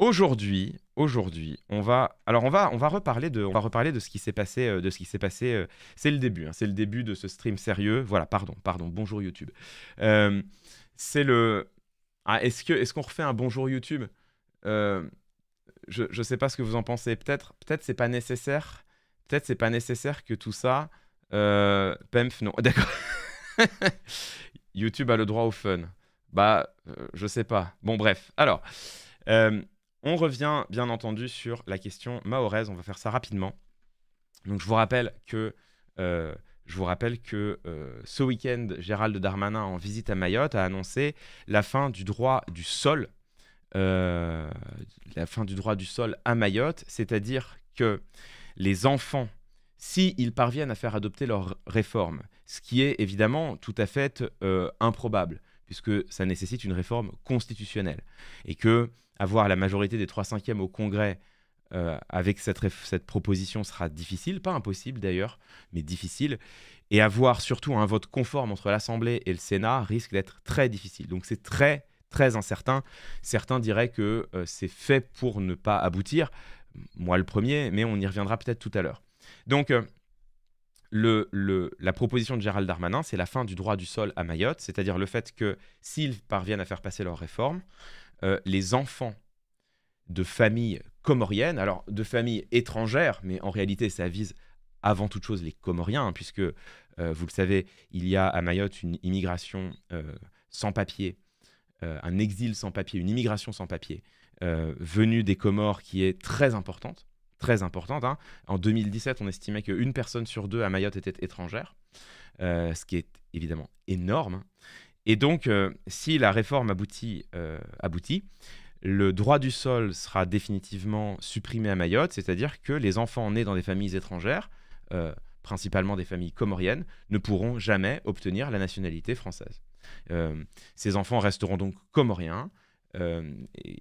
Aujourd'hui, aujourd'hui, on va alors on va on va reparler de on va reparler de ce qui s'est passé euh, de ce qui s'est passé. Euh, c'est le début, hein, c'est le début de ce stream sérieux. Voilà, pardon, pardon. Bonjour YouTube. Euh, c'est le ah, est-ce que est-ce qu'on refait un bonjour YouTube Je ne sais pas ce que vous en pensez. Peut-être peut-être c'est pas nécessaire. Peut-être c'est pas nécessaire que tout ça. Euh, Pemf non. D'accord. YouTube a le droit au fun. Bah je sais pas. Bon bref. Alors. On revient bien entendu sur la question mahoraise, on va faire ça rapidement. Donc je vous rappelle que, euh, je vous rappelle que euh, ce week-end, Gérald Darmanin, en visite à Mayotte, a annoncé la fin du droit du sol, euh, la fin du droit du sol à Mayotte, c'est-à-dire que les enfants, s'ils parviennent à faire adopter leur réforme, ce qui est évidemment tout à fait improbable, puisque ça nécessite une réforme constitutionnelle, et que avoir la majorité des 3 cinquièmes au Congrès euh, avec cette, cette, proposition sera difficile, pas impossible d'ailleurs, mais difficile. Et avoir surtout un vote conforme entre l'Assemblée et le Sénat risque d'être très difficile. Donc c'est très, très incertain. Certains diraient que euh, c'est fait pour ne pas aboutir. Moi le premier, mais on y reviendra peut-être tout à l'heure. Donc euh, le, le, la proposition de Gérald Darmanin, c'est la fin du droit du sol à Mayotte, c'est-à-dire le fait que s'ils parviennent à faire passer leur réforme, euh, les enfants de familles comoriennes, alors de familles étrangères, mais en réalité ça vise avant toute chose les Comoriens, hein, puisque euh, vous le savez, il y a à Mayotte une immigration euh, sans papier, un exil sans papier, une immigration sans papier, venue des Comores qui est très importante, très importante. Hein. En 2017, on estimait qu'une personne sur deux à Mayotte était étrangère, ce qui est évidemment énorme et donc, euh, si la réforme aboutit, euh, aboutit, le droit du sol sera définitivement supprimé à Mayotte, c'est-à-dire que les enfants nés dans des familles étrangères, euh, principalement des familles comoriennes, ne pourront jamais obtenir la nationalité française. ces enfants resteront donc comoriens.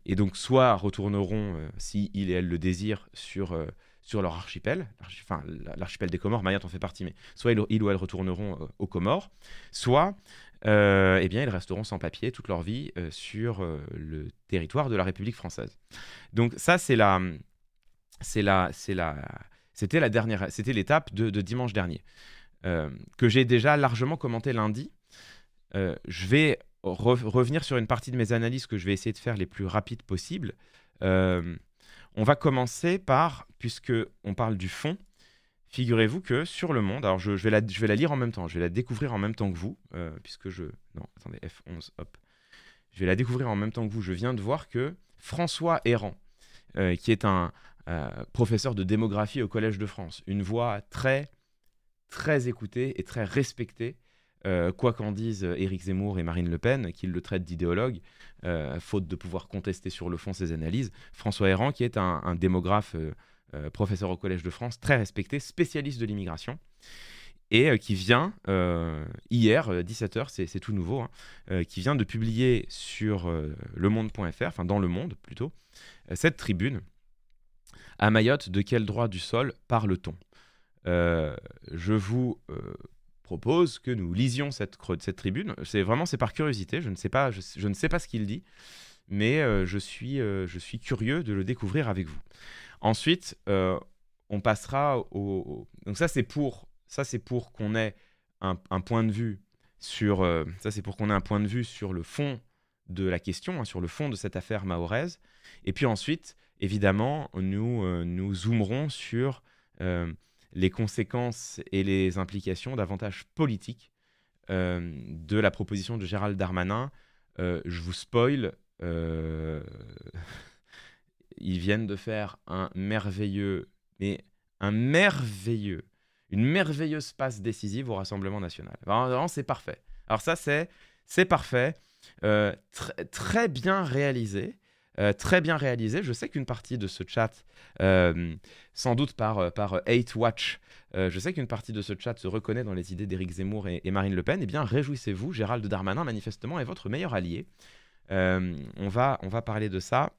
Et, donc soit retourneront, si et elles le désirent, sur sur leur archipel, enfin l'archipel des Comores, Mayotte en fait partie, mais soit ils, ou elles retourneront aux Comores, soit euh, eh bien, ils resteront sans papier toute leur vie euh, sur euh, le territoire de la République française. Donc ça, c'est la, c'est la, c'est la, c'était la dernière, c'était l'étape de, dimanche dernier que j'ai déjà largement commenté lundi. je vais revenir sur une partie de mes analyses que je vais essayer de faire les plus rapides possibles. on va commencer par, puisque on parle du fond, figurez-vous que sur le monde, alors je, vais la, je vais la lire en même temps, je vais la découvrir en même temps que vous, euh, puisque je... Non, attendez, F11, hop. Je vais la découvrir en même temps que vous. Je viens de voir que François Errant, euh, qui est un euh, professeur de démographie au Collège de France, une voix très, très écoutée et très respectée, quoi qu'en disent Éric Zemmour et Marine Le Pen, qui le traitent d'idéologue, faute de pouvoir contester sur le fond ses analyses, François Errant, qui est un démographe euh, professeur au Collège de France, très respecté, spécialiste de l'immigration et euh, qui vient euh, hier, 17h, c'est tout nouveau, hein, qui vient de publier sur Le lemonde.fr, enfin dans Le Monde plutôt, cette tribune. À Mayotte, de quel droit du sol parle-t-on Je vous propose que nous lisions cette, cette tribune. C'est vraiment c'est par curiosité, je ne sais pas, je ne sais pas ce qu'il dit mais euh, je, suis, euh, je suis curieux de le découvrir avec vous. Ensuite, euh, on passera au, Donc ça, c'est pour, ça, c'est pour qu'on ait un, un, point de vue sur... ça, c'est pour qu'on ait un point de vue sur le fond de la question, hein, sur le fond de cette affaire mahoraise. Et puis ensuite, évidemment, nous, nous zoomerons sur les conséquences et les implications davantage politiques de la proposition de Gérald Darmanin. je vous spoil, euh, ils viennent de faire un merveilleux, mais un merveilleux, une merveilleuse passe décisive au Rassemblement national. Vraiment, c'est parfait. Alors ça, c'est c'est parfait, euh, très bien réalisé. Euh, très bien réalisé. Je sais qu'une partie de ce chat, sans doute par, par Hate Watch, je sais qu'une partie de ce chat se reconnaît dans les idées d'Éric Zemmour et, et, Marine Le Pen. Eh bien, réjouissez-vous, Gérald Darmanin, manifestement, est votre meilleur allié. Euh, on, va, on va parler de ça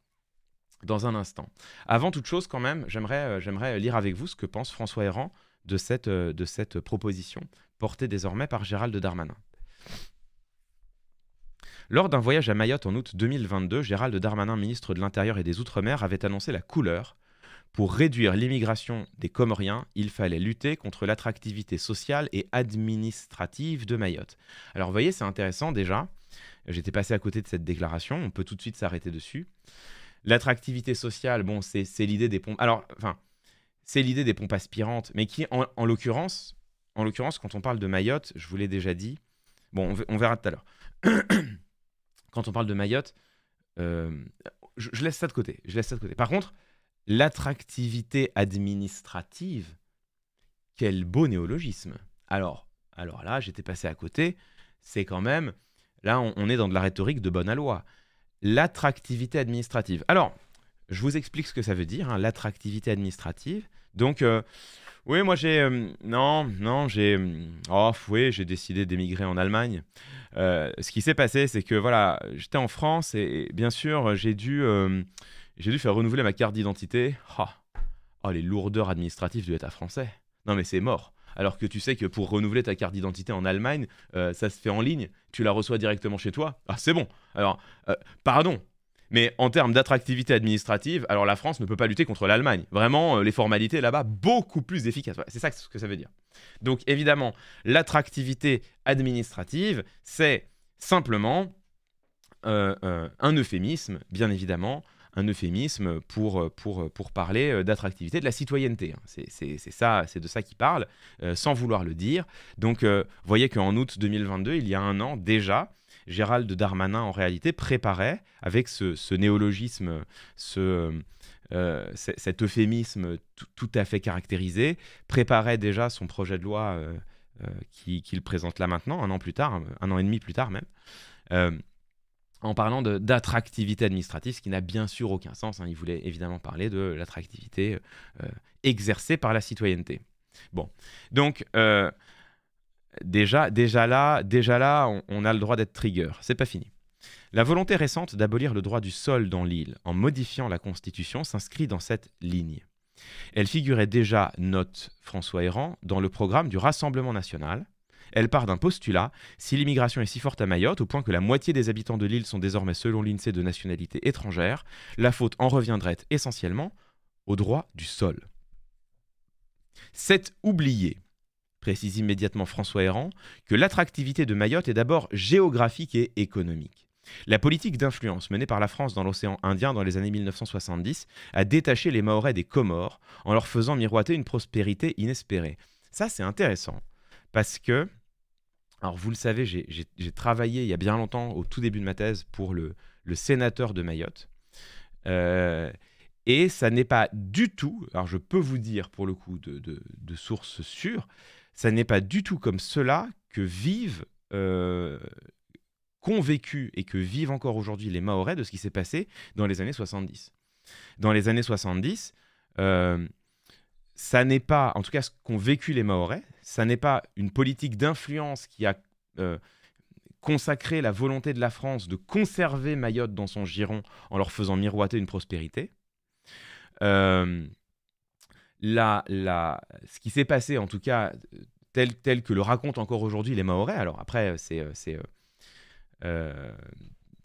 dans un instant. Avant toute chose, quand même, j'aimerais euh, j'aimerais lire avec vous ce que pense François Héran de cette, euh, de cette proposition portée désormais par Gérald Darmanin. Lors d'un voyage à Mayotte en août 2022, Gérald Darmanin, ministre de l'Intérieur et des Outre-mer, avait annoncé la couleur. Pour réduire l'immigration des Comoriens, il fallait lutter contre l'attractivité sociale et administrative de Mayotte. Alors vous voyez, c'est intéressant déjà. J'étais passé à côté de cette déclaration. On peut tout de suite s'arrêter dessus. L'attractivité sociale, bon, c'est l'idée des pompes. Alors, enfin, c'est l'idée des pompes aspirantes, mais qui, en, l'occurrence, en l'occurrence, quand on parle de Mayotte, je vous l'ai déjà dit. Bon, on, verra tout à l'heure. quand on parle de Mayotte, euh, je, laisse ça de côté. Je laisse ça de côté. Par contre, l'attractivité administrative, quel beau néologisme. Alors, alors là, j'étais passé à côté. C'est quand même Là, on, est dans de la rhétorique de bonne à loi. L'attractivité administrative. Alors, je vous explique ce que ça veut dire, hein, l'attractivité administrative. Donc, euh, oui, moi j'ai. Euh, non, non, j'ai. Mm, oh, oui, j'ai décidé d'émigrer en Allemagne. Euh, ce qui s'est passé, c'est que voilà, j'étais en France et, bien sûr, j'ai dû, j'ai dû faire renouveler ma carte d'identité. Oh, oh, les lourdeurs administratives du l'état français. Non, mais c'est mort alors que tu sais que pour renouveler ta carte d'identité en Allemagne, euh, ça se fait en ligne, tu la reçois directement chez toi. Ah, c'est bon. Alors, euh, pardon, mais en termes d'attractivité administrative, alors la France ne peut pas lutter contre l'Allemagne. Vraiment, euh, les formalités là-bas, beaucoup plus efficaces. c'est ça ce que ça veut dire. Donc évidemment, l'attractivité administrative, c'est simplement un euphémisme, bien évidemment, un euphémisme pour, euh, pour, euh, pour parler euh, d'attractivité de la citoyenneté. Hein. C'est ça, c'est de ça qu'il parle, sans vouloir le dire. Donc, vous voyez qu'en août 2022, il y a un an déjà, Gérald Darmanin, en réalité, préparait, avec ce, néologisme, ce, cet euphémisme tout à fait caractérisé, préparait déjà son projet de loi qu'il présente là maintenant, un an plus tard, un an et demi plus tard même en parlant d'attractivité administrative, ce qui n'a bien sûr aucun sens. Hein. Il voulait évidemment parler de l'attractivité euh, exercée par la citoyenneté. Bon, donc euh, déjà, déjà là, déjà là, on, a le droit d'être trigger. C'est pas fini. La volonté récente d'abolir le droit du sol dans l'île en modifiant la Constitution s'inscrit dans cette ligne. Elle figurait déjà, note François Errand, dans le programme du Rassemblement national, elle part d'un postulat, si l'immigration est si forte à Mayotte, au point que la moitié des habitants de l'île sont désormais selon l'INSEE de nationalité étrangère, la faute en reviendrait essentiellement au droit du sol. C'est oublié, précise immédiatement François Héran, que l'attractivité de Mayotte est d'abord géographique et économique. La politique d'influence menée par la France dans l'océan Indien dans les années 1970 a détaché les Maorais des Comores en leur faisant miroiter une prospérité inespérée. Ça, c'est intéressant, parce que alors, vous le savez, j'ai travaillé il y a bien longtemps, au tout début de ma thèse, pour le, sénateur de Mayotte. Euh, et ça n'est pas du tout, alors je peux vous dire pour le coup de, sources sûres, ça n'est pas du tout comme cela que vivent, euh, qu'ont vécu et que vivent encore aujourd'hui les Mahorais de ce qui s'est passé dans les années 70. Dans les années 70, euh, ça n'est pas, en tout cas ce qu'ont vécu les Maoris. ça n'est pas une politique d'influence qui a euh, consacré la volonté de la France de conserver Mayotte dans son giron en leur faisant miroiter une prospérité. Euh, là, ce qui s'est passé, en tout cas, tel, tel que le racontent encore aujourd'hui les Maoris. alors après, c'est. Euh, euh,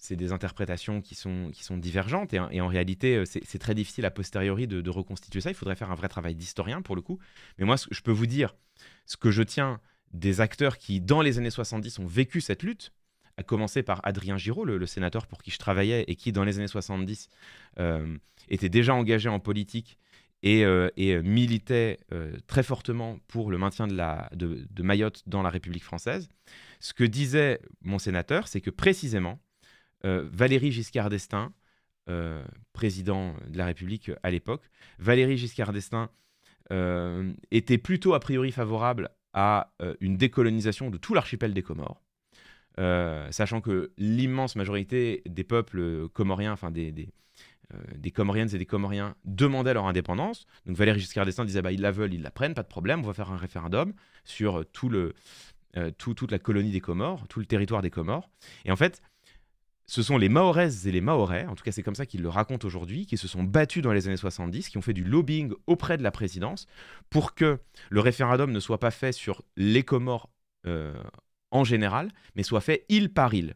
c'est des interprétations qui sont, qui sont divergentes. Et, en réalité, euh, c'est très difficile a posteriori de, reconstituer ça. Il faudrait faire un vrai travail d'historien pour le coup. Mais moi, ce, je peux vous dire ce que je tiens des acteurs qui, dans les années 70, ont vécu cette lutte, à commencer par Adrien Giraud, le, sénateur pour qui je travaillais et qui, dans les années 70, euh, était déjà engagé en politique et, euh, militait très fortement pour le maintien de, la, de Mayotte dans la République française. Ce que disait mon sénateur, c'est que précisément, euh, Valéry Giscard d'Estaing, euh, président de la République euh, à l'époque. Valéry Giscard d'Estaing était plutôt a priori favorable à une décolonisation de tout l'archipel des Comores. sachant que l'immense majorité des peuples comoriens, enfin des, des, Comoriennes et des Comoriens, demandaient leur indépendance. Donc Valéry Giscard d'Estaing disait bah, ils la veulent, ils la prennent, pas de problème, on va faire un référendum sur tout le, toute la colonie des Comores, tout le territoire des Comores. Et en fait, ce sont les Mahoraises et les Mahorais, en tout cas c'est comme ça qu'ils le racontent aujourd'hui, qui se sont battus dans les années 70, qui ont fait du lobbying auprès de la présidence pour que le référendum ne soit pas fait sur les Comores euh, en général, mais soit fait île par île.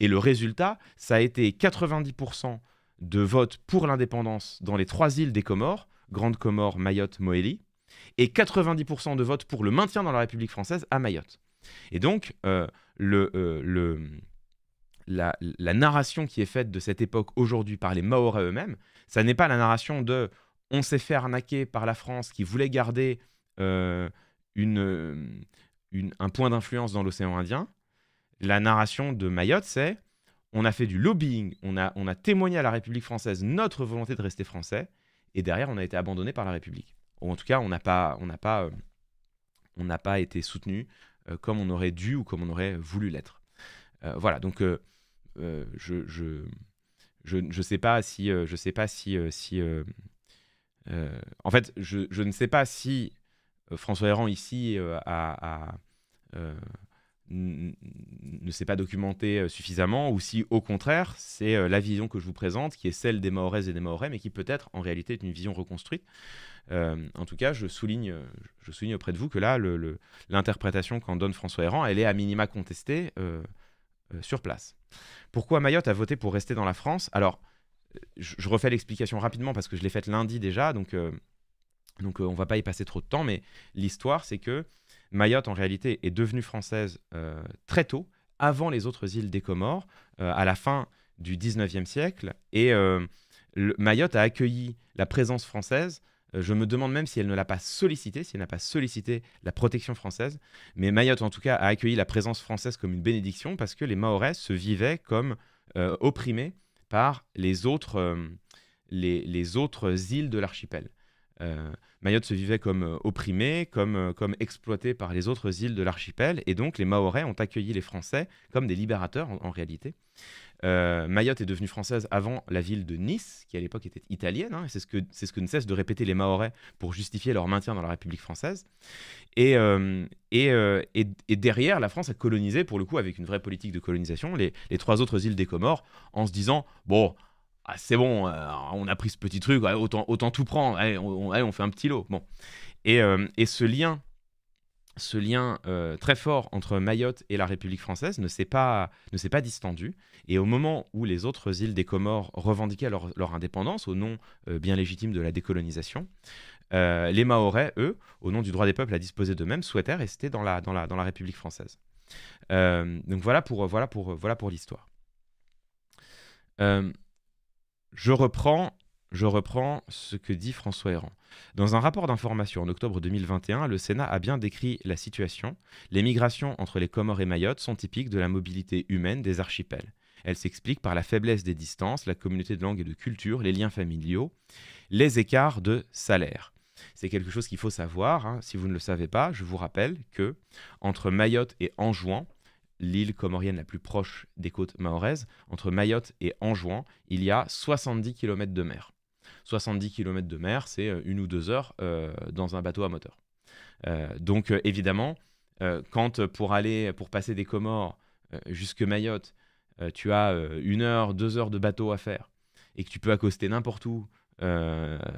Et le résultat, ça a été 90% de vote pour l'indépendance dans les trois îles des Comores, Grande Comore, Mayotte, Moélie, et 90% de vote pour le maintien dans la République française à Mayotte. Et donc, euh, le, euh, le la, narration qui est faite de cette époque aujourd'hui par les Maorais eux-mêmes, ça n'est pas la narration de on s'est fait arnaquer par la France qui voulait garder euh, euh, un point d'influence dans l'océan Indien. La narration de Mayotte, c'est on a fait du lobbying, on a, témoigné à la République française notre volonté de rester français, et derrière, on a été abandonné par la République. Ou en tout cas, on n'a pas, euh, été soutenu comme on aurait dû ou comme on aurait voulu l'être. voilà, donc euh, je, je, sais pas si, euh, je sais pas si, euh, en fait, je, ne sais pas si François Héran ici a, ne s'est pas documenté suffisamment, ou si au contraire, c'est la vision que je vous présente, qui est celle des Mahoraises et des Mahorais, mais qui peut-être en réalité une vision reconstruite. en tout cas, je souligne, auprès de vous que là, l'interprétation qu'en donne François Héran, elle est à minima contestée sur place. Pourquoi Mayotte a voté pour rester dans la France Alors, je, refais l'explication rapidement parce que je l'ai faite lundi déjà, donc, euh, donc euh, on va pas y passer trop de temps, mais l'histoire, c'est que Mayotte, en réalité, est devenue française euh, très tôt, avant les autres îles des Comores, à la fin du 19e siècle, et Mayotte a accueilli la présence française euh, je me demande même si elle ne l'a pas sollicité, si elle n'a pas sollicité la protection française. Mais Mayotte, en tout cas, a accueilli la présence française comme une bénédiction parce que les Maorais se vivaient comme euh, opprimés par les autres, euh, les, autres îles de l'archipel. Mayotte se vivait comme opprimée, comme, comme exploitée par les autres îles de l'archipel, et donc les Maorais ont accueilli les Français comme des libérateurs en réalité. Euh, Mayotte est devenue française avant la ville de Nice, qui à l'époque était italienne. Hein, c'est ce que c'est ce que ne cessent de répéter les Mahorais pour justifier leur maintien dans la République française. Et, euh, euh, et, derrière, la France a colonisé pour le coup avec une vraie politique de colonisation les, trois autres îles des Comores en se disant bon. Ah, c'est bon, on a pris ce petit truc, autant, autant tout prendre, allez on, fait un petit lot. Bon. Et, et ce lien ce lien euh, très fort entre Mayotte et la République française ne s'est pas, ne s'est pas distendu. Et au moment où les autres îles des Comores revendiquaient leur, leur indépendance au nom euh, bien légitime de la décolonisation, euh, les Mahorais, eux, au nom du droit des peuples à disposer d'eux-mêmes, souhaitaient rester dans la, dans la, dans la République française. donc voilà pour, voilà pour, voilà pour l'histoire. je reprends je reprends ce que dit François Héran. Dans un rapport d'information en octobre 2021, le Sénat a bien décrit la situation. Les migrations entre les Comores et Mayotte sont typiques de la mobilité humaine des archipels. Elles s'expliquent par la faiblesse des distances, la communauté de langue et de culture, les liens familiaux, les écarts de salaire. C'est quelque chose qu'il faut savoir. Hein. Si vous ne le savez pas, je vous rappelle que entre Mayotte et Anjouan, l'île comorienne la plus proche des côtes mahoraises, entre Mayotte et Anjouan, il y a 70 km de mer. 70 km de mer, c'est euh, une ou deux heures euh, dans un bateau à moteur. Euh, donc évidemment, quand pour aller, pour passer des Comores jusque Mayotte, tu as une heure, deux heures de bateau à faire et que tu peux accoster n'importe où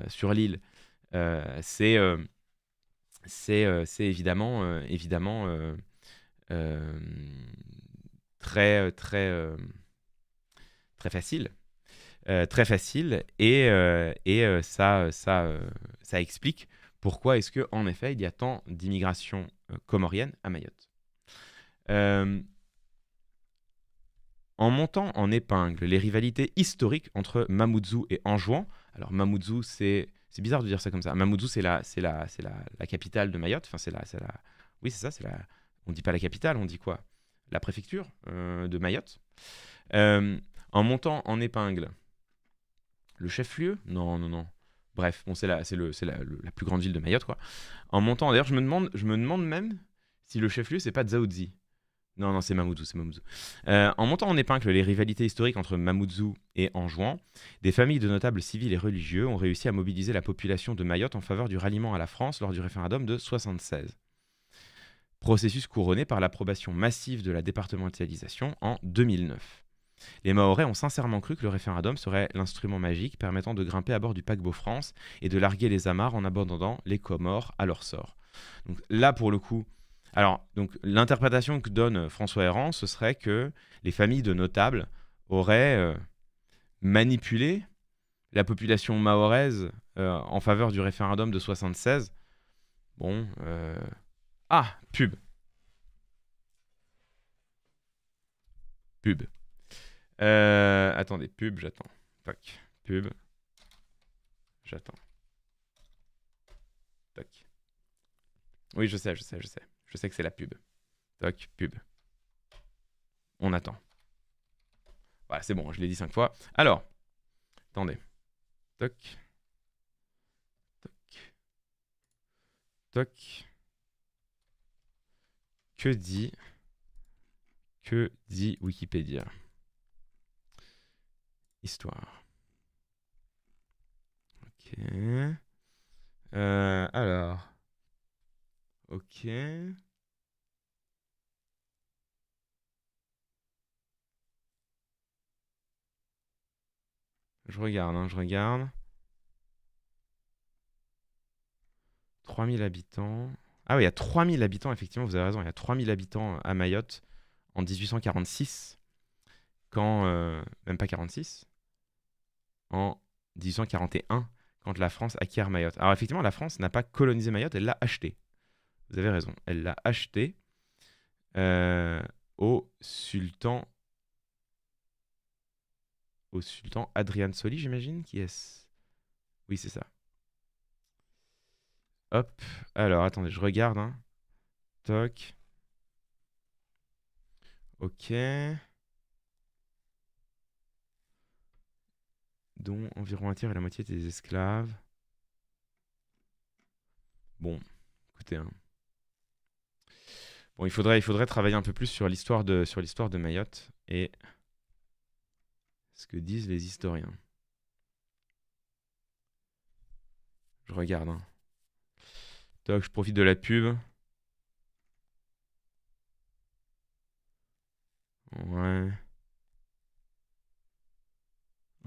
sur l'île, c'est évidemment, évidemment très, très, très facile. Euh, très facile et, euh, euh, ça, ça, ça explique pourquoi est-ce que en effet il y a tant d'immigration comorienne à Mayotte. en montant en épingle les rivalités historiques entre Mamoudzou et Anjouan, alors Mamoudzou c'est... C'est bizarre de dire ça comme ça. Mamoudzou, c'est la, c'est la, c'est la, capitale de Mayotte. Enfin, c'est la, c'est la... Oui, c'est ça. C'est la... On dit pas la capitale, on dit quoi La préfecture de Mayotte. en montant en épingle le chef-lieu Non, non, non. Bref, bon, c'est la, le, la plus grande ville de Mayotte, quoi. En montant, d'ailleurs, je me demande, je me demande même si le chef-lieu, c'est pas Dzaoudzi. Non, non, c'est Mamoudzou, c'est Mamoudzou. Euh, en montant en épingle les rivalités historiques entre Mamoudzou et Anjouan, des familles de notables civils et religieux ont réussi à mobiliser la population de Mayotte en faveur du ralliement à la France lors du référendum de 76. Processus couronné par l'approbation massive de la départementalisation en 2009. Les Maorais ont sincèrement cru que le référendum serait l'instrument magique permettant de grimper à bord du paquebot France et de larguer les amarres en abandonnant les Comores à leur sort. Donc là, pour le coup, alors donc l'interprétation que donne François Héran, ce serait que les familles de notables auraient euh, manipulé la population maoraise euh, en faveur du référendum de 76. Bon, euh, ah, pub. Pub. Euh, attendez, pub, j'attends. Toc. pub. J'attends. Toc. Oui, je sais, je sais, je sais. Je sais que c'est la pub. Toc, pub. On attend. Voilà, c'est bon, je l'ai dit cinq fois. Alors, attendez. Toc. Toc. Toc. Que dit. Que dit Wikipédia Histoire. Ok. Euh, alors. Ok. Je regarde, hein, je regarde. 3000 habitants. Ah oui, il y a 3000 habitants, effectivement, vous avez raison, il y a 3000 habitants à Mayotte en 1846, quand... Euh, même pas 46, en 1841 quand la France acquiert Mayotte. Alors effectivement, la France n'a pas colonisé Mayotte, elle l'a acheté. Vous avez raison, elle l'a acheté euh, au sultan au sultan Adrian Soli, j'imagine, qui est Oui, c'est ça. Hop, alors attendez, je regarde. Hein. Toc. Ok. dont environ un tiers et la moitié des esclaves. Bon, écoutez. Hein. Bon, il faudrait, il faudrait travailler un peu plus sur l'histoire de, sur l'histoire de Mayotte et ce que disent les historiens. Je regarde. Hein. Toc, je profite de la pub. Ouais.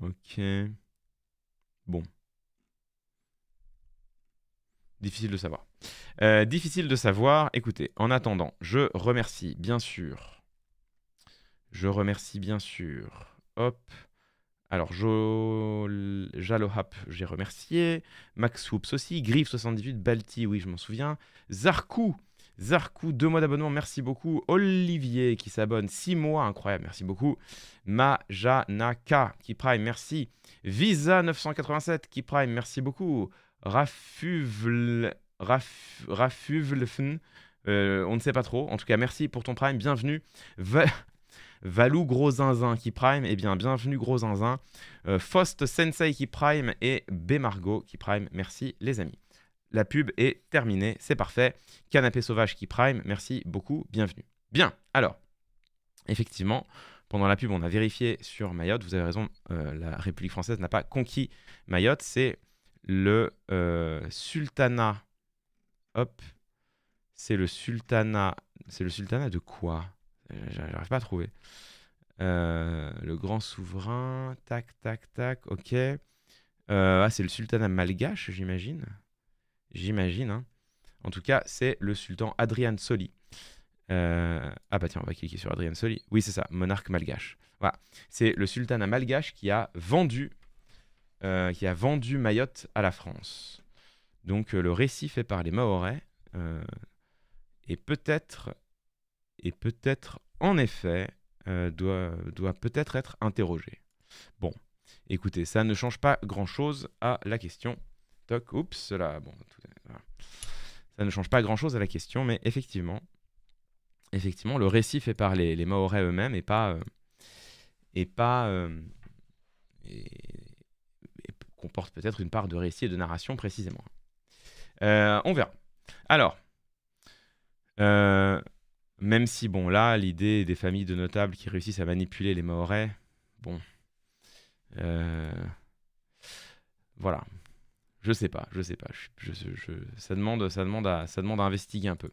Ok. Bon. Difficile de savoir. Euh, difficile de savoir. Écoutez, en attendant, je remercie bien sûr. Je remercie bien sûr. Hop. Alors, jo... Jalohap, j'ai remercié. Max Hoops aussi. Griff78, Balti, oui, je m'en souviens. Zarkou, Zarkou, deux mois d'abonnement, merci beaucoup. Olivier qui s'abonne, six mois, incroyable, merci beaucoup. Majanaka qui prime, merci. Visa 987 qui prime, merci beaucoup. Rafuvl, Rafuvlfn, euh, on ne sait pas trop. En tout cas, merci pour ton prime, bienvenue. Valou Gros Zinzin qui prime, eh bien bienvenue Gros Zinzin. Euh, Faust Sensei qui prime et Bemargo qui prime, merci les amis. La pub est terminée, c'est parfait. Canapé sauvage qui prime, merci beaucoup, bienvenue. Bien, alors, effectivement, pendant la pub, on a vérifié sur Mayotte, vous avez raison, euh, la République française n'a pas conquis Mayotte, c'est le euh, sultanat. Hop, c'est le sultanat. C'est le sultanat de quoi euh, J'arrive pas à trouver. le grand souverain, tac, tac, tac, ok. ah, c'est le sultanat malgache, j'imagine j'imagine. Hein. En tout cas, c'est le sultan Adrian Soli. Euh, ah bah tiens, on va cliquer sur Adrian Soli. Oui, c'est ça, monarque malgache. Voilà, c'est le sultanat malgache qui a vendu, euh, qui a vendu Mayotte à la France. Donc euh, le récit fait par les Mahorais est peut-être, et peut-être en effet, doit, doit peut-être être interrogé. Bon, écoutez, ça ne change pas grand-chose à la question Toc, oups, là, bon, ça ne change pas grand-chose à la question, mais effectivement, effectivement, le récit fait par les, les Maorais eux-mêmes et pas euh, et pas euh, comporte peut-être une part de récit et de narration précisément. Euh, on verra. Alors, même si bon là, l'idée des familles de notables qui réussissent à manipuler les Maorais, bon, voilà. Je sais pas, je sais pas. ça, demande, ça, demande à, ça demande à investiguer un peu.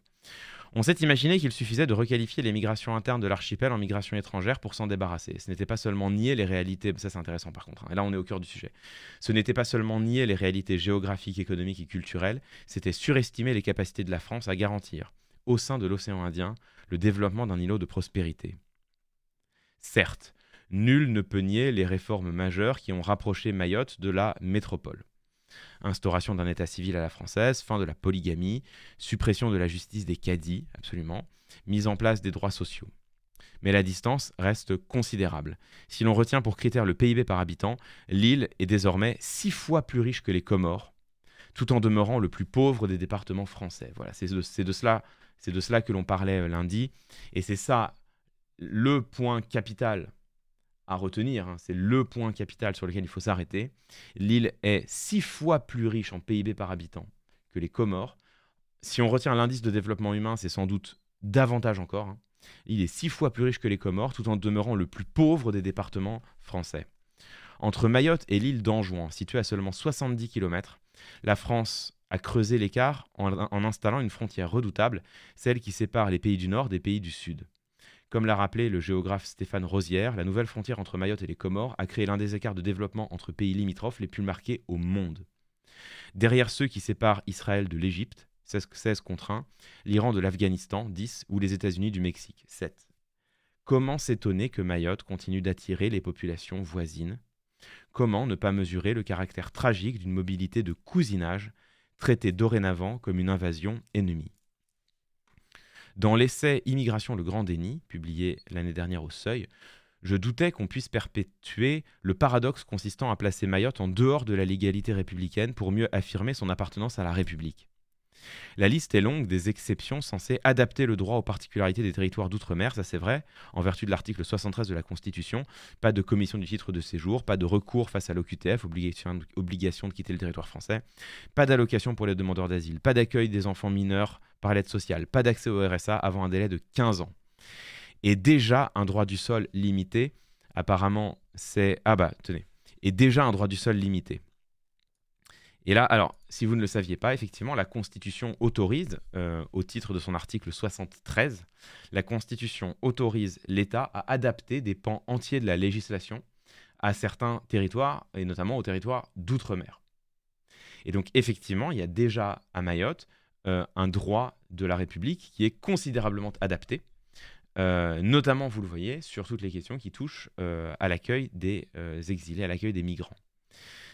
On s'est imaginé qu'il suffisait de requalifier les migrations internes de l'archipel en migrations étrangères pour s'en débarrasser. Ce n'était pas seulement nier les réalités, ça c'est intéressant par contre, hein. et là on est au cœur du sujet. Ce n'était pas seulement nier les réalités géographiques, économiques et culturelles, c'était surestimer les capacités de la France à garantir, au sein de l'océan Indien, le développement d'un îlot de prospérité. Certes, nul ne peut nier les réformes majeures qui ont rapproché Mayotte de la métropole instauration d'un état civil à la française, fin de la polygamie, suppression de la justice des cadis, absolument, mise en place des droits sociaux. Mais la distance reste considérable. Si l'on retient pour critère le PIB par habitant, l'île est désormais six fois plus riche que les Comores, tout en demeurant le plus pauvre des départements français. Voilà, c'est cela, c'est de cela que l'on parlait euh, lundi, et c'est ça le point capital à retenir. Hein. C'est le point capital sur lequel il faut s'arrêter. L'île est six fois plus riche en PIB par habitant que les Comores. Si on retient l'indice de développement humain, c'est sans doute davantage encore. Hein. Il est six fois plus riche que les Comores, tout en demeurant le plus pauvre des départements français. Entre Mayotte et l'île d'Anjouan, située à seulement 70 km, la France a creusé l'écart en installant une frontière redoutable, celle qui sépare les pays du Nord des pays du Sud. Comme l'a rappelé le géographe Stéphane Rosière, la nouvelle frontière entre Mayotte et les Comores a créé l'un des écarts de développement entre pays limitrophes les plus marqués au monde. Derrière ceux qui séparent Israël de l'Égypte, 16, contre 1, l'Iran de l'Afghanistan, 10, ou les États-Unis du Mexique, 7. Comment s'étonner que Mayotte continue d'attirer les populations voisines Comment ne pas mesurer le caractère tragique d'une mobilité de cousinage traitée dorénavant comme une invasion ennemie dans l'essai Immigration, le grand déni, publié l'année dernière au Seuil, je doutais qu'on puisse perpétuer le paradoxe consistant à placer Mayotte en dehors de la légalité républicaine pour mieux affirmer son appartenance à la République. La liste est longue des exceptions censées adapter le droit aux particularités des territoires d'outre-mer, ça c'est vrai, en vertu de l'article 73 de la Constitution, pas de commission du titre de séjour, pas de recours face à l'OQTF, obligation, de quitter le territoire français, pas d'allocation pour les demandeurs d'asile, pas d'accueil des enfants mineurs par l'aide sociale, pas d'accès au RSA avant un délai de 15 ans. Et déjà un droit du sol limité, apparemment c'est... Ah bah tenez, et déjà un droit du sol limité. Et là, alors, si vous ne le saviez pas, effectivement, la Constitution autorise, euh, au titre de son article 73, la Constitution autorise l'État à adapter des pans entiers de la législation à certains territoires, et notamment aux territoires d'outre-mer. Et donc, effectivement, il y a déjà à Mayotte euh, un droit de la République qui est considérablement adapté, euh, notamment, vous le voyez, sur toutes les questions qui touchent à l'accueil des exilés, à l'accueil des migrants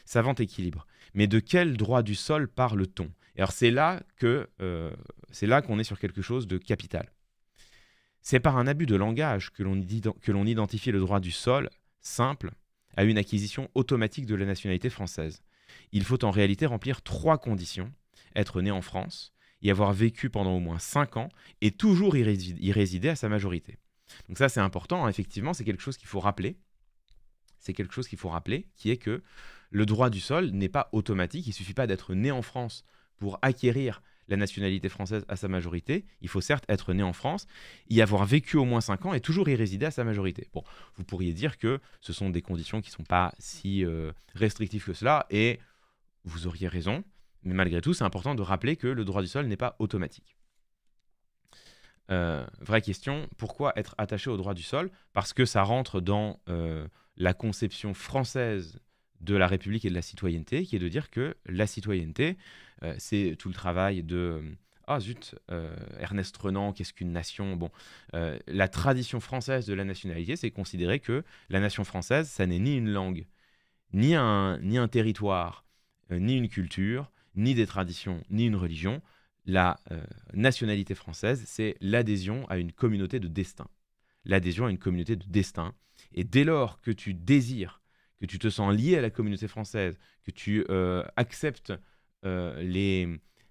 savant équilibre. Mais de quel droit du sol parle-t-on alors c'est là que euh, c'est là qu'on est sur quelque chose de capital. C'est par un abus de langage que l'on identifie le droit du sol simple à une acquisition automatique de la nationalité française. Il faut en réalité remplir trois conditions être né en France, y avoir vécu pendant au moins cinq ans et toujours y, résider à sa majorité. Donc ça c'est important, hein, effectivement, c'est quelque chose qu'il faut rappeler. C'est quelque chose qu'il faut rappeler, qui est que le droit du sol n'est pas automatique. Il suffit pas d'être né en France pour acquérir la nationalité française à sa majorité. Il faut certes être né en France, y avoir vécu au moins 5 ans et toujours y résider à sa majorité. Bon, vous pourriez dire que ce sont des conditions qui ne sont pas si euh, restrictives que cela, et vous auriez raison, mais malgré tout, c'est important de rappeler que le droit du sol n'est pas automatique. Euh, vraie question, pourquoi être attaché au droit du sol Parce que ça rentre dans euh, la conception française de la République et de la citoyenneté, qui est de dire que la citoyenneté, euh, c'est tout le travail de... Euh, ah zut, euh, Ernest Renan, qu'est-ce qu'une nation Bon, la tradition française de la nationalité, c'est considérer que la nation française, ça n'est ni une langue, ni un, ni un territoire, ni une culture, ni des traditions, ni une religion. La nationalité française, c'est l'adhésion à une communauté de destin. L'adhésion à une communauté de destin. Et dès lors que tu désires que tu te sens lié à la communauté française, que tu euh, acceptes euh, les,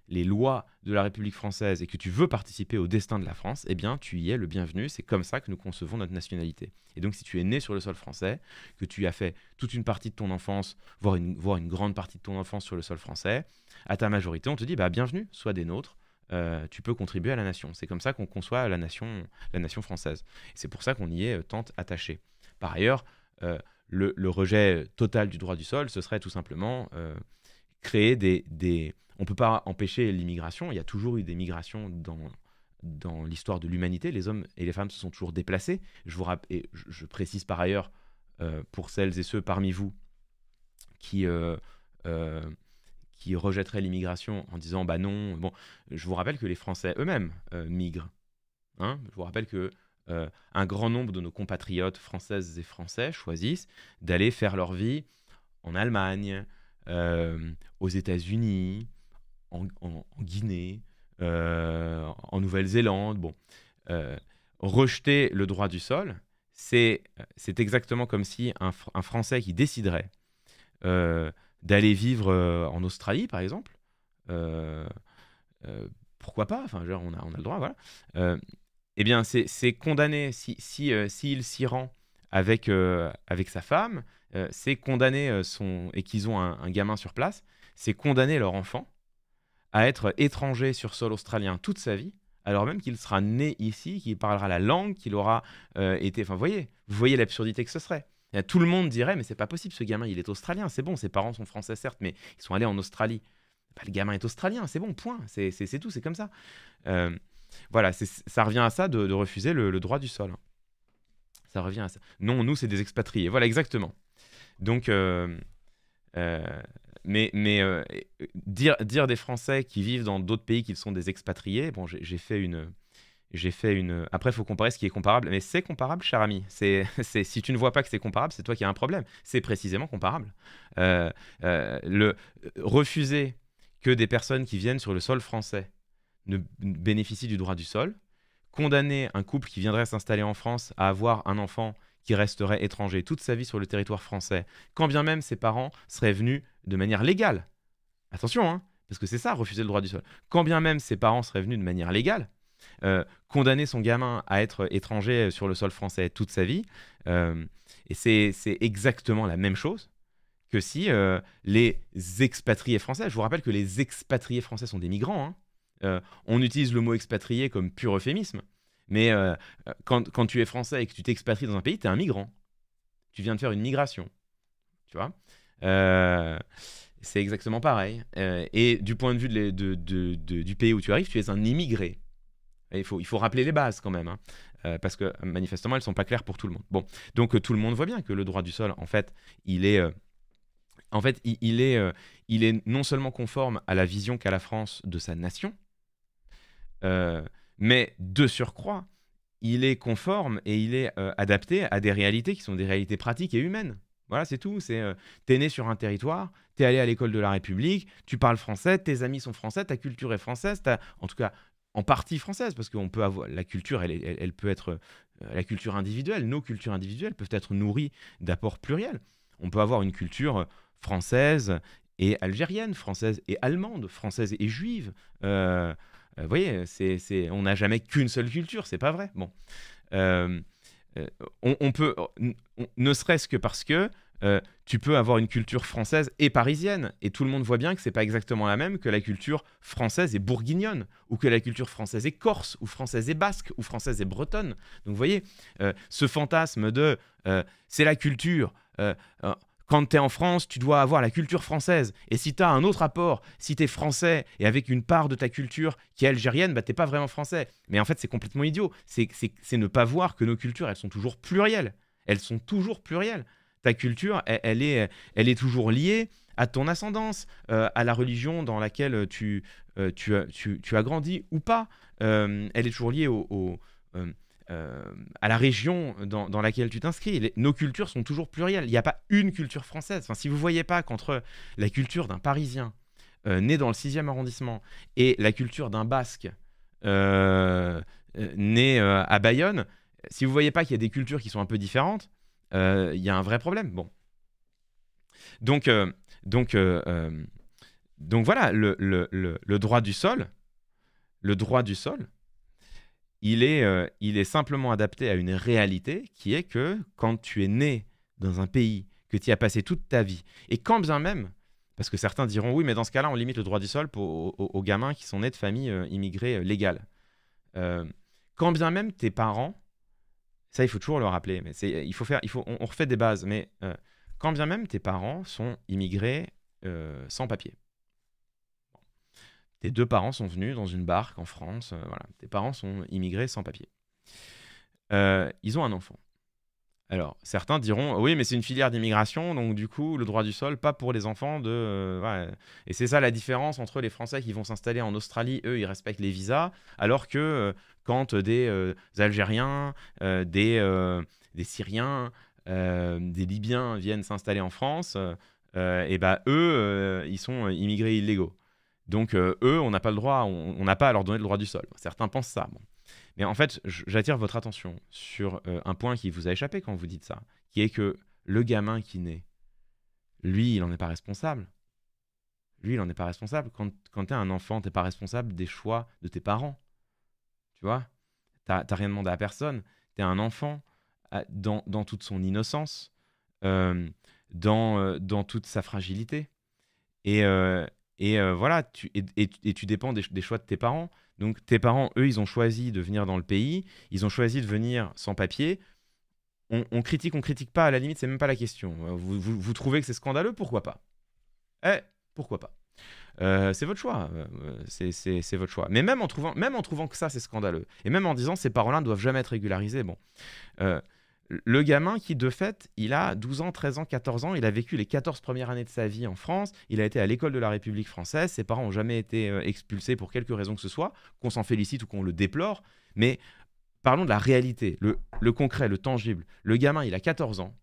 les lois de la République française et que tu veux participer au destin de la France, eh bien, tu y es le bienvenu. C'est comme ça que nous concevons notre nationalité. Et donc, si tu es né sur le sol français, que tu as fait toute une partie de ton enfance, voire une, voire une grande partie de ton enfance sur le sol français, à ta majorité, on te dit, bah, bienvenue, sois des nôtres. Euh, tu peux contribuer à la nation. C'est comme ça qu'on conçoit la nation, la nation française. C'est pour ça qu'on y est tant attaché. Par ailleurs, euh, le, rejet total du droit du sol, ce serait tout simplement euh, créer des, des... On ne peut pas empêcher l'immigration, il y a toujours eu des migrations dans, dans l'histoire de l'humanité, les hommes et les femmes se sont toujours déplacés. Je, vous rappelle, je, précise par ailleurs, euh, pour celles et ceux parmi vous qui, euh, qui rejetteraient l'immigration en disant bah non, bon, je vous rappelle que les Français eux-mêmes migrent. Hein. je vous rappelle que euh, un grand nombre de nos compatriotes françaises et français choisissent d'aller faire leur vie en Allemagne, euh, aux États-Unis, en, Guinée, euh, en Nouvelle-Zélande. Bon, rejeter le droit du sol, c'est exactement comme si un, un Français qui déciderait d'aller vivre en Australie, par exemple, pourquoi pas Enfin, genre, on a, on a le droit, voilà eh bien, c'est condamné. S'il si, si, euh, s'il s'y rend avec, euh, avec sa femme, euh, c'est condamné son, et qu'ils ont un, gamin sur place, c'est condamné leur enfant à être étranger sur sol australien toute sa vie, alors même qu'il sera né ici, qu'il parlera la langue, qu'il aura été. Enfin, voyez, vous voyez l'absurdité que ce serait. Eh tout le monde dirait, mais c'est pas possible, ce gamin, il est australien, c'est bon, ses parents sont français, certes, mais ils sont allés en Australie. Bah, le gamin est australien, c'est bon, point, c'est tout, c'est comme ça. Euh, voilà, ça revient à ça de, refuser le, droit du sol. Hein. Ça revient à ça. Non, nous, c'est des expatriés. Voilà, exactement. Donc, euh, euh, mais, euh, dire, des Français qui vivent dans d'autres pays qu'ils sont des expatriés, bon, j'ai fait une. J'ai fait une. Après, il faut comparer ce qui est comparable. Mais c'est comparable, cher ami. C'est, si tu ne vois pas que c'est comparable, c'est toi qui as un problème. C'est précisément comparable. le, refuser que des personnes qui viennent sur le sol français ne bénéficie du droit du sol, condamner un couple qui viendrait s'installer en France à avoir un enfant qui resterait étranger toute sa vie sur le territoire français, quand bien même ses parents seraient venus de manière légale. Attention, hein, parce que c'est ça, refuser le droit du sol. Quand bien même ses parents seraient venus de manière légale, euh, condamner son gamin à être étranger sur le sol français toute sa vie, euh, et c'est exactement la même chose que si euh, les expatriés français, je vous rappelle que les expatriés français sont des migrants, hein, euh, on utilise le mot expatrié comme pur euphémisme, mais euh, quand, tu es français et que tu t'expatries dans un pays, tu es un migrant. Tu viens de faire une migration. Tu vois euh, c'est exactement pareil. et du point de vue du pays où tu arrives, tu es un immigré. il, faut, rappeler les bases quand même, hein. parce que manifestement, elles ne sont pas claires pour tout le monde. Bon, donc tout le monde voit bien que le droit du sol, en fait, il est, en fait, est, il est non seulement conforme à la vision qu'a la France de sa nation, euh, mais de surcroît, il est conforme et il est euh, adapté à des réalités qui sont des réalités pratiques et humaines. Voilà, c'est tout. C'est euh, t'es né sur un territoire, t'es allé à l'école de la République, tu parles français, tes amis sont français, ta culture est française, en tout cas en partie française, parce qu'on peut avoir la culture, elle, peut être la culture individuelle. Nos cultures individuelles peuvent être nourries d'apports pluriels. On peut avoir une culture française et algérienne, française et allemande, française et juive. Euh, vous voyez, c'est, on n'a jamais qu'une seule culture, c'est pas vrai. Bon. Euh, euh, on, peut, ne serait-ce que parce que euh, tu peux avoir une culture française et parisienne, et tout le monde voit bien que c'est pas exactement la même que la culture française et bourguignonne, ou que la culture française et corse, ou française et basque, ou française et bretonne. Donc vous voyez, ce fantasme de c'est la culture quand tu es en France, tu dois avoir la culture française. Et si tu as un autre apport, si tu es français et avec une part de ta culture qui est algérienne, bah, tu pas vraiment français. Mais en fait, c'est complètement idiot. C'est ne pas voir que nos cultures, elles sont toujours plurielles. Elles sont toujours plurielles. Ta culture, elle, est, elle est toujours liée à ton ascendance, euh, à la religion dans laquelle tu, euh, as grandi ou pas. Euh, elle est toujours liée au, au euh, à la région dans, laquelle tu t'inscris. Nos cultures sont toujours plurielles. Il n'y a pas une culture française. Enfin, si vous voyez pas qu'entre la culture d'un Parisien euh, né dans le 6e arrondissement et la culture d'un Basque euh, né à Bayonne, si vous voyez pas qu'il y a des cultures qui sont un peu différentes, il y a un vrai problème. Bon. Donc, donc, donc voilà, le, le, le droit du sol, le droit du sol, euh, il est, simplement adapté à une réalité qui est que quand tu es né dans un pays, que tu y as passé toute ta vie, et quand bien même, parce que certains diront oui, mais dans ce cas-là, on limite le droit du sol aux, gamins qui sont nés de familles euh, immigrées euh, légales. quand bien même tes parents, ça il faut toujours le rappeler, mais il faut faire, il faut, on, on refait des bases, mais quand bien même tes parents sont immigrés sans papier, tes deux parents sont venus dans une barque en France. Euh, voilà. Tes parents sont immigrés sans papier. Euh, ils ont un enfant. Alors, certains diront, oui, mais c'est une filière d'immigration, donc du coup, le droit du sol, pas pour les enfants de... Euh, et c'est ça la différence entre les Français qui vont s'installer en Australie, eux, ils respectent les visas, alors que quand des Algériens, des, des Syriens, des Libyens viennent s'installer en France, et eh ben eux, ils sont immigrés illégaux. Donc euh, eux, on n'a pas le droit, on n'a pas à leur donner le droit du sol. Certains pensent ça. Mais en fait, j'attire votre attention sur euh, un point qui vous a échappé quand vous dites ça, qui est que le gamin qui naît, lui, il n'en est pas responsable. Lui, il n'en est pas responsable. Quand, tu es un enfant, tu n'es pas responsable des choix de tes parents. Tu vois Tu n'as rien demandé à personne. Tu es un enfant euh, dans, toute son innocence, dans, toute sa fragilité. Et, et euh, voilà, tu, et, tu dépends des, choix de tes parents. Donc tes parents, eux, ils ont choisi de venir dans le pays, ils ont choisi de venir sans papier. On, critique, on critique pas, à la limite, c'est même pas la question. Euh, vous, trouvez que c'est scandaleux Pourquoi pas Eh, pourquoi pas euh, c'est votre choix, c'est votre choix. Mais même en trouvant, même en trouvant que ça c'est scandaleux, et même en disant ces parents-là ne doivent jamais être régularisés, bon, le gamin qui, de fait, il a 12 ans, 13 ans, 14 ans, il a vécu les 14 premières années de sa vie en France, il a été à l'école de la République française, ses parents n'ont jamais été euh, expulsés pour quelque raison que ce soit, qu'on s'en félicite ou qu'on le déplore, mais parlons de la réalité, le, concret, le tangible. Le gamin, il a 14 ans,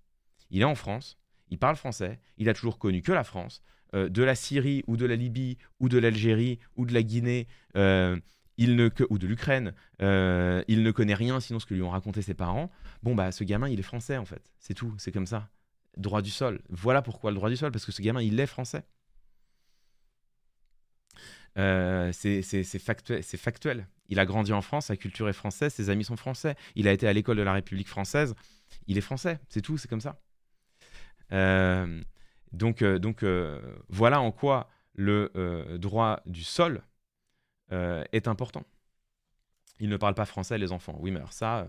il est en France, il parle français, il a toujours connu que la France, euh, de la Syrie ou de la Libye ou de l'Algérie ou de la Guinée. Euh, il ne ou de l'Ukraine, euh, il ne connaît rien sinon ce que lui ont raconté ses parents. Bon bah ce gamin il est français en fait, c'est tout, c'est comme ça. Droit du sol. Voilà pourquoi le droit du sol parce que ce gamin il est français. Euh, c'est factuel, Il a grandi en France, sa culture est française, ses amis sont français. Il a été à l'école de la République française, il est français, c'est tout, c'est comme ça. Euh, donc donc voilà en quoi le droit du sol euh, est important. Ils ne parlent pas français, les enfants. Oui, mais ça, euh,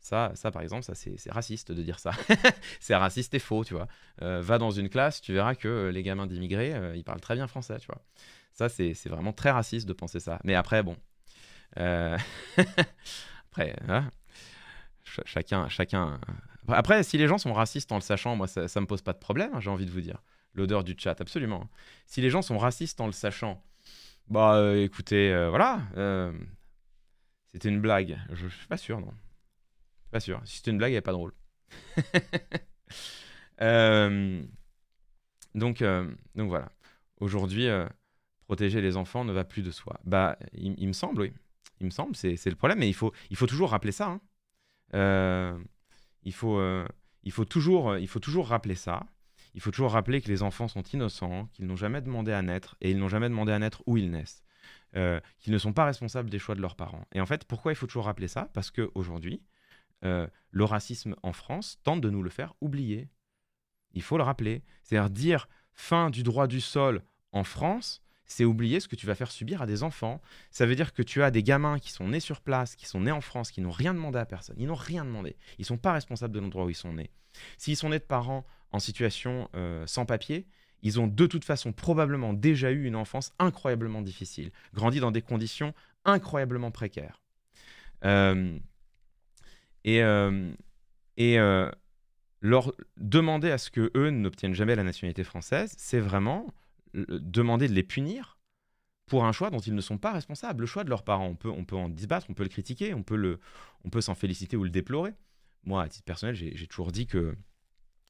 ça, ça par exemple, ça c'est raciste de dire ça. c'est raciste et faux, tu vois. Euh, va dans une classe, tu verras que les gamins d'immigrés, ils parlent très bien français, tu vois. Ça, c'est vraiment très raciste de penser ça. Mais après, bon. après, hein, chacun, chacun. Après, si les gens sont racistes en le sachant, moi, ça, ça me pose pas de problème, hein, j'ai envie de vous dire. L'odeur du chat, absolument. Hein. Si les gens sont racistes en le sachant, bah euh, écoutez, euh, voilà. Euh, c'était une blague. Je, suis pas sûr, non. Pas sûr. Si c'était une blague, elle a pas drôle. donc, donc voilà. Aujourd'hui, protéger les enfants ne va plus de soi. Bah, il, me semble, oui. Il me semble, c'est le problème. Mais il faut, il faut toujours rappeler ça. Hein. il, faut, il, faut toujours, il faut toujours rappeler ça il faut toujours rappeler que les enfants sont innocents, qu'ils n'ont jamais demandé à naître et ils n'ont jamais demandé à naître où ils naissent. Euh, qu'ils ne sont pas responsables des choix de leurs parents. Et en fait, pourquoi il faut toujours rappeler ça Parce qu'aujourd'hui, euh, le racisme en France tente de nous le faire oublier. Il faut le rappeler. C'est-à-dire dire fin du droit du sol en France, c'est oublier ce que tu vas faire subir à des enfants. Ça veut dire que tu as des gamins qui sont nés sur place, qui sont nés en France, qui n'ont rien demandé à personne. Ils n'ont rien demandé. Ils ne sont pas responsables de l'endroit où ils sont nés. S'ils sont nés de parents en situation euh, sans papier, ils ont de toute façon probablement déjà eu une enfance incroyablement difficile, grandi dans des conditions incroyablement précaires. Euh, et euh, et leur demander à ce que eux n'obtiennent jamais la nationalité française, c'est vraiment demander de les punir pour un choix dont ils ne sont pas responsables. Le choix de leurs parents, on peut, on peut en débattre, on peut le critiquer, on peut, peut s'en féliciter ou le déplorer. Moi, à titre personnel, j'ai toujours dit que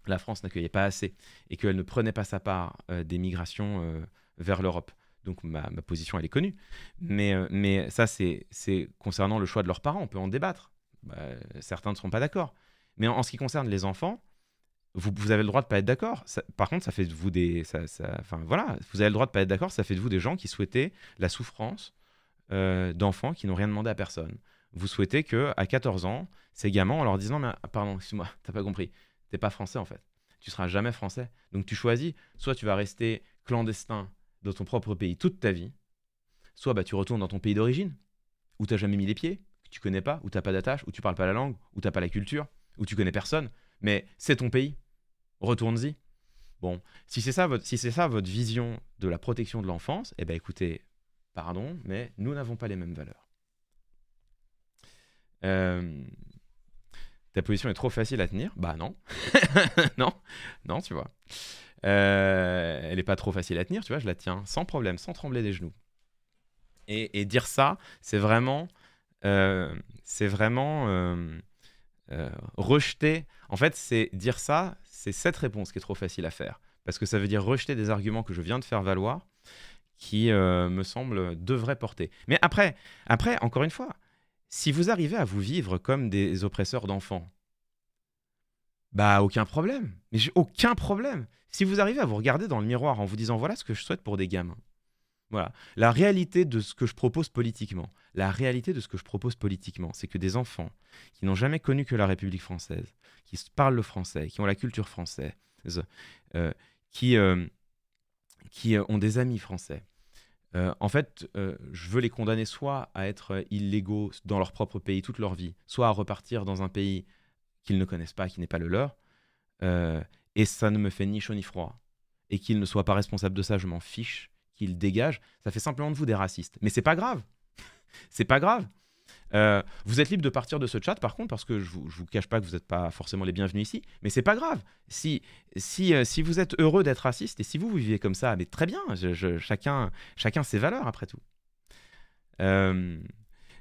la France n'accueillait pas assez et qu'elle ne prenait pas sa part euh, des migrations euh, vers l'Europe. Donc ma, position, elle est connue. Mais, euh, mais ça, c'est concernant le choix de leurs parents, on peut en débattre. Bah, certains ne seront pas d'accord. Mais en, ce qui concerne les enfants, vous, avez le droit de pas être d'accord. Par contre, ça fait de vous des, enfin voilà, vous avez le droit de pas être d'accord. Ça fait de vous des gens qui souhaitaient la souffrance euh, d'enfants qui n'ont rien demandé à personne. Vous souhaitez que à 14 ans, ces gamins, en leur disant « mais ah, pardon, excuse-moi, t'as pas compris, t'es pas français en fait. Tu seras jamais français. Donc tu choisis, soit tu vas rester clandestin dans ton propre pays toute ta vie, soit bah tu retournes dans ton pays d'origine où t'as jamais mis les pieds, que tu connais pas, où t'as pas d'attache, où tu parles pas la langue, où t'as pas la culture, où tu connais personne. Mais c'est ton pays retourne-y. Bon, si c'est ça, votre, si c'est ça votre vision de la protection de l'enfance, eh ben écoutez, pardon, mais nous n'avons pas les mêmes valeurs. Euh, ta position est trop facile à tenir Bah non. non, non, tu vois. Euh, elle n'est pas trop facile à tenir, tu vois, je la tiens sans problème, sans trembler des genoux. Et, dire ça, c'est vraiment, euh, c'est vraiment rejeter. En fait, c'est dire ça, c'est cette réponse qui est trop facile à faire. Parce que ça veut dire rejeter des arguments que je viens de faire valoir qui, euh, me semble, devraient porter. Mais après, après, encore une fois, si vous arrivez à vous vivre comme des oppresseurs d'enfants, bah aucun problème. Mais aucun problème. Si vous arrivez à vous regarder dans le miroir en vous disant voilà ce que je souhaite pour des gamins, voilà. La réalité de ce que je propose politiquement, la réalité de ce que je propose politiquement, c'est que des enfants qui n'ont jamais connu que la République française, qui parlent le français, qui ont la culture française, euh, qui, euh, qui euh, ont des amis français, en fait, je veux les condamner soit à être illégaux dans leur propre pays toute leur vie, soit à repartir dans un pays qu'ils ne connaissent pas, qui n'est pas le leur. et ça ne me fait ni chaud ni froid. Et qu'ils ne soient pas responsables de ça, je m'en fiche il dégage, ça fait simplement de vous des racistes. Mais c'est pas grave. c'est pas grave. Euh, vous êtes libre de partir de ce chat, par contre, parce que je vous, vous cache pas que vous n'êtes pas forcément les bienvenus ici, mais c'est pas grave. Si, si, euh, si vous êtes heureux d'être raciste et si vous, vous vivez comme ça, mais très bien, chacun, chacun ses valeurs après tout. Euh,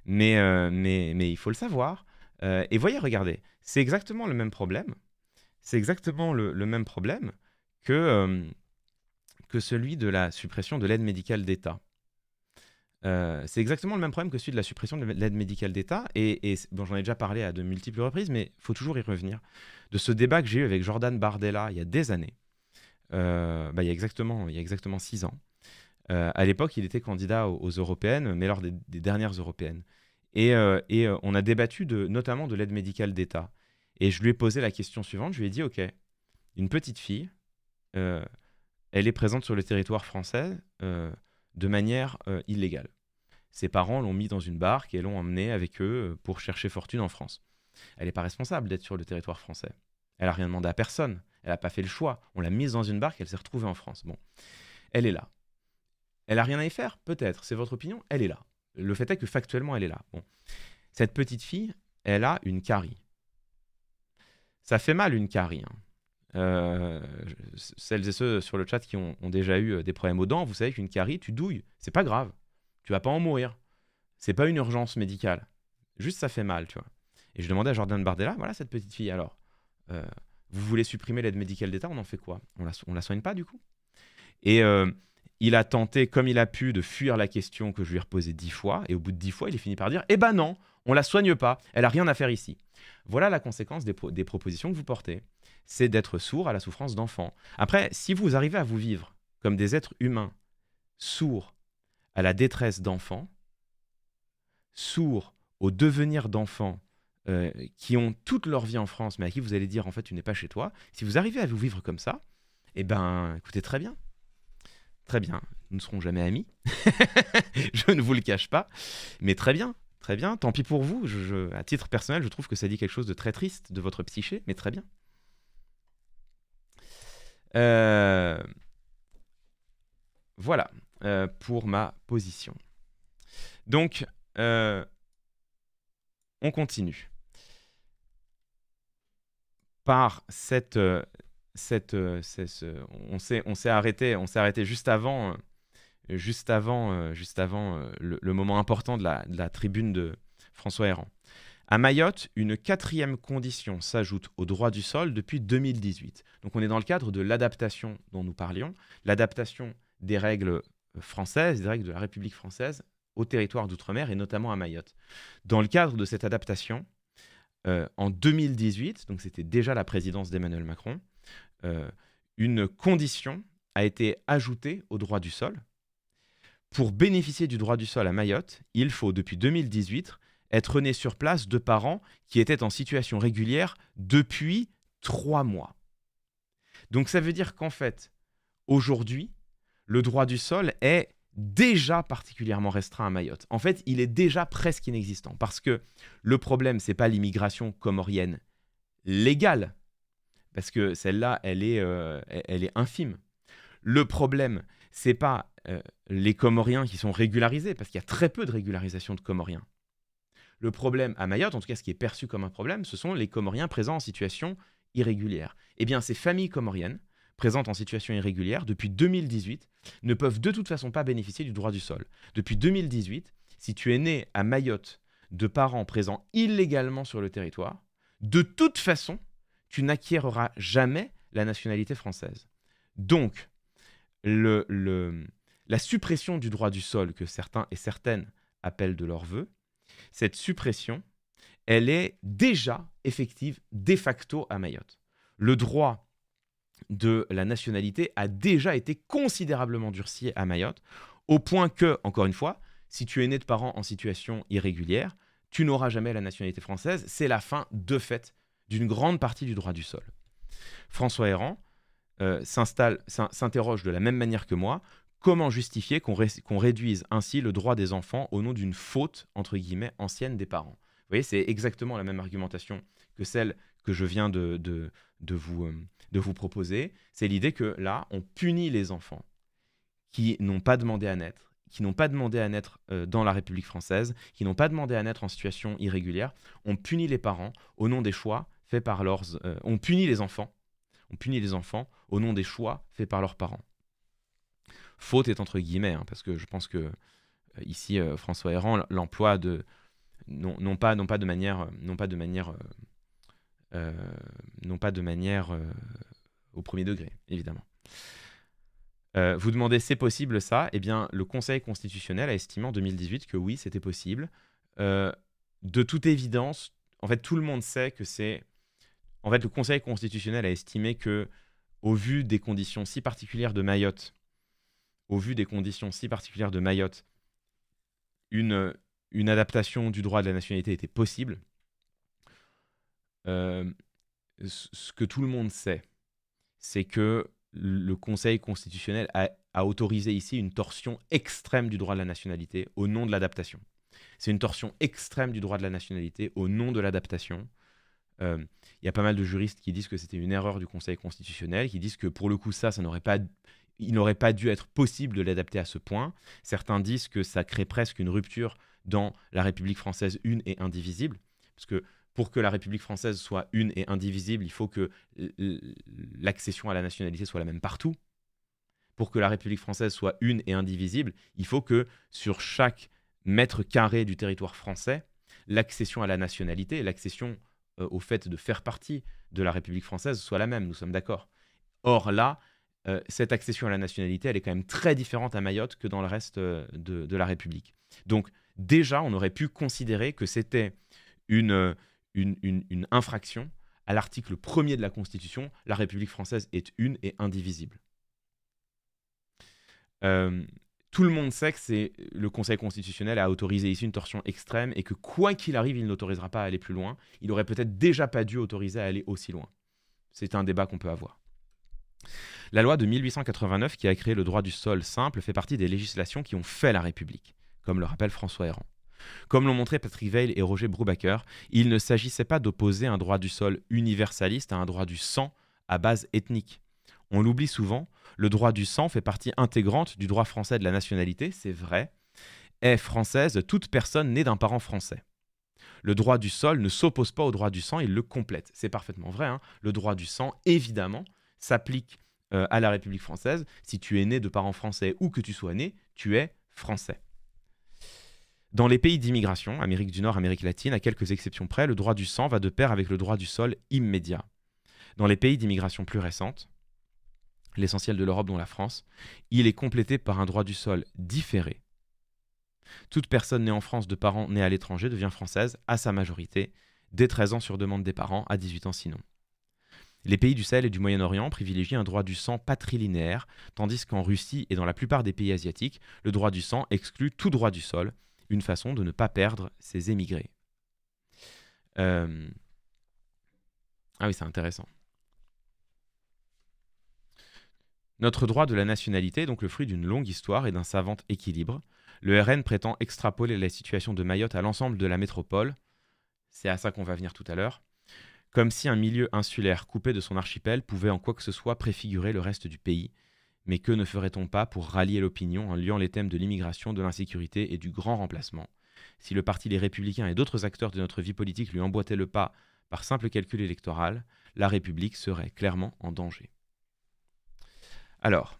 mais, mais, mais il faut le savoir. et voyez, regardez, c'est exactement le même problème. C'est exactement le, même problème que que celui de la suppression de l'aide médicale d'État. Euh, c'est exactement le même problème que celui de la suppression de l'aide médicale d'État. Et, j'en ai déjà parlé à de multiples reprises, mais il faut toujours y revenir. De ce débat que j'ai eu avec Jordan Bardella il y a des années, euh, bah, il, y a exactement, il y exactement six ans. Euh, à l'époque, il était candidat aux, européennes, mais lors des, dernières européennes. Et, et on a débattu de, notamment de l'aide médicale d'État. Et je lui ai posé la question suivante. Je lui ai dit, OK, une petite fille, elle est présente sur le territoire français euh, de manière euh, illégale. Ses parents l'ont mis dans une barque et l'ont emmenée avec eux euh, pour chercher fortune en France. Elle n'est pas responsable d'être sur le territoire français. Elle n'a rien demandé à personne. Elle n'a pas fait le choix. On l'a mise dans une barque, elle s'est retrouvée en France. Bon, elle est là. Elle n'a rien à y faire, peut-être. C'est votre opinion, elle est là. Le fait est que factuellement, elle est là. Bon. Cette petite fille, elle a une carie. Ça fait mal une carie. Hein. Euh, celles et ceux sur le chat qui ont, déjà eu euh, des problèmes aux dents, vous savez qu'une carie, tu douilles, c'est pas grave, tu vas pas en mourir, c'est pas une urgence médicale, juste ça fait mal, tu vois. Et je demandais à Jordan Bardella, voilà cette petite fille, alors, euh, vous voulez supprimer l'aide médicale d'État, on en fait quoi on la, la soigne pas du coup Et il a tenté, comme il a pu, de fuir la question que je lui ai reposée dix fois, et au bout de dix fois, il est fini par dire, eh ben non, on la soigne pas, elle a rien à faire ici. Voilà la conséquence des propositions que vous portez c'est d'être sourd à la souffrance d'enfants. Après, si vous arrivez à vous vivre comme des êtres humains, sourds à la détresse d'enfants, sourds au devenir d'enfants euh, qui ont toute leur vie en France, mais à qui vous allez dire en fait tu n'es pas chez toi, si vous arrivez à vous vivre comme ça, eh ben écoutez très bien. Très bien, nous ne serons jamais amis, je ne vous le cache pas, mais très bien, très bien, tant pis pour vous, à titre personnel je trouve que ça dit quelque chose de très triste de votre psyché, mais très bien. Euh, voilà euh, pour ma position. Donc, euh, on continue. Par cette... on s'est arrêté, on arrêté juste avant, juste avant, juste avant le, moment important de la, de la tribune de François Héran. À Mayotte, une quatrième condition s'ajoute au droit du sol depuis 2018. Donc on est dans le cadre de l'adaptation dont nous parlions, l'adaptation des règles françaises, des règles de la République française au territoire d'outre-mer et notamment à Mayotte. Dans le cadre de cette adaptation, euh, en 2018, donc c'était déjà la présidence d'Emmanuel Macron, euh, une condition a été ajoutée au droit du sol. Pour bénéficier du droit du sol à Mayotte, il faut depuis 2018 être né sur place de parents qui étaient en situation régulière depuis trois mois. Donc ça veut dire qu'en fait, aujourd'hui, le droit du sol est déjà particulièrement restreint à Mayotte. En fait, il est déjà presque inexistant parce que le problème, n'est pas l'immigration comorienne légale, parce que celle-là, elle est, euh, infime. Le problème, n'est pas euh, les Comoriens qui sont régularisés, parce qu'il y a très peu de régularisation de Comoriens. Le problème à Mayotte, en tout cas ce qui est perçu comme un problème, ce sont les Comoriens présents en situation irrégulière. Eh bien, ces familles comoriennes présentes en situation irrégulière depuis 2018 ne peuvent de toute façon pas bénéficier du droit du sol. Depuis 2018, si tu es né à Mayotte de parents présents illégalement sur le territoire, de toute façon, tu n'acquériras jamais la nationalité française. Donc, la suppression du droit du sol que certains et certaines appellent de leur vœu cette suppression, elle est déjà effective de facto à Mayotte. Le droit de la nationalité a déjà été considérablement durci à Mayotte, au point que, encore une fois, si tu es né de parents en situation irrégulière, tu n'auras jamais la nationalité française. C'est la fin de fait d'une grande partie du droit du sol. François Errand euh, s'interroge de la même manière que moi Comment justifier qu'on réduise ainsi le droit des enfants au nom d'une faute, entre guillemets, ancienne des parents Vous voyez, c'est exactement la même argumentation que celle que je viens euh, de, vous, proposer. C'est l'idée que là, on punit les enfants qui n'ont pas demandé à naître, qui n'ont pas demandé à naître euh, dans la République française, qui n'ont pas demandé à naître en situation irrégulière. On punit les parents au nom des choix faits par leurs... Euh, on punit les enfants. On punit les enfants au nom des choix faits par leurs parents. Faute est entre guillemets, hein, parce que je pense que euh, ici, euh, François Héran l'emploi de. Non, pas, non pas de manière. Euh, non pas de manière. non pas de manière au premier degré, évidemment. vous demandez c'est possible ça Eh bien, le Conseil constitutionnel a estimé en 2018 que oui, c'était possible. de toute évidence, en fait, tout le monde sait que c'est. En fait, le Conseil constitutionnel a estimé que, au vu des conditions si particulières de Mayotte, au vu des conditions si particulières de Mayotte, une, adaptation du droit de la nationalité était possible. Euh, ce que tout le monde sait, c'est que le Conseil constitutionnel a, autorisé ici une torsion extrême du droit de la nationalité au nom de l'adaptation. C'est une torsion extrême du droit de la nationalité au nom de l'adaptation. Euh, il y a pas mal de juristes qui disent que c'était une erreur du Conseil constitutionnel, qui disent que pour le coup ça, ça n'aurait pas il n'aurait pas dû être possible de l'adapter à ce point. Certains disent que ça crée presque une rupture dans la République française une et indivisible, parce que pour que la République française soit une et indivisible, il faut que l'accession à la nationalité soit la même partout. Pour que la République française soit une et indivisible, il faut que sur chaque mètre carré du territoire français, l'accession à la nationalité, l'accession euh, au fait de faire partie de la République française soit la même, nous sommes d'accord. Or là, euh, cette accession à la nationalité, elle est quand même très différente à Mayotte que dans le reste euh, de, la République. Donc déjà, on aurait pu considérer que c'était une, euh, infraction à l'article 1er de la Constitution. La République française est une et indivisible. tout le monde sait que c'est le Conseil constitutionnel a autorisé ici une torsion extrême et que quoi qu'il arrive, il n'autorisera pas à aller plus loin. Il aurait peut-être déjà pas dû autoriser à aller aussi loin. C'est un débat qu'on peut avoir. La loi de 1889 qui a créé le droit du sol simple fait partie des législations qui ont fait la République, comme le rappelle François Héran. Comme l'ont montré Patrick Veil et Roger Brubaker, il ne s'agissait pas d'opposer un droit du sol universaliste à un droit du sang à base ethnique. On l'oublie souvent, le droit du sang fait partie intégrante du droit français de la nationalité, c'est vrai, est française toute personne née d'un parent français. Le droit du sol ne s'oppose pas au droit du sang, il le complète. C'est parfaitement vrai, hein. le droit du sang, évidemment, s'applique euh, à la République française. Si tu es né de parents français ou que tu sois né, tu es français. Dans les pays d'immigration, Amérique du Nord, Amérique latine, à quelques exceptions près, le droit du sang va de pair avec le droit du sol immédiat. Dans les pays d'immigration plus récentes, l'essentiel de l'Europe dont la France, il est complété par un droit du sol différé. Toute personne née en France de parents nés à l'étranger devient française à sa majorité, dès 13 ans sur demande des parents, à 18 ans sinon. Les pays du Sahel et du Moyen-Orient privilégient un droit du sang patrilinéaire, tandis qu'en Russie et dans la plupart des pays asiatiques, le droit du sang exclut tout droit du sol, une façon de ne pas perdre ses émigrés. Euh, ah oui, c'est intéressant. Notre droit de la nationalité est donc le fruit d'une longue histoire et d'un savant équilibre. Le RN prétend extrapoler la situation de Mayotte à l'ensemble de la métropole. C'est à ça qu'on va venir tout à l'heure comme si un milieu insulaire coupé de son archipel pouvait en quoi que ce soit préfigurer le reste du pays. Mais que ne ferait-on pas pour rallier l'opinion en liant les thèmes de l'immigration, de l'insécurité et du grand remplacement Si le Parti des Républicains et d'autres acteurs de notre vie politique lui emboîtaient le pas par simple calcul électoral, la République serait clairement en danger. Alors,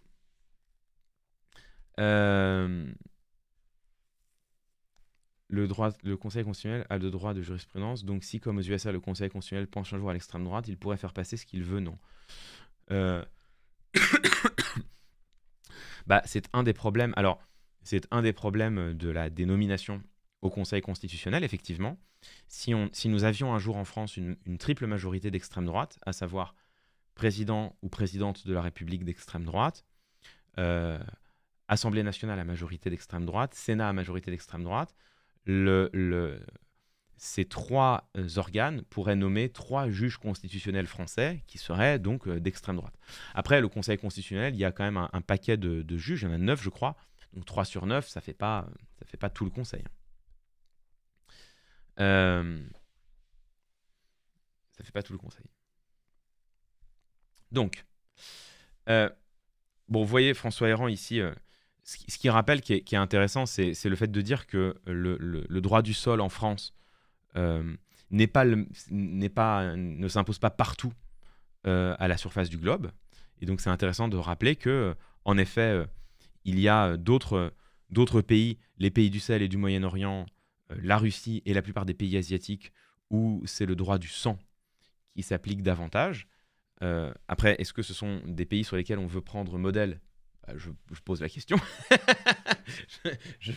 euh, le, droit, le Conseil constitutionnel a le droit de jurisprudence, donc si, comme aux USA, le Conseil constitutionnel penche un jour à l'extrême droite, il pourrait faire passer ce qu'il veut, non. Euh, bah, c'est un des problèmes. Alors, c'est un des problèmes de la dénomination au Conseil constitutionnel, effectivement. Si, on, si nous avions un jour en France une, triple majorité d'extrême droite, à savoir président ou présidente de la République d'extrême droite, euh, Assemblée nationale à majorité d'extrême droite, Sénat à majorité d'extrême droite, ces trois euh, organes pourraient nommer trois juges constitutionnels français qui seraient donc euh, d'extrême droite. Après, le Conseil constitutionnel, il y a quand même un, paquet de, juges, il y en a neuf, je crois. Donc trois sur neuf, ça ne fait, pas, fait pas tout le Conseil. Euh... Ça fait pas tout le Conseil. Donc, euh, bon, vous voyez François Héran ici ce qui, rappelle qui est, intéressant, c'est le fait de dire que le, droit du sol en France euh, n'est pas, ne s'impose pas partout euh, à la surface du globe. Et donc c'est intéressant de rappeler que, euh, en effet, il y a d'autres pays, les pays du Sel et du Moyen-Orient, la Russie et la plupart des pays asiatiques, où c'est le droit du sang qui s'applique davantage. après, est-ce que ce sont des pays sur lesquels on veut prendre modèle bah, je, pose la question.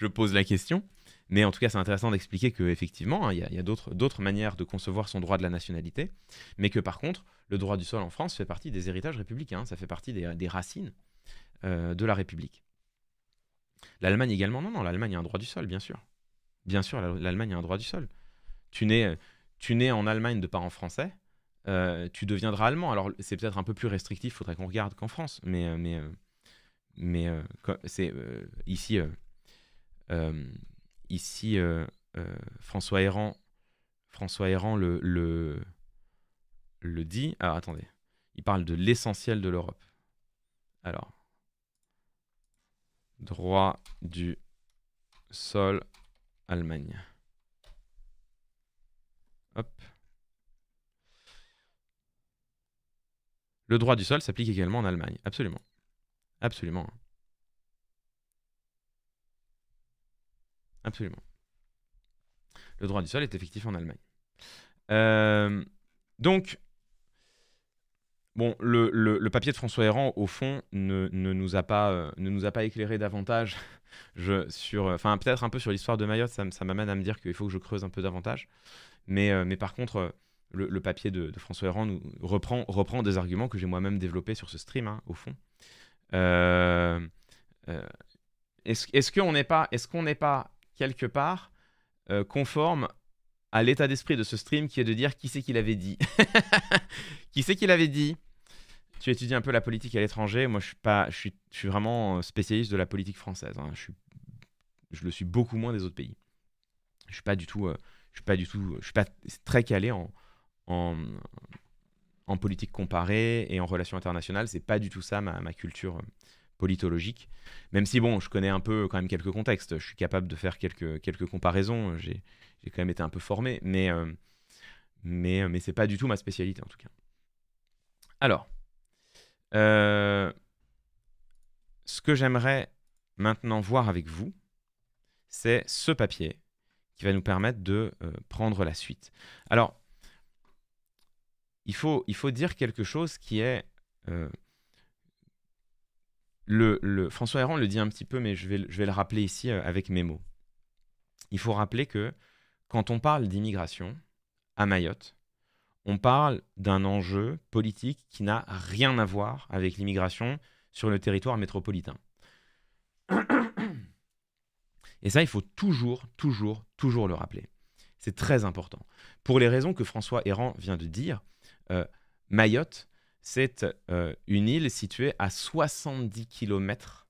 je, pose la question. Mais en tout cas, c'est intéressant d'expliquer qu'effectivement, hein, il y a, d'autres manières de concevoir son droit de la nationalité, mais que par contre, le droit du sol en France fait partie des héritages républicains, hein. ça fait partie des, racines euh, de la République. L'Allemagne également, non, non, l'Allemagne a un droit du sol, bien sûr. Bien sûr, l'Allemagne a un droit du sol. Tu nais, tu nais en Allemagne de parents français, euh, tu deviendras allemand. Alors, c'est peut-être un peu plus restrictif, il faudrait qu'on regarde qu'en France, mais, c'est ici, ici François Héran, François Héran le, le, le dit. Alors, attendez, il parle de l'essentiel de l'Europe. Alors, droit du sol Allemagne. Le droit du sol s'applique également en Allemagne, absolument. Absolument. Absolument. Le droit du sol est effectif en Allemagne. Euh, donc, bon, le, papier de François Errand au fond, ne, nous, a pas, euh, ne nous a pas éclairé davantage je, sur... Euh, enfin, peut-être un peu sur l'histoire de Mayotte, ça, m'amène à me dire qu'il faut que je creuse un peu davantage. Mais, mais par contre le, papier de, François Héran nous reprend, reprend des arguments que j'ai moi-même développés sur ce stream, hein, au fond. Euh, euh, est-ce, qu'on n'est pas, est pas quelque part euh, conforme à l'état d'esprit de ce stream qui est de dire qui c'est qui l'avait dit Qui c'est qui l'avait dit Tu étudies un peu la politique à l'étranger. Moi, je suis pas, je suis, vraiment spécialiste de la politique française. Hein. Je, je le suis beaucoup moins des autres pays. Je suis pas du tout, je suis pas du tout, je suis pas très calé en, en, politique comparée et en relations internationales. C'est pas du tout ça ma, culture euh, politologique. Même si bon, je connais un peu quand même quelques contextes. Je suis capable de faire quelques, quelques comparaisons. J'ai quand même été un peu formé, mais euh, mais euh, mais c'est pas du tout ma spécialité en tout cas. Alors, ce que j'aimerais maintenant voir avec vous, c'est ce papier qui va nous permettre de prendre la suite. Alors, il faut, il faut dire quelque chose qui est... Euh, le, François Héran le dit un petit peu, mais je vais, je vais le rappeler ici euh, avec mes mots. Il faut rappeler que quand on parle d'immigration à Mayotte, on parle d'un enjeu politique qui n'a rien à voir avec l'immigration sur le territoire métropolitain. Et ça, il faut toujours, toujours, toujours le rappeler. C'est très important. Pour les raisons que François Héran vient de dire, euh, Mayotte, c'est euh, une île située à 70 km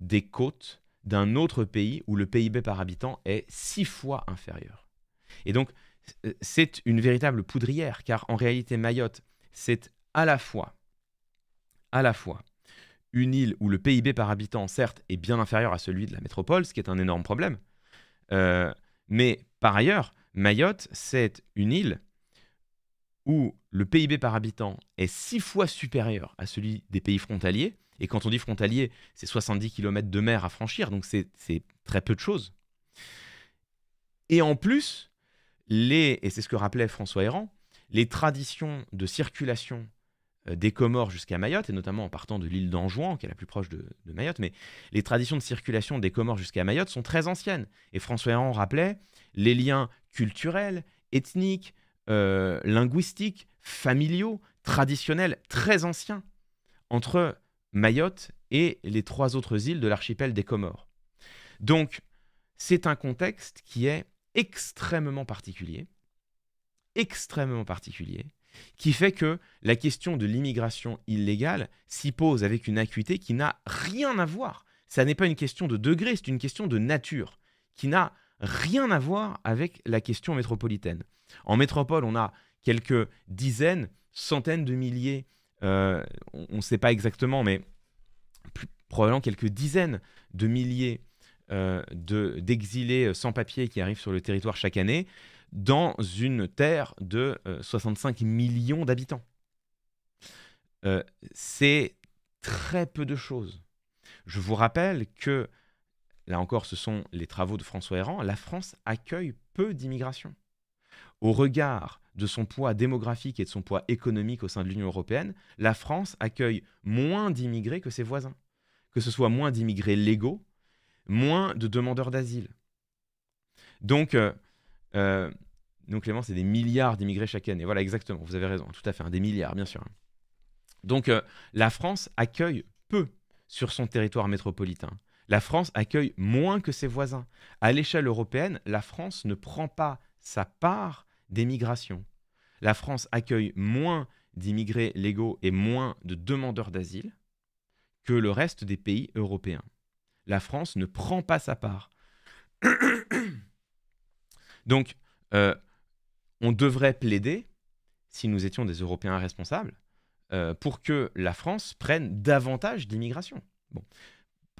des côtes d'un autre pays où le PIB par habitant est six fois inférieur. Et donc, euh, c'est une véritable poudrière, car en réalité, Mayotte, c'est à la fois, à la fois, une île où le PIB par habitant, certes, est bien inférieur à celui de la métropole, ce qui est un énorme problème, mais par ailleurs, Mayotte, c'est une île où le PIB par habitant est six fois supérieur à celui des pays frontaliers, et quand on dit frontalier, c'est 70 km de mer à franchir, donc c'est très peu de choses. Et en plus, les, et c'est ce que rappelait François Héran, les traditions de circulation euh, des Comores jusqu'à Mayotte, et notamment en partant de l'île d'Anjouan, qui est la plus proche de, de, Mayotte, mais les traditions de circulation des Comores jusqu'à Mayotte sont très anciennes. Et François Héran rappelait les liens culturels, ethniques, euh, linguistiques, familiaux, traditionnels, très anciens, entre Mayotte et les trois autres îles de l'archipel des Comores. Donc, c'est un contexte qui est extrêmement particulier, extrêmement particulier, qui fait que la question de l'immigration illégale s'y pose avec une acuité qui n'a rien à voir. Ça n'est pas une question de degré, c'est une question de nature, qui n'a rien à voir avec la question métropolitaine. En métropole, on a quelques dizaines, centaines de milliers, euh, on ne sait pas exactement, mais probablement quelques dizaines de milliers euh, d'exilés euh, sans papier qui arrivent sur le territoire chaque année dans une terre de 65 millions d'habitants. C'est très peu de choses. Je vous rappelle que Là encore, ce sont les travaux de François Héran. La France accueille peu d'immigration. Au regard de son poids démographique et de son poids économique au sein de l'Union européenne, la France accueille moins d'immigrés que ses voisins. Que ce soit moins d'immigrés légaux, moins de demandeurs d'asile. Donc, euh, euh, Clément, c'est des milliards d'immigrés chaque année. Voilà, exactement, vous avez raison, tout à fait, hein, des milliards, bien sûr. Hein. Donc, euh, la France accueille peu sur son territoire métropolitain. La France accueille moins que ses voisins. À l'échelle européenne, la France ne prend pas sa part des migrations. La France accueille moins d'immigrés légaux et moins de demandeurs d'asile que le reste des pays européens. La France ne prend pas sa part. Donc, euh, on devrait plaider, si nous étions des Européens responsables, euh, pour que la France prenne davantage d'immigration. Bon.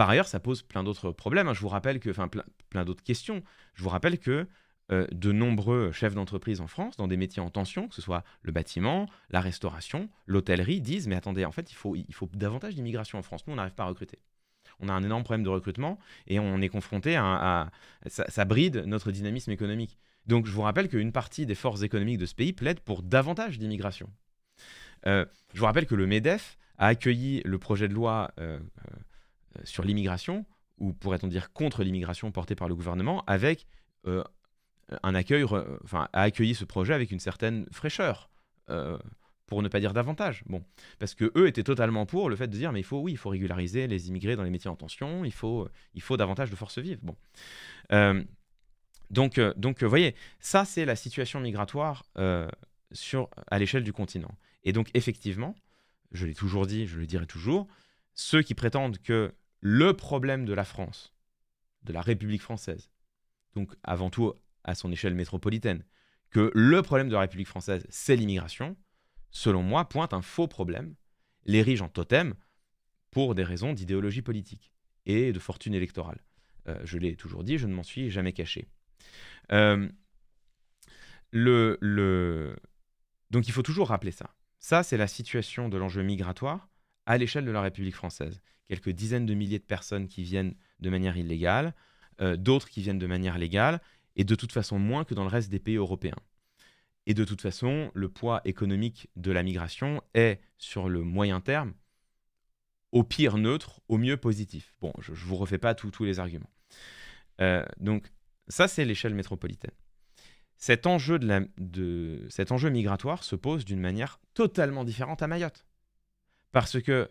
Par ailleurs, ça pose plein d'autres problèmes. Hein. Je vous rappelle que, enfin, plein, d'autres questions. Je vous rappelle que euh, de nombreux chefs d'entreprise en France, dans des métiers en tension, que ce soit le bâtiment, la restauration, l'hôtellerie, disent Mais attendez, en fait, il faut, davantage d'immigration en France. Nous, on n'arrive pas à recruter. On a un énorme problème de recrutement et on est confronté à. ça, bride notre dynamisme économique. Donc, je vous rappelle qu'une partie des forces économiques de ce pays plaide pour davantage d'immigration. Euh, je vous rappelle que le MEDEF a accueilli le projet de loi euh, euh, sur l'immigration, ou pourrait-on dire contre l'immigration portée par le gouvernement, avec euh, un accueil, enfin, a accueilli ce projet avec une certaine fraîcheur, euh, pour ne pas dire davantage. Bon, parce que eux étaient totalement pour le fait de dire, mais il faut, oui, il faut régulariser les immigrés dans les métiers en tension, il faut, il faut davantage de forces vives. Bon. donc, donc, vous voyez, ça, c'est la situation migratoire sur, à l'échelle du continent. Et donc, effectivement, je l'ai toujours dit, je le dirai toujours, ceux qui prétendent que le problème de la France, de la République française, donc avant tout à son échelle métropolitaine, que le problème de la République française, c'est l'immigration, selon moi, pointe un faux problème, l'érige en totem, pour des raisons d'idéologie politique et de fortune électorale. Euh, je l'ai toujours dit, je ne m'en suis jamais caché. Euh, donc il faut toujours rappeler ça. Ça, c'est la situation de l'enjeu migratoire à l'échelle de la République française, quelques dizaines de milliers de personnes qui viennent de manière illégale, euh, d'autres qui viennent de manière légale, et de toute façon moins que dans le reste des pays européens. Et de toute façon, le poids économique de la migration est, sur le moyen terme, au pire neutre, au mieux positif. Bon, je ne vous refais pas tous les arguments. Euh, donc, ça, c'est l'échelle métropolitaine. Cet enjeu, cet enjeu migratoire se pose d'une manière totalement différente à Mayotte. Parce que,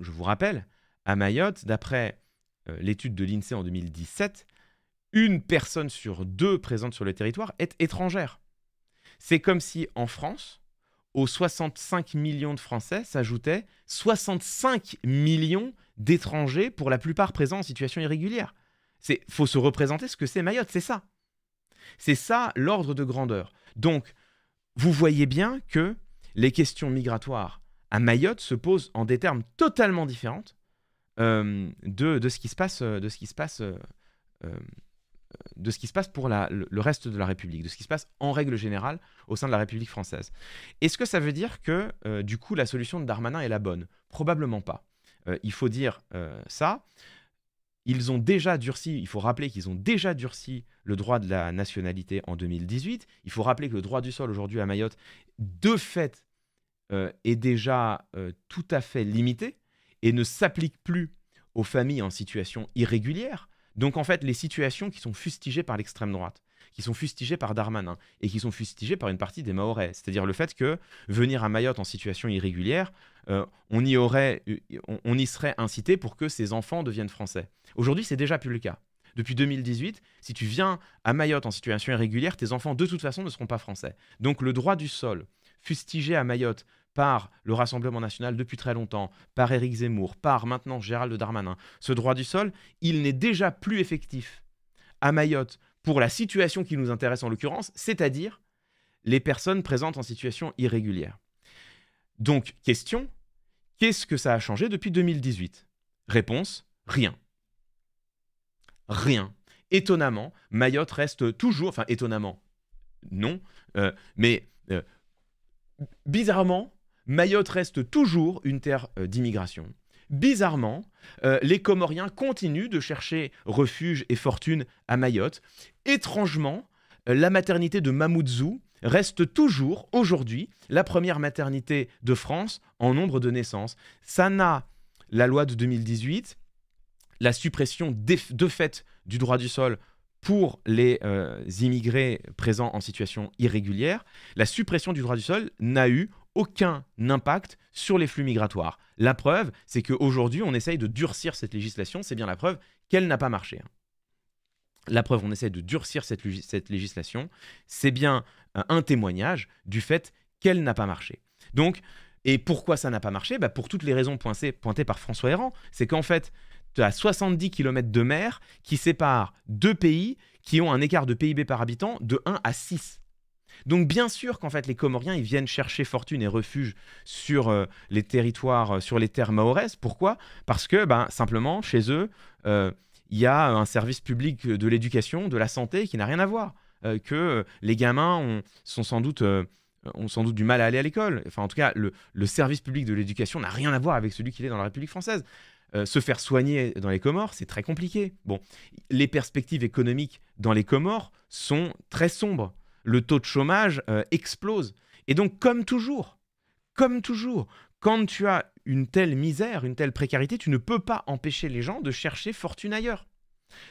je vous rappelle, à Mayotte, d'après euh, l'étude de l'INSEE en 2017, une personne sur deux présente sur le territoire est étrangère. C'est comme si en France, aux 65 millions de Français s'ajoutaient 65 millions d'étrangers, pour la plupart présents en situation irrégulière. Il faut se représenter ce que c'est Mayotte, c'est ça. C'est ça l'ordre de grandeur. Donc, vous voyez bien que les questions migratoires à Mayotte se posent en des termes totalement différents euh, de, ce qui se passe, euh, de ce qui se passe, euh, de ce qui se passe pour le reste de la République, de ce qui se passe en règle générale au sein de la République française. Est-ce que ça veut dire que, du coup, la solution de Darmanin est la bonne Probablement pas. il faut dire ça. Ils ont déjà durci, il faut rappeler qu'ils ont déjà durci le droit de la nationalité en 2018. Il faut rappeler que le droit du sol aujourd'hui à Mayotte, de fait, est déjà tout à fait limité et ne s'applique plus aux familles en situation irrégulière. Donc en fait, les situations qui sont fustigées par l'extrême droite, qui sont fustigées par Darmanin et qui sont fustigées par une partie des Maorais, c'est-à-dire le fait que venir à Mayotte en situation irrégulière, euh, on, y aurait, euh, on, y serait incité pour que ses enfants deviennent français. Aujourd'hui, c'est déjà plus le cas. Depuis 2018, si tu viens à Mayotte en situation irrégulière, tes enfants de toute façon ne seront pas français. Donc le droit du sol, fustigé à Mayotte par le Rassemblement national depuis très longtemps, par Éric Zemmour, par maintenant Gérald Darmanin, ce droit du sol, il n'est déjà plus effectif à Mayotte pour la situation qui nous intéresse en l'occurrence, c'est-à-dire les personnes présentes en situation irrégulière. Donc, question, qu'est-ce que ça a changé depuis 2018 Réponse, rien. Rien. Étonnamment, Mayotte reste toujours, enfin étonnamment, non, euh, mais euh, bizarrement, Mayotte reste toujours une terre euh, d'immigration. Bizarrement, euh, les Comoriens continuent de chercher refuge et fortune à Mayotte. Étrangement, euh, la maternité de Mamoudzou reste toujours, aujourd'hui, la première maternité de France en nombre de naissances. Ça n'a, la loi de 2018, la suppression de fait du droit du sol pour les immigrés présents en situation irrégulière, la suppression du droit du sol n'a eu aucun impact sur les flux migratoires. La preuve, c'est qu'aujourd'hui, on essaye de durcir cette législation. C'est bien la preuve qu'elle n'a pas marché. Hein. La preuve, on essaye de durcir cette, législation. C'est bien euh, un témoignage du fait qu'elle n'a pas marché. Donc, et pourquoi ça n'a pas marché bah Pour toutes les raisons pointées, par François Héran. C'est qu'en fait, tu as 70 km de mer qui séparent deux pays qui ont un écart de PIB par habitant de 1 à 6. Donc bien sûr qu'en fait les Comoriens ils viennent chercher fortune et refuge sur euh, les territoires, euh, sur les terres maoraises. Pourquoi Parce que ben, simplement chez eux, euh, il y a un service public de l'éducation, de la santé qui n'a rien à voir. que les gamins ont, sont sans doute ont sans doute du mal à aller à l'école. Enfin, en tout cas, le, service public de l'éducation n'a rien à voir avec celui qu'il est dans la République française. se faire soigner dans les Comores, c'est très compliqué. Bon, les perspectives économiques dans les Comores sont très sombres le taux de chômage euh, explose. Et donc, comme toujours, comme toujours, quand tu as une telle misère, une telle précarité, tu ne peux pas empêcher les gens de chercher fortune ailleurs.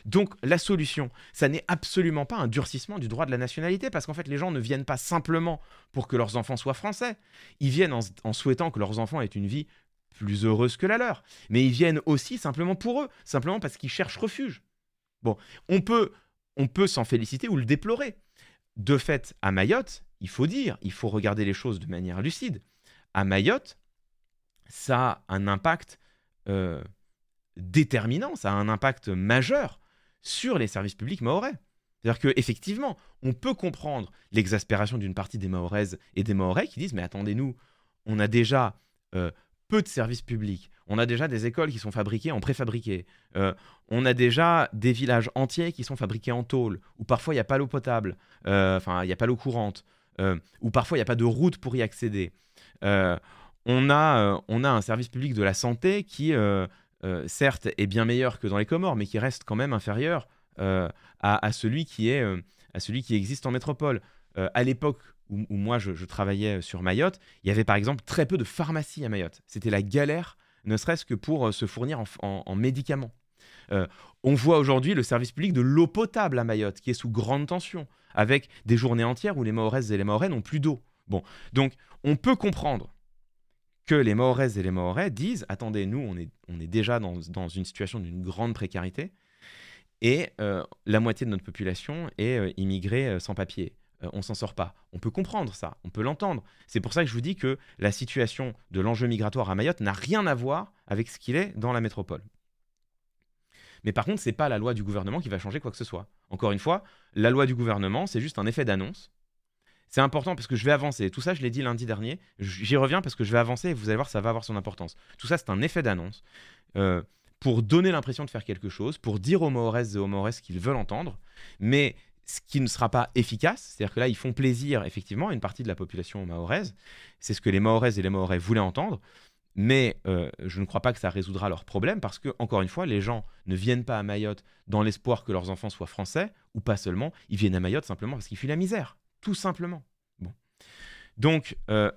Donc la solution, ça n'est absolument pas un durcissement du droit de la nationalité, parce qu'en fait les gens ne viennent pas simplement pour que leurs enfants soient français, ils viennent en, en, souhaitant que leurs enfants aient une vie plus heureuse que la leur, mais ils viennent aussi simplement pour eux, simplement parce qu'ils cherchent refuge. Bon, on peut, on peut s'en féliciter ou le déplorer, de fait, à Mayotte, il faut dire, il faut regarder les choses de manière lucide. À Mayotte, ça a un impact euh, déterminant, ça a un impact majeur sur les services publics maorais. C'est-à-dire qu'effectivement, on peut comprendre l'exaspération d'une partie des Maoraises et des Maorais qui disent Mais attendez-nous, on a déjà euh, peu de services publics. On a déjà des écoles qui sont fabriquées en préfabriqué. Euh, on a déjà des villages entiers qui sont fabriqués en tôle, où parfois il n'y a pas l'eau potable, euh, enfin il n'y a pas l'eau courante, euh, où parfois il n'y a pas de route pour y accéder. on, a, on a un service public de la santé qui, certes, est bien meilleur que dans les Comores, mais qui reste quand même inférieur à, celui qui est, à celui qui existe en métropole. à l'époque où, moi je, travaillais euh, sur Mayotte, il y avait par exemple très peu de pharmacies à Mayotte. C'était la galère, ne serait-ce que pour euh, se fournir en, médicaments. Euh, on voit aujourd'hui le service public de l'eau potable à Mayotte, qui est sous grande tension, avec des journées entières où les Mahoraises et les Mahorais n'ont plus d'eau. Bon, donc on peut comprendre que les Mahoraises et les Mahorais disent attendez, nous, on est, déjà dans, une situation d'une grande précarité, et la moitié de notre population est immigrée sans papier on euh, on s'en sort pas. On peut comprendre ça, on peut l'entendre. C'est pour ça que je vous dis que la situation de l'enjeu migratoire à Mayotte n'a rien à voir avec ce qu'il est dans la métropole. Mais par contre, c'est pas la loi du gouvernement qui va changer quoi que ce soit. Encore une fois, la loi du gouvernement, c'est juste un effet d'annonce. C'est important parce que je vais avancer. Tout ça, je l'ai dit lundi dernier. J'y reviens parce que je vais avancer et vous allez voir, ça va avoir son importance. Tout ça, c'est un effet d'annonce euh, pour donner l'impression de faire quelque chose, pour dire aux Mahoraises et aux Mahoraises qu'ils veulent entendre. Mais ce qui ne sera pas efficace, c'est-à-dire que là, ils font plaisir effectivement à une partie de la population mahoraise. C'est ce que les mahoraises et les maorais voulaient entendre, mais euh, je ne crois pas que ça résoudra leurs problèmes parce que, encore une fois, les gens ne viennent pas à Mayotte dans l'espoir que leurs enfants soient français ou pas seulement, ils viennent à Mayotte simplement parce qu'ils fuient la misère, tout simplement. Bon. Donc, euh,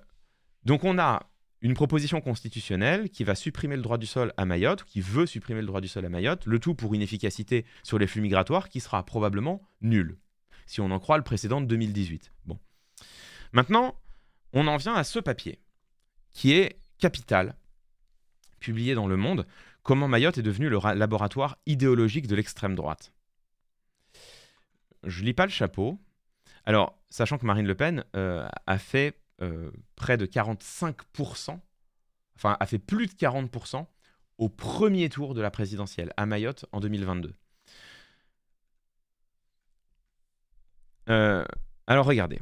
donc on a une proposition constitutionnelle qui va supprimer le droit du sol à Mayotte, qui veut supprimer le droit du sol à Mayotte, le tout pour une efficacité sur les flux migratoires qui sera probablement nulle, si on en croit le précédent de 2018. Bon. Maintenant, on en vient à ce papier, qui est capital, publié dans Le Monde, comment Mayotte est devenu le laboratoire idéologique de l'extrême droite. Je lis pas le chapeau. Alors, sachant que Marine Le Pen euh, a fait euh, près de 45%, enfin a fait plus de 40% au premier tour de la présidentielle à Mayotte en 2022. Euh, alors regardez.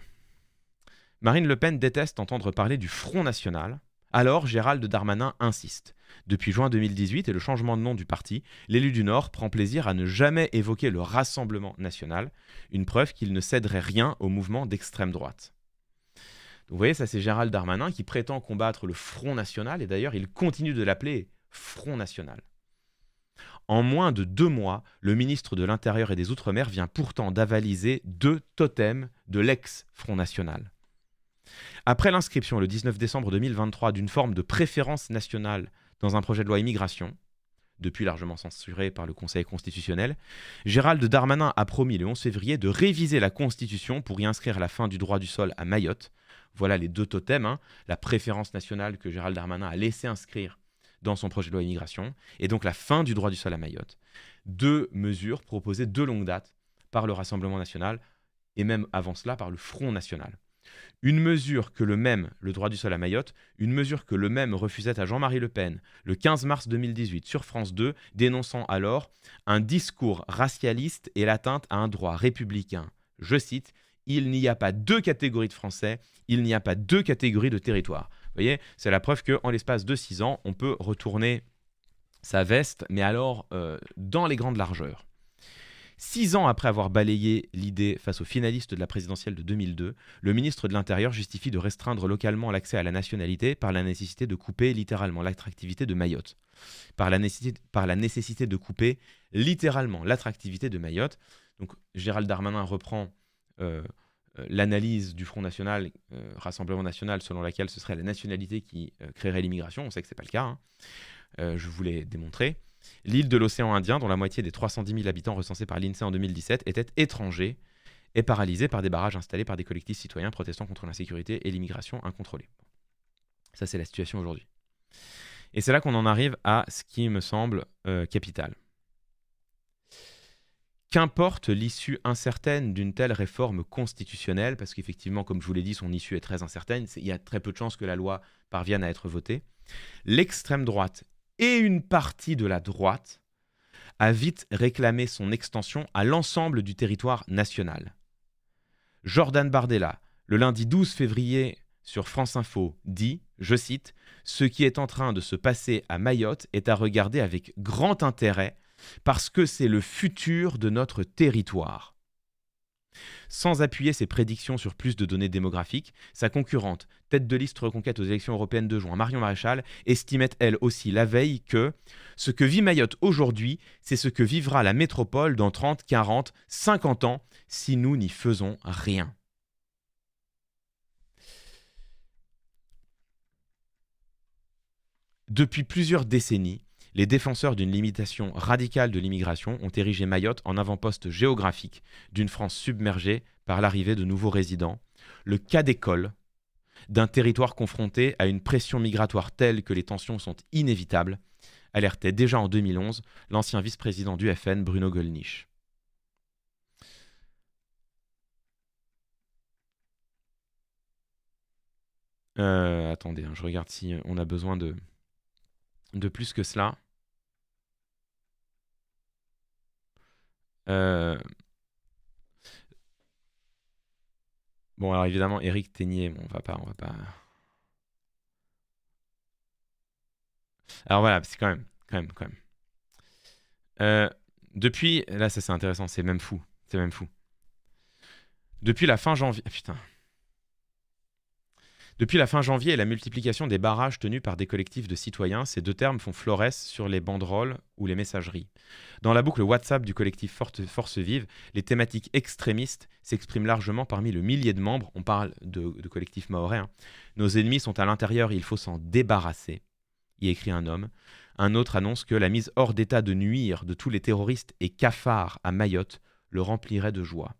Marine Le Pen déteste entendre parler du Front National. Alors Gérald Darmanin insiste. Depuis juin 2018 et le changement de nom du parti, l'élu du Nord prend plaisir à ne jamais évoquer le Rassemblement national, une preuve qu'il ne céderait rien au mouvement d'extrême droite vous voyez, ça c'est Gérald Darmanin qui prétend combattre le Front National, et d'ailleurs il continue de l'appeler Front National. En moins de deux mois, le ministre de l'Intérieur et des Outre-mer vient pourtant d'avaliser deux totems de l'ex-Front National. Après l'inscription le 19 décembre 2023 d'une forme de préférence nationale dans un projet de loi immigration, depuis largement censuré par le Conseil constitutionnel, Gérald Darmanin a promis le 11 février de réviser la Constitution pour y inscrire la fin du droit du sol à Mayotte, voilà les deux totems. Hein. La préférence nationale que Gérald Darmanin a laissé inscrire dans son projet de loi immigration, et donc la fin du droit du sol à Mayotte. Deux mesures proposées de longue date par le Rassemblement national, et même avant cela par le Front national. Une mesure que le même, le droit du sol à Mayotte, une mesure que le même refusait à Jean-Marie Le Pen le 15 mars 2018 sur France 2, dénonçant alors un discours racialiste et l'atteinte à un droit républicain, je cite, il n'y a pas deux catégories de Français, il n'y a pas deux catégories de territoires. Vous voyez, c'est la preuve qu'en l'espace de six ans, on peut retourner sa veste, mais alors euh, dans les grandes largeurs. Six ans après avoir balayé l'idée face aux finalistes de la présidentielle de 2002, le ministre de l'Intérieur justifie de restreindre localement l'accès à la nationalité par la nécessité de couper littéralement l'attractivité de Mayotte. Par la, nécessité, par la nécessité de couper littéralement l'attractivité de Mayotte. Donc Gérald Darmanin reprend euh, euh, l'analyse du Front National, euh, Rassemblement National, selon laquelle ce serait la nationalité qui créerait l'immigration. On sait que ce n'est pas le cas. Hein. je vous l'ai démontré. L'île de l'océan Indien, dont la moitié des 310 000 habitants recensés par l'INSEE en 2017 était étrangers et paralysée par des barrages installés par des collectifs citoyens protestant contre l'insécurité et l'immigration incontrôlée. Ça, c'est la situation aujourd'hui. Et c'est là qu'on en arrive à ce qui me semble capital. Qu'importe l'issue incertaine d'une telle réforme constitutionnelle, parce qu'effectivement, comme je vous l'ai dit, son issue est très incertaine, il y a très peu de chances que la loi parvienne à être votée, l'extrême droite et une partie de la droite a vite réclamé son extension à l'ensemble du territoire national. Jordan Bardella, le lundi 12 février sur France Info, dit, je cite, Ce qui est en train de se passer à Mayotte est à regarder avec grand intérêt parce que c'est le futur de notre territoire. Sans appuyer ses prédictions sur plus de données démographiques, sa concurrente, tête de liste reconquête aux élections européennes de juin, Marion Maréchal, estimait elle aussi la veille que ce que vit Mayotte aujourd'hui, c'est ce que vivra la métropole dans 30, 40, 50 ans si nous n'y faisons rien. Depuis plusieurs décennies, les défenseurs d'une limitation radicale de l'immigration ont érigé Mayotte en avant-poste géographique d'une France submergée par l'arrivée de nouveaux résidents, le cas d'école d'un territoire confronté à une pression migratoire telle que les tensions sont inévitables, alertait déjà en 2011 l'ancien vice-président du FN Bruno Gollnisch. Euh, attendez, hein, je regarde si on a besoin de, de plus que cela. Euh, bon, alors évidemment, Eric Ténier, bon, on va pas, on va pas. Alors voilà, c'est quand même, quand même, quand même. Euh, depuis, là, ça c'est intéressant, c'est même fou, c'est même fou. Depuis la fin janvier, ah, putain. Depuis la fin janvier et la multiplication des barrages tenus par des collectifs de citoyens, ces deux termes font florès sur les banderoles ou les messageries. Dans la boucle WhatsApp du collectif Force, Vive, les thématiques extrémistes s'expriment largement parmi le millier de membres. On parle de, collectifs collectif hein. Nos ennemis sont à l'intérieur, il faut s'en débarrasser, y écrit un homme. Un autre annonce que la mise hors d'état de nuire de tous les terroristes et cafards à Mayotte le remplirait de joie.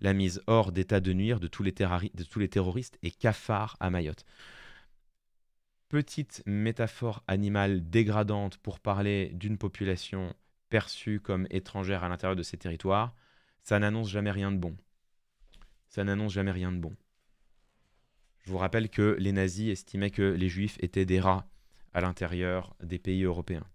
La mise hors d'état de nuire de tous, les terroristes et cafards à Mayotte. Petite métaphore animale dégradante pour parler d'une population perçue comme étrangère à l'intérieur de ces territoires, ça n'annonce jamais rien de bon. Ça n'annonce jamais rien de bon. Je vous rappelle que les nazis estimaient que les juifs étaient des rats à l'intérieur des pays européens.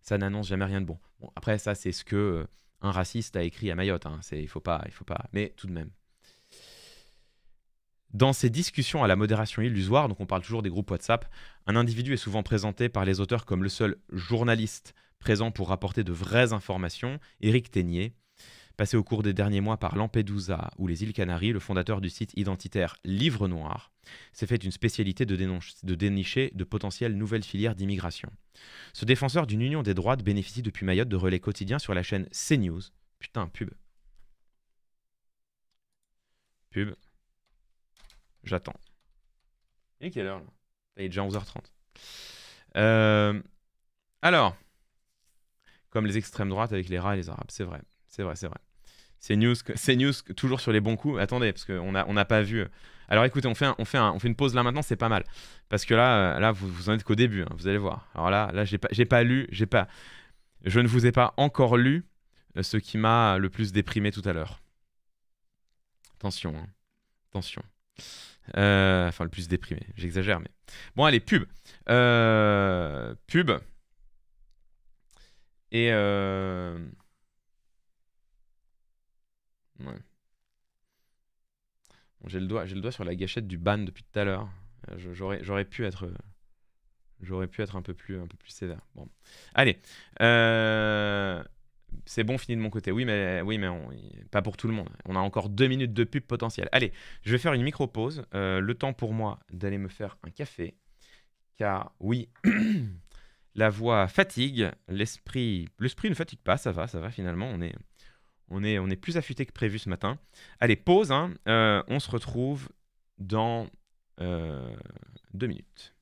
Ça n'annonce jamais rien de bon après, ça, c'est ce que euh, un raciste a écrit à Mayotte. Hein. C'est, il faut pas, il faut pas. Mais tout de même. Dans ces discussions à la modération illusoire, donc on parle toujours des groupes WhatsApp, un individu est souvent présenté par les auteurs comme le seul journaliste présent pour rapporter de vraies informations. Éric Teignier. Passé au cours des derniers mois par Lampedusa ou les îles Canaries, le fondateur du site identitaire Livre Noir s'est fait une spécialité de, dénicher de potentielles nouvelles filières d'immigration. Ce défenseur d'une union des droites bénéficie depuis Mayotte de relais quotidiens sur la chaîne CNews. Putain, pub. Pub. J'attends. Et quelle heure là Il est déjà 11h30. Euh, alors, comme les extrêmes droites avec les rats et les arabes, c'est vrai. C'est vrai, c'est vrai. C'est news, c'est news toujours sur les bons coups. Attendez, parce qu'on n'a on pas vu. Alors écoutez, on fait, on, fait on fait une pause là maintenant, c'est pas mal. Parce que là, euh, là vous, vous en êtes qu'au début, hein, vous allez voir. Alors là, là j'ai pas, pas lu, j'ai pas, je ne vous ai pas encore lu euh, ce qui m'a le plus déprimé tout à l'heure. Attention, hein. attention. Euh, enfin, le plus déprimé, j'exagère, mais. Bon, allez, pub. pub. Et. Euh j'ai le doigt, j'ai le doigt sur la gâchette du ban depuis tout à l'heure. Euh, j'aurais, j'aurais pu être, euh, j'aurais pu être un peu plus, un peu plus sévère. Bon, allez. Euh, c'est bon, fini de mon côté. Oui, mais, oui, mais pas pour tout le monde. On a encore deux minutes de pub potentielle. Allez, je vais faire une micro-pause. le temps pour moi d'aller me faire un café. Car oui, la voix fatigue, l'esprit, l'esprit ne fatigue pas, ça va, ça va finalement, on est, on est, plus affûté que prévu ce matin. Allez, pause. Hein. Euh, on se retrouve dans euh, deux minutes.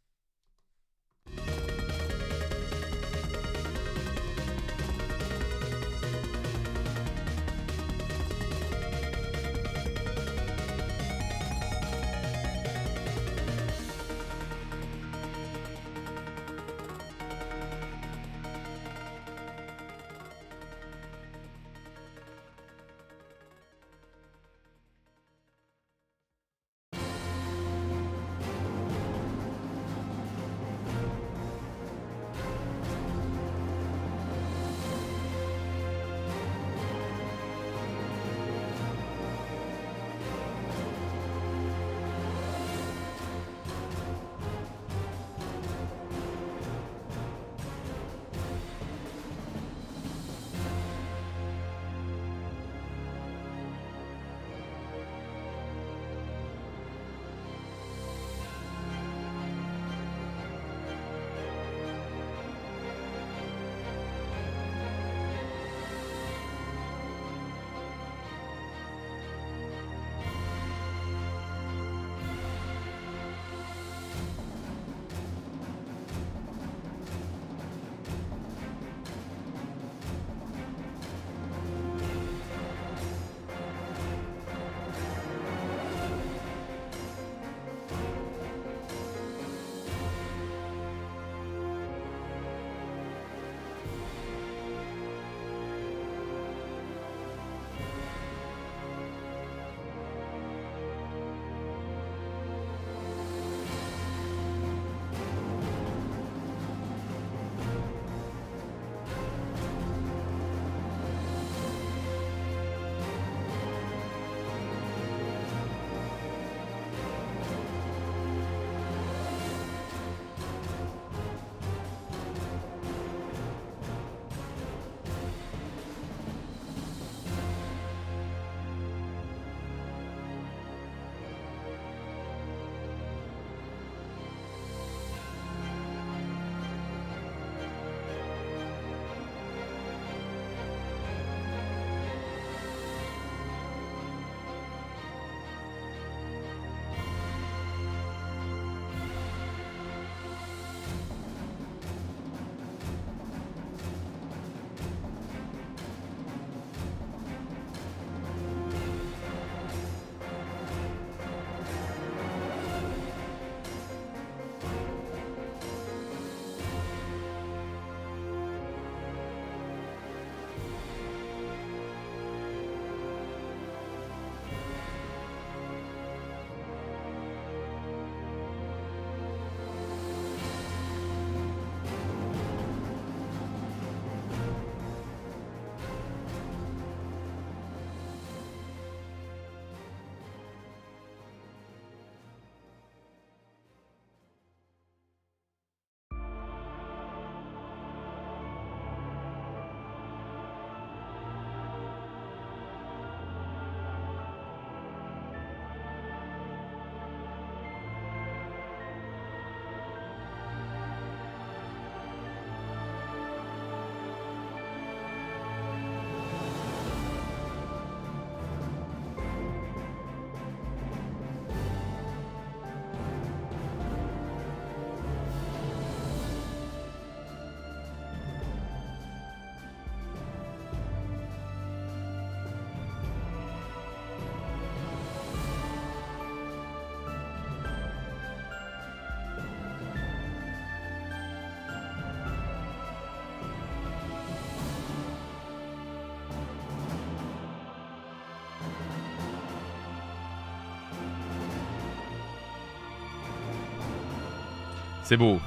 C'est beau.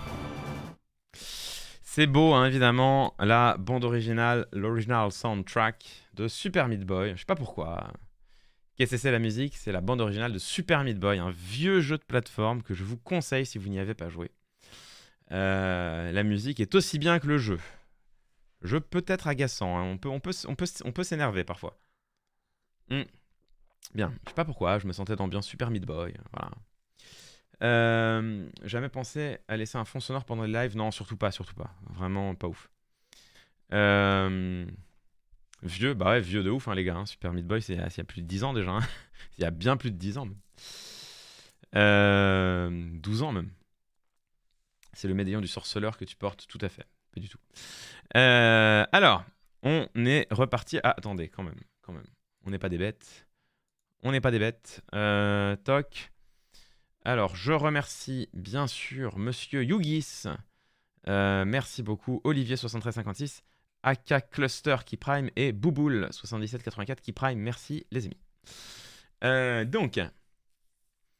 C'est beau, hein, évidemment, la bande originale, l'original soundtrack de Super Meat Boy. Je sais pas pourquoi. Qu'est-ce que c'est la musique C'est la bande originale de Super Meat Boy, un vieux jeu de plateforme que je vous conseille si vous n'y avez pas joué. Euh, la musique est aussi bien que le jeu. jeu peut être agaçant, hein. on peut, on peut, peut, on peut s'énerver parfois. Hmm. Bien, je sais pas pourquoi, je me sentais dans bien Super Meat Boy. Voilà. Euh, jamais pensé à laisser un fond sonore pendant les lives Non, surtout pas, surtout pas. Vraiment pas ouf. Euh, vieux, bah ouais, vieux de ouf, hein, les gars. Hein. Super Meat Boy, c'est il y a plus de 10 ans déjà. Hein. il y a bien plus de 10 ans 12 euh, ans même. C'est le médaillon du sorceleur que tu portes, tout à fait. Pas du tout. alors, on est reparti. attendez, quand même, quand même. On n'est pas des bêtes. On n'est pas des bêtes. toc. Alors, je remercie bien sûr Monsieur Yugis. Euh, merci beaucoup, Olivier7356, AK Cluster qui prime et Bouboule7784 qui prime. Merci, les amis. Euh, donc, à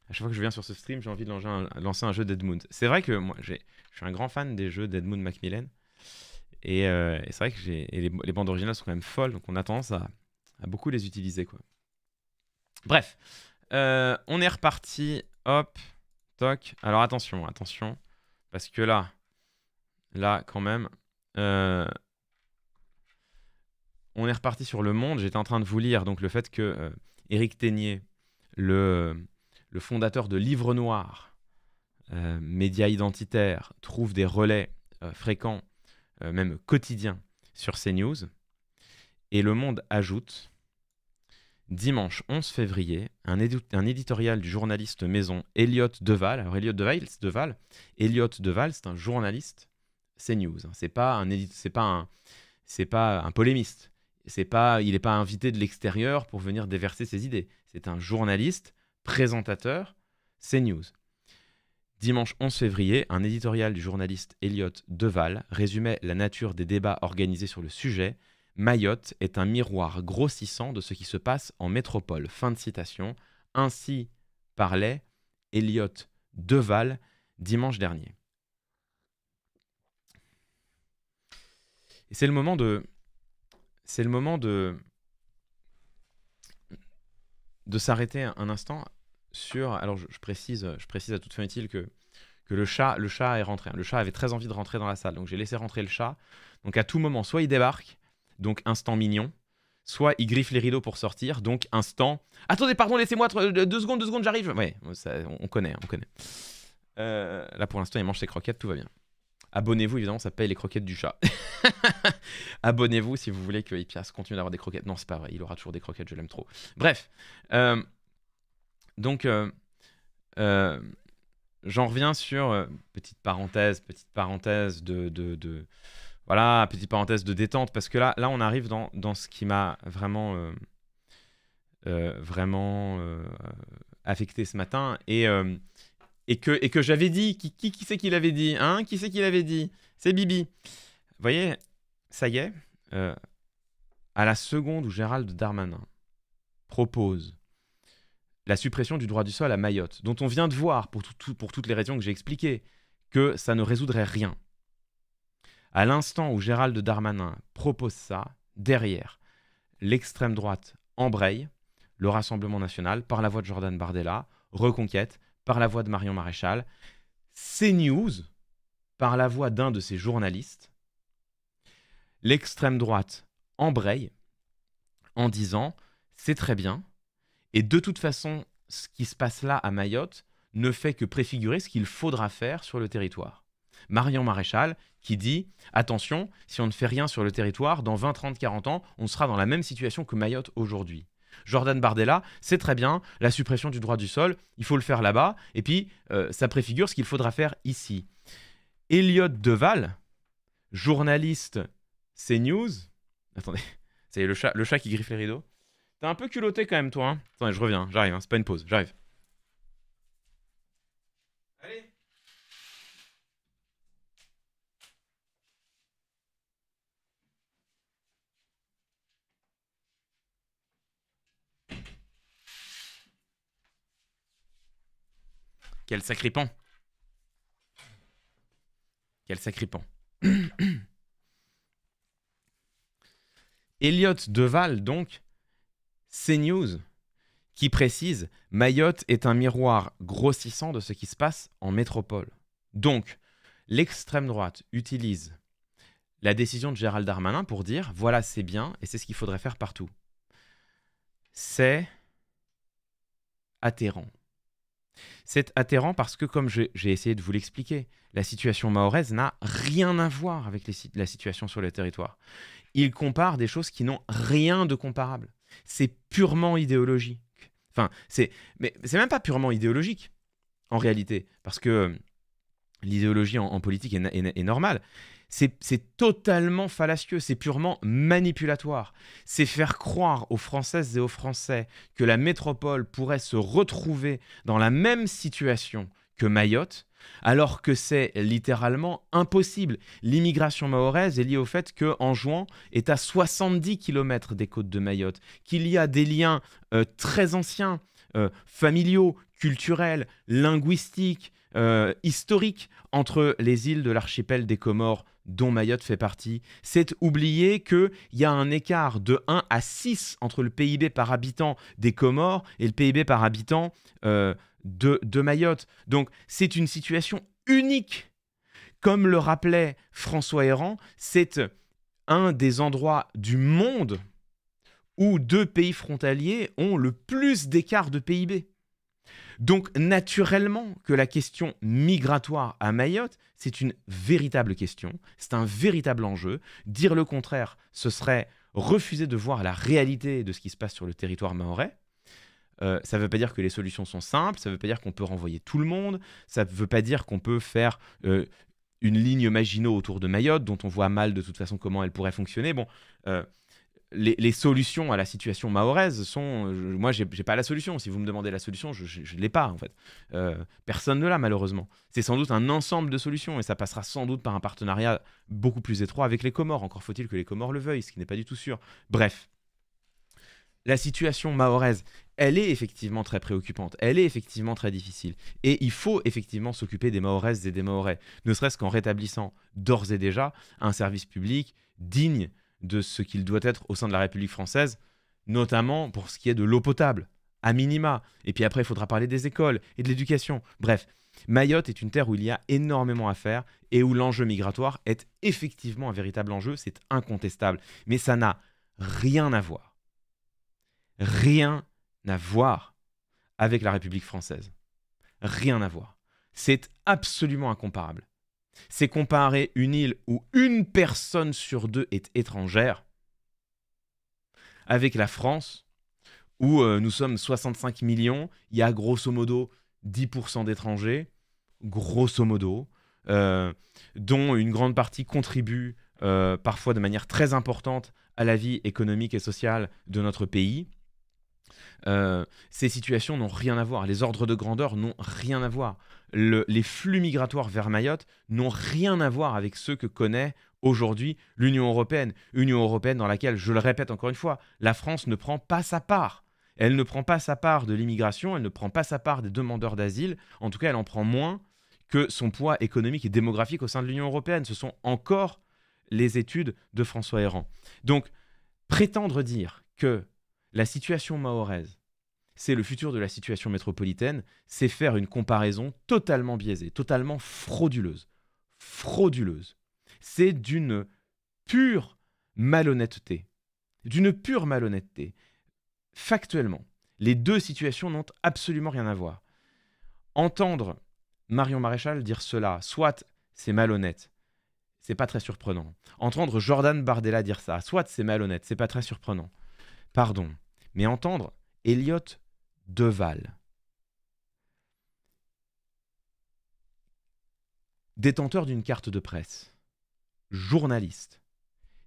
chaque fois que je viens sur ce stream, j'ai envie de lancer un, lancer un jeu d'Edmund. C'est vrai que moi, je suis un grand fan des jeux d'Edmund Macmillan. Et, euh, c'est vrai que les, bandes originales sont quand même folles, donc on a tendance à, beaucoup les utiliser. Quoi. Bref, on est reparti Hop, toc. Alors attention, attention. Parce que là, là quand même, euh, on est reparti sur le monde. J'étais en train de vous lire donc le fait que euh, Éric Ténier, le, le, fondateur de Livre Noir, euh, média identitaire, trouve des relais fréquents, même quotidiens, sur CNews. Et le monde ajoute Dimanche 11 février, un, éditorial du journaliste maison Elliot Deval. Alors Elliot Deval, Deval Elliot Deval, c'est un journaliste CNews. Hein. C'est pas un c'est pas un c'est pas un polémiste. C'est pas il n'est pas invité de l'extérieur pour venir déverser ses idées. C'est un journaliste, présentateur news. Dimanche 11 février, un éditorial du journaliste Elliot Deval résumait la nature des débats organisés sur le sujet Mayotte est un miroir grossissant de ce qui se passe en métropole. Fin de citation. Ainsi parlait Elliot Deval dimanche dernier. Et c'est le moment de. C'est le moment de. De s'arrêter un instant sur. Alors je, précise, je précise à toute fin utile que que le chat, le chat est rentré. Hein. Le chat avait très envie de rentrer dans la salle, donc j'ai laissé rentrer le chat. Donc à tout moment, soit il débarque, donc instant mignon. Soit il griffe les rideaux pour sortir, donc instant. Attendez, pardon, laissez-moi euh, deux secondes, deux secondes, j'arrive. Ouais, on, connaît, hein, on connaît. Euh, là pour l'instant, il mange ses croquettes, tout va bien. Abonnez-vous, évidemment, ça paye les croquettes du chat. Abonnez-vous si vous voulez que Ipias continue d'avoir des croquettes. Non, c'est pas vrai, il aura toujours des croquettes, je l'aime trop. Bref. Euh, donc, j'en reviens sur, petite parenthèse, petite parenthèse de, de, voilà, petite parenthèse de détente, parce que là, là on arrive dans, ce qui m'a vraiment, euh, euh, vraiment euh, affecté ce matin. Et, et que, et que j'avais dit, qui, qui, qui c'est qui l'avait dit hein Qui c'est qui l'avait dit C'est Bibi. Vous voyez, ça y est, à la seconde où Gérald Darmanin propose la suppression du droit du sol à Mayotte, dont on vient de voir, pour, pour toutes les raisons que j'ai expliquées, que ça ne résoudrait rien. À l'instant où Gérald Darmanin propose ça, derrière, l'extrême droite embraye le Rassemblement national par la voix de Jordan Bardella, Reconquête par la voix de Marion Maréchal, CNews par la voix d'un de ses journalistes. L'extrême droite embraye en disant c'est très bien et de toute façon ce qui se passe là à Mayotte ne fait que préfigurer ce qu'il faudra faire sur le territoire. Marion Maréchal, qui dit Attention, si on ne fait rien sur le territoire, dans 20, 30, 40 ans, on sera dans la même situation que Mayotte aujourd'hui. Jordan Bardella, c'est très bien, la suppression du droit du sol, il faut le faire là-bas, et puis euh, ça préfigure ce qu'il faudra faire ici. Elliot Deval, journaliste CNews, attendez, c'est le chat, le chat qui griffe les rideaux. T'es un peu culotté quand même, toi. Hein. Attendez, je reviens, j'arrive, hein, c'est pas une pause, j'arrive. Quel sacripant. Quel sacripant. Elliot Deval, donc, news qui précise Mayotte est un miroir grossissant de ce qui se passe en métropole. Donc, l'extrême droite utilise la décision de Gérald Darmanin pour dire voilà, c'est bien et c'est ce qu'il faudrait faire partout. C'est atterrant. C'est atterrant parce que, comme j'ai essayé de vous l'expliquer, la situation mahoraise n'a rien à voir avec la situation sur le territoire. Il compare des choses qui n'ont rien de comparable. C'est purement idéologique. Enfin, c'est, mais c'est même pas purement idéologique en réalité, parce que euh, l'idéologie en, politique est normale c'est totalement fallacieux, c'est purement manipulatoire. C'est faire croire aux Françaises et aux Français que la métropole pourrait se retrouver dans la même situation que Mayotte, alors que c'est littéralement impossible. L'immigration mahoraise est liée au fait que Anjouan est à 70 km des côtes de Mayotte, qu'il y a des liens euh, très anciens, euh, familiaux, culturels, linguistiques, euh, historiques entre les îles de l'archipel des Comores dont Mayotte fait partie. C'est oublier qu'il y a un écart de 1 à 6 entre le PIB par habitant des Comores et le PIB par habitant euh, de, de Mayotte. Donc c'est une situation unique. Comme le rappelait François Héran, c'est un des endroits du monde où deux pays frontaliers ont le plus d'écart de PIB. Donc naturellement que la question migratoire à Mayotte, c'est une véritable question, c'est un véritable enjeu. Dire le contraire, ce serait refuser de voir la réalité de ce qui se passe sur le territoire maorais. Euh, ça ne veut pas dire que les solutions sont simples, ça ne veut pas dire qu'on peut renvoyer tout le monde, ça ne veut pas dire qu'on peut faire euh, une ligne Maginot autour de Mayotte, dont on voit mal de toute façon comment elle pourrait fonctionner. Bon, euh, les, solutions à la situation mahoraise sont. Je, moi, pas la solution. Si vous me demandez la solution, je ne l'ai pas, en fait. Euh, personne ne l'a, malheureusement. C'est sans doute un ensemble de solutions et ça passera sans doute par un partenariat beaucoup plus étroit avec les Comores. Encore faut-il que les Comores le veuillent, ce qui n'est pas du tout sûr. Bref, la situation mahoraise, elle est effectivement très préoccupante, elle est effectivement très difficile. Et il faut effectivement s'occuper des mahoraises et des mahorais, ne serait-ce qu'en rétablissant d'ores et déjà un service public digne de ce qu'il doit être au sein de la République française, notamment pour ce qui est de l'eau potable, à minima. Et puis après, il faudra parler des écoles et de l'éducation. Bref, Mayotte est une terre où il y a énormément à faire et où l'enjeu migratoire est effectivement un véritable enjeu, c'est incontestable. Mais ça n'a rien à voir. Rien à voir avec la République française. Rien à voir. C'est absolument incomparable c'est comparer une île où une personne sur deux est étrangère avec la France, où euh, nous sommes 65 millions, il y a grosso modo 10% d'étrangers, grosso modo, euh, dont une grande partie contribue euh, parfois de manière très importante à la vie économique et sociale de notre pays. ces situations n'ont rien à voir, les ordres de grandeur n'ont rien à voir les flux migratoires vers Mayotte n'ont rien à voir avec ceux que connaît aujourd'hui l'Union européenne. Union européenne dans laquelle, je le répète encore une fois, la France ne prend pas sa part. Elle ne prend pas sa part de l'immigration, elle ne prend pas sa part des demandeurs d'asile, en tout cas elle en prend moins que son poids économique et démographique au sein de l'Union européenne. Ce sont encore les études de François Héran. Donc, prétendre dire que la situation mahoraise c'est le futur de la situation métropolitaine, c'est faire une comparaison totalement biaisée, totalement frauduleuse. Frauduleuse. C'est d'une pure malhonnêteté. D'une pure malhonnêteté. Factuellement, les deux situations n'ont absolument rien à voir. Entendre Marion Maréchal dire cela, soit c'est malhonnête, c'est pas très surprenant. Entendre Jordan Bardella dire ça, soit c'est malhonnête, c'est pas très surprenant. Pardon, mais entendre Elliot Deval. Détenteur d'une carte de presse, journaliste,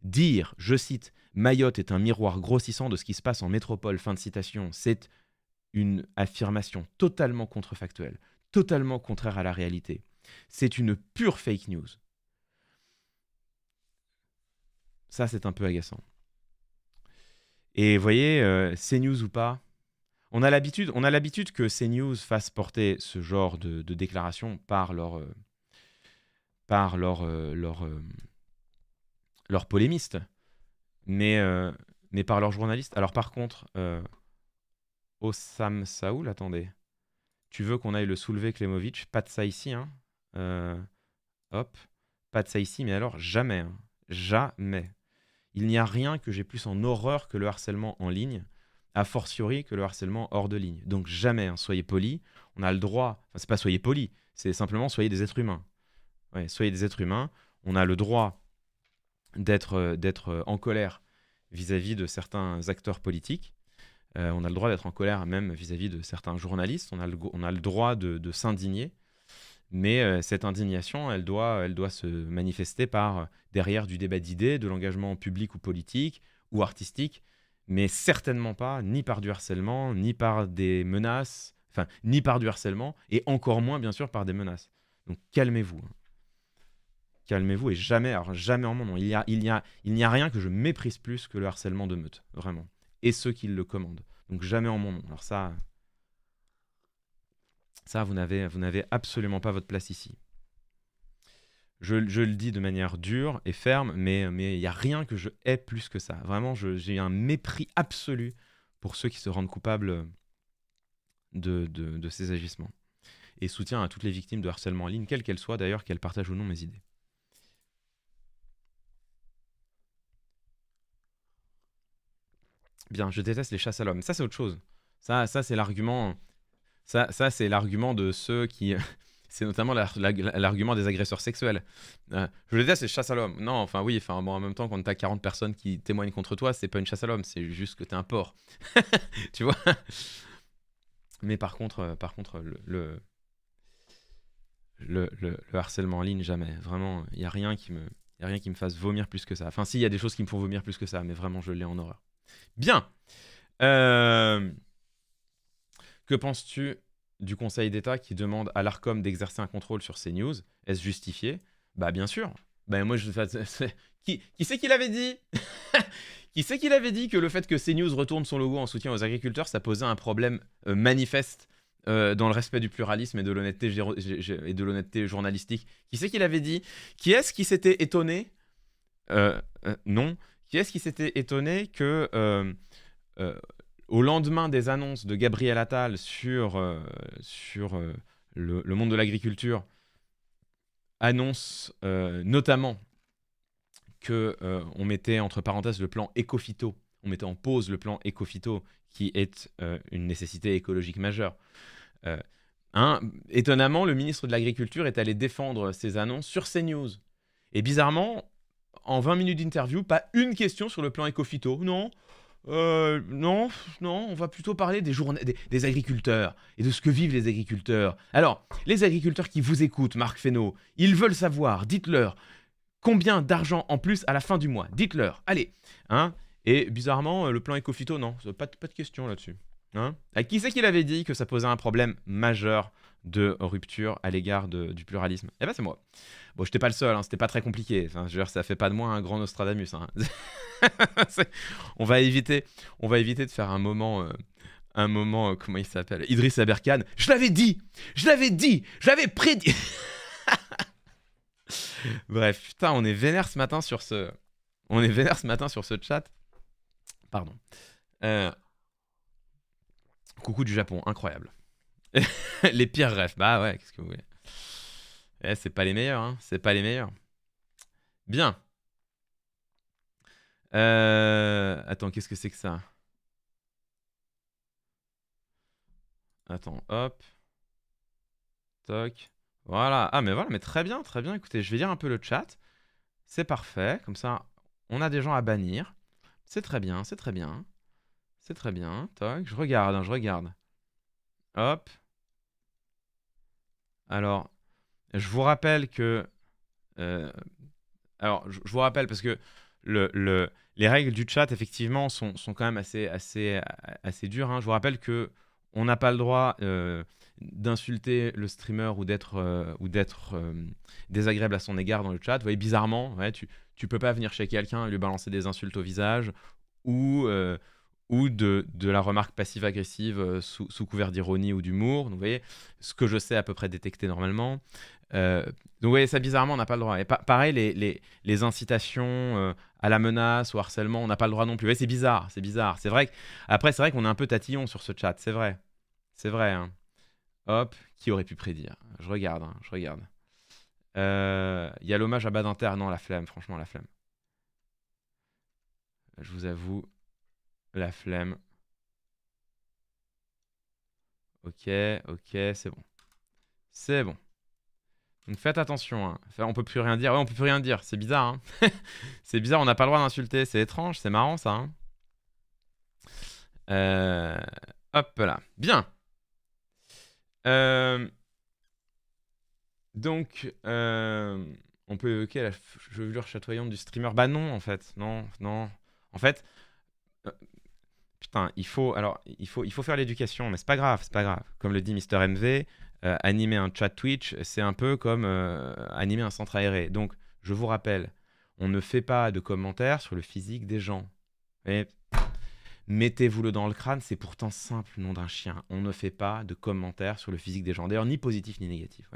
dire, je cite, Mayotte est un miroir grossissant de ce qui se passe en métropole, fin de citation, c'est une affirmation totalement contrefactuelle, totalement contraire à la réalité. C'est une pure fake news. Ça, c'est un peu agaçant. Et voyez, euh, c'est news ou pas, on a l'habitude, on a l'habitude que porter ce genre de, déclaration par leur, polémistes, euh, par euh, euh, mais, par leurs journalistes. Alors par contre, Osam Saoul, attendez, tu veux qu'on aille le soulever, Klemovic Pas de ça ici, hein Hop, pas de ça ici, mais alors jamais, hein. jamais. Il n'y a rien que j'ai plus en horreur que le harcèlement en ligne a fortiori que le harcèlement hors de ligne. Donc jamais, hein, soyez poli, on a le droit, enfin c'est pas soyez poli, c'est simplement soyez des êtres humains. soyez des êtres humains, on a le droit d'être euh, euh, en colère vis-à-vis de certains acteurs politiques, euh, on a le droit d'être en colère même vis-à-vis de certains journalistes, on a le, on a le droit de, s'indigner, mais cette indignation, elle doit, elle doit se manifester par derrière du débat d'idées, de l'engagement public ou politique ou artistique, mais certainement pas ni par du harcèlement, ni par des menaces, enfin, ni par du harcèlement, et encore moins, bien sûr, par des menaces. Donc calmez-vous. Hein. Calmez-vous et jamais, alors jamais en mon nom. Il n'y a, il y a, il n'y a rien que je méprise plus que le harcèlement de meute, vraiment. Et ceux qui le commandent. Donc jamais en mon nom. Alors ça, ça, vous n'avez absolument pas votre place ici je, le dis de manière dure et ferme, mais il y n'y a rien que je hais plus que ça. Vraiment, j'ai un mépris absolu pour ceux qui se rendent coupables de, ces agissements. Et soutien à toutes les victimes de harcèlement en ligne, quelles qu'elles soient d'ailleurs, qu'elles partagent ou non mes idées. Bien, je déteste les chasses à l'homme. Ça, c'est autre chose. Ça, ça c'est l'argument. Ça, ça c'est l'argument de ceux qui c'est notamment l'argument des agresseurs sexuels. Euh, je le disais, c'est chasse à l'homme. Non, enfin oui, enfin bon, en même temps, quand as 40 personnes qui témoignent contre toi, c'est pas une chasse à l'homme, c'est juste que tu es un porc. tu vois Mais par contre, euh, par contre le, le, harcèlement en ligne, jamais. Vraiment, il n'y a rien qui me... a rien qui me fasse vomir plus que ça. Enfin, si, il y a des choses qui me font vomir plus que ça, mais vraiment, je l'ai en horreur. Bien. Euh, que penses-tu du Conseil d'État qui demande à l'ARCOM d'exercer un contrôle sur ces news, est-ce justifié Bah bien sûr. Bah moi je qui qui c'est qui l'avait dit Qui c'est qui l'avait dit que le fait que CNews retourne son logo en soutien aux agriculteurs, ça posait un problème euh, manifeste euh, dans le respect du pluralisme et de l'honnêteté journalistique Qui c'est qui l'avait dit Qui est-ce qui s'était étonné euh, Non. Qui est-ce qui s'était étonné que au lendemain des annonces de Gabriel Attal sur, euh, sur euh, le, monde de l'agriculture, annonce euh, notamment que on mettait entre parenthèses le plan éco on mettait en pause le plan éco qui est une nécessité écologique majeure. Hein, étonnamment, le ministre de l'Agriculture est allé défendre ses annonces sur CNews. Et bizarrement, en 20 minutes d'interview, pas une question sur le plan éco-phyto. Non, euh, non, non, on va plutôt parler des, agriculteurs et de ce que vivent les agriculteurs. Alors, les agriculteurs qui vous écoutent, Marc Fesneau, ils veulent savoir, dites-leur, combien d'argent en plus à la fin du mois Dites-leur, allez. Hein et bizarrement, euh, le plan éco non, pas, de question là-dessus. Hein à qui c'est qu'il avait dit que ça posait un problème majeur de rupture à l'égard du pluralisme Eh ben c'est moi. Bon, j'étais pas le seul, hein, c'était pas très compliqué. je veux dire, ça fait pas de moi un grand Nostradamus. Hein. on va éviter, on va éviter de faire un moment. Euh, un moment, euh, comment il s'appelle Idriss Aberkan. Je l'avais dit Je l'avais dit Je l'avais prédit Bref, putain, on est vénère ce matin sur ce. On est vénère ce matin sur ce chat. Pardon. Euh, coucou du Japon, incroyable. les pires rêves. Bah ouais, qu'est-ce que vous voulez. Eh, c'est pas les meilleurs, hein. c'est pas les meilleurs. Bien. Euh, attends, qu'est-ce que c'est que ça Attends, hop. Toc. Voilà. Ah, mais voilà, mais très bien, très bien. Écoutez, je vais lire un peu le chat. C'est parfait. Comme ça, on a des gens à bannir. C'est très bien, c'est très bien. C'est très bien. Toc, je regarde, hein, je regarde. Hop. Alors, je vous rappelle que... Euh, alors, je, vous rappelle parce que le, les règles du chat, effectivement, sont, quand même assez, assez, assez dures. Hein. Je vous rappelle que on n'a pas le droit euh, d'insulter le streamer ou d'être euh, désagréable à son égard dans le chat. Vous voyez, bizarrement, ouais, tu, ne peux pas venir chez quelqu'un et lui balancer des insultes au visage ou ou de, de la remarque passive-agressive euh, sous, sous, couvert d'ironie ou d'humour. vous voyez, ce que je sais à peu près détecter normalement. Euh, donc, vous voyez, ça, bizarrement, on n'a pas le droit. Et pareil, les, les, les incitations euh, à la menace ou harcèlement, on n'a pas le droit non plus. Vous voyez, c'est bizarre, c'est bizarre. C'est vrai que... Après, c'est vrai qu'on est un peu tatillon sur ce chat, c'est vrai. C'est vrai. Hein. Hop, qui aurait pu prédire Je regarde, hein, je regarde. Il y a l'hommage à Badinter. Non, la flemme, franchement, la flemme. Je vous avoue, la flemme. Ok, ok, c'est bon. C'est bon. Donc faites attention. Hein. on peut plus rien dire. Ouais, on peut plus rien dire. C'est bizarre. Hein. c'est bizarre. On n'a pas le droit d'insulter. C'est étrange. C'est marrant ça. Hein. Euh, hop là. Bien. Euh, donc, euh, on peut évoquer la chevelure chatoyante du streamer. Bah non, en fait. Non, non. En fait, il faut, alors, il faut, il faut faire l'éducation, mais ce pas grave, c'est pas grave. Comme le dit Mister MV, euh, animer un chat Twitch, c'est un peu comme euh, animer un centre aéré. Donc, je vous rappelle, on ne fait pas de commentaires sur le physique des gens. Mettez-vous-le dans le crâne, c'est pourtant simple, nom d'un chien. On ne fait pas de commentaires sur le physique des gens. D'ailleurs, ni positif ni négatif.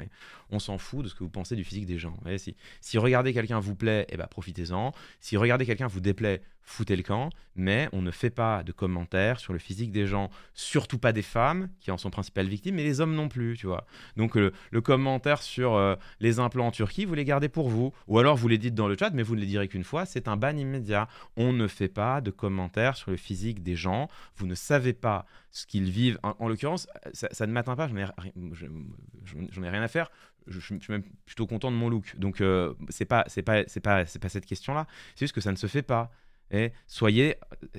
On s'en fout de ce que vous pensez du physique des gens. Si, si regarder quelqu'un vous plaît, eh ben, profitez-en. Si regarder quelqu'un vous déplaît, foutez le camp, mais on ne fait pas de commentaires sur le physique des gens, surtout pas des femmes qui en sont principales victimes, mais les hommes non plus, tu vois. Donc euh, le, commentaire sur euh, les implants en Turquie, vous les gardez pour vous, ou alors vous les dites dans le chat, mais vous ne les direz qu'une fois, c'est un ban immédiat. On ne fait pas de commentaires sur le physique des gens, vous ne savez pas ce qu'ils vivent. En, l'occurrence, euh, ça, ne m'atteint pas, j'en ai, ai, rien à faire. Je, suis même plutôt content de mon look. Donc, c'est pas, pas, pas, c'est pas cette question-là. C'est juste que ça ne se fait pas. Et soyez,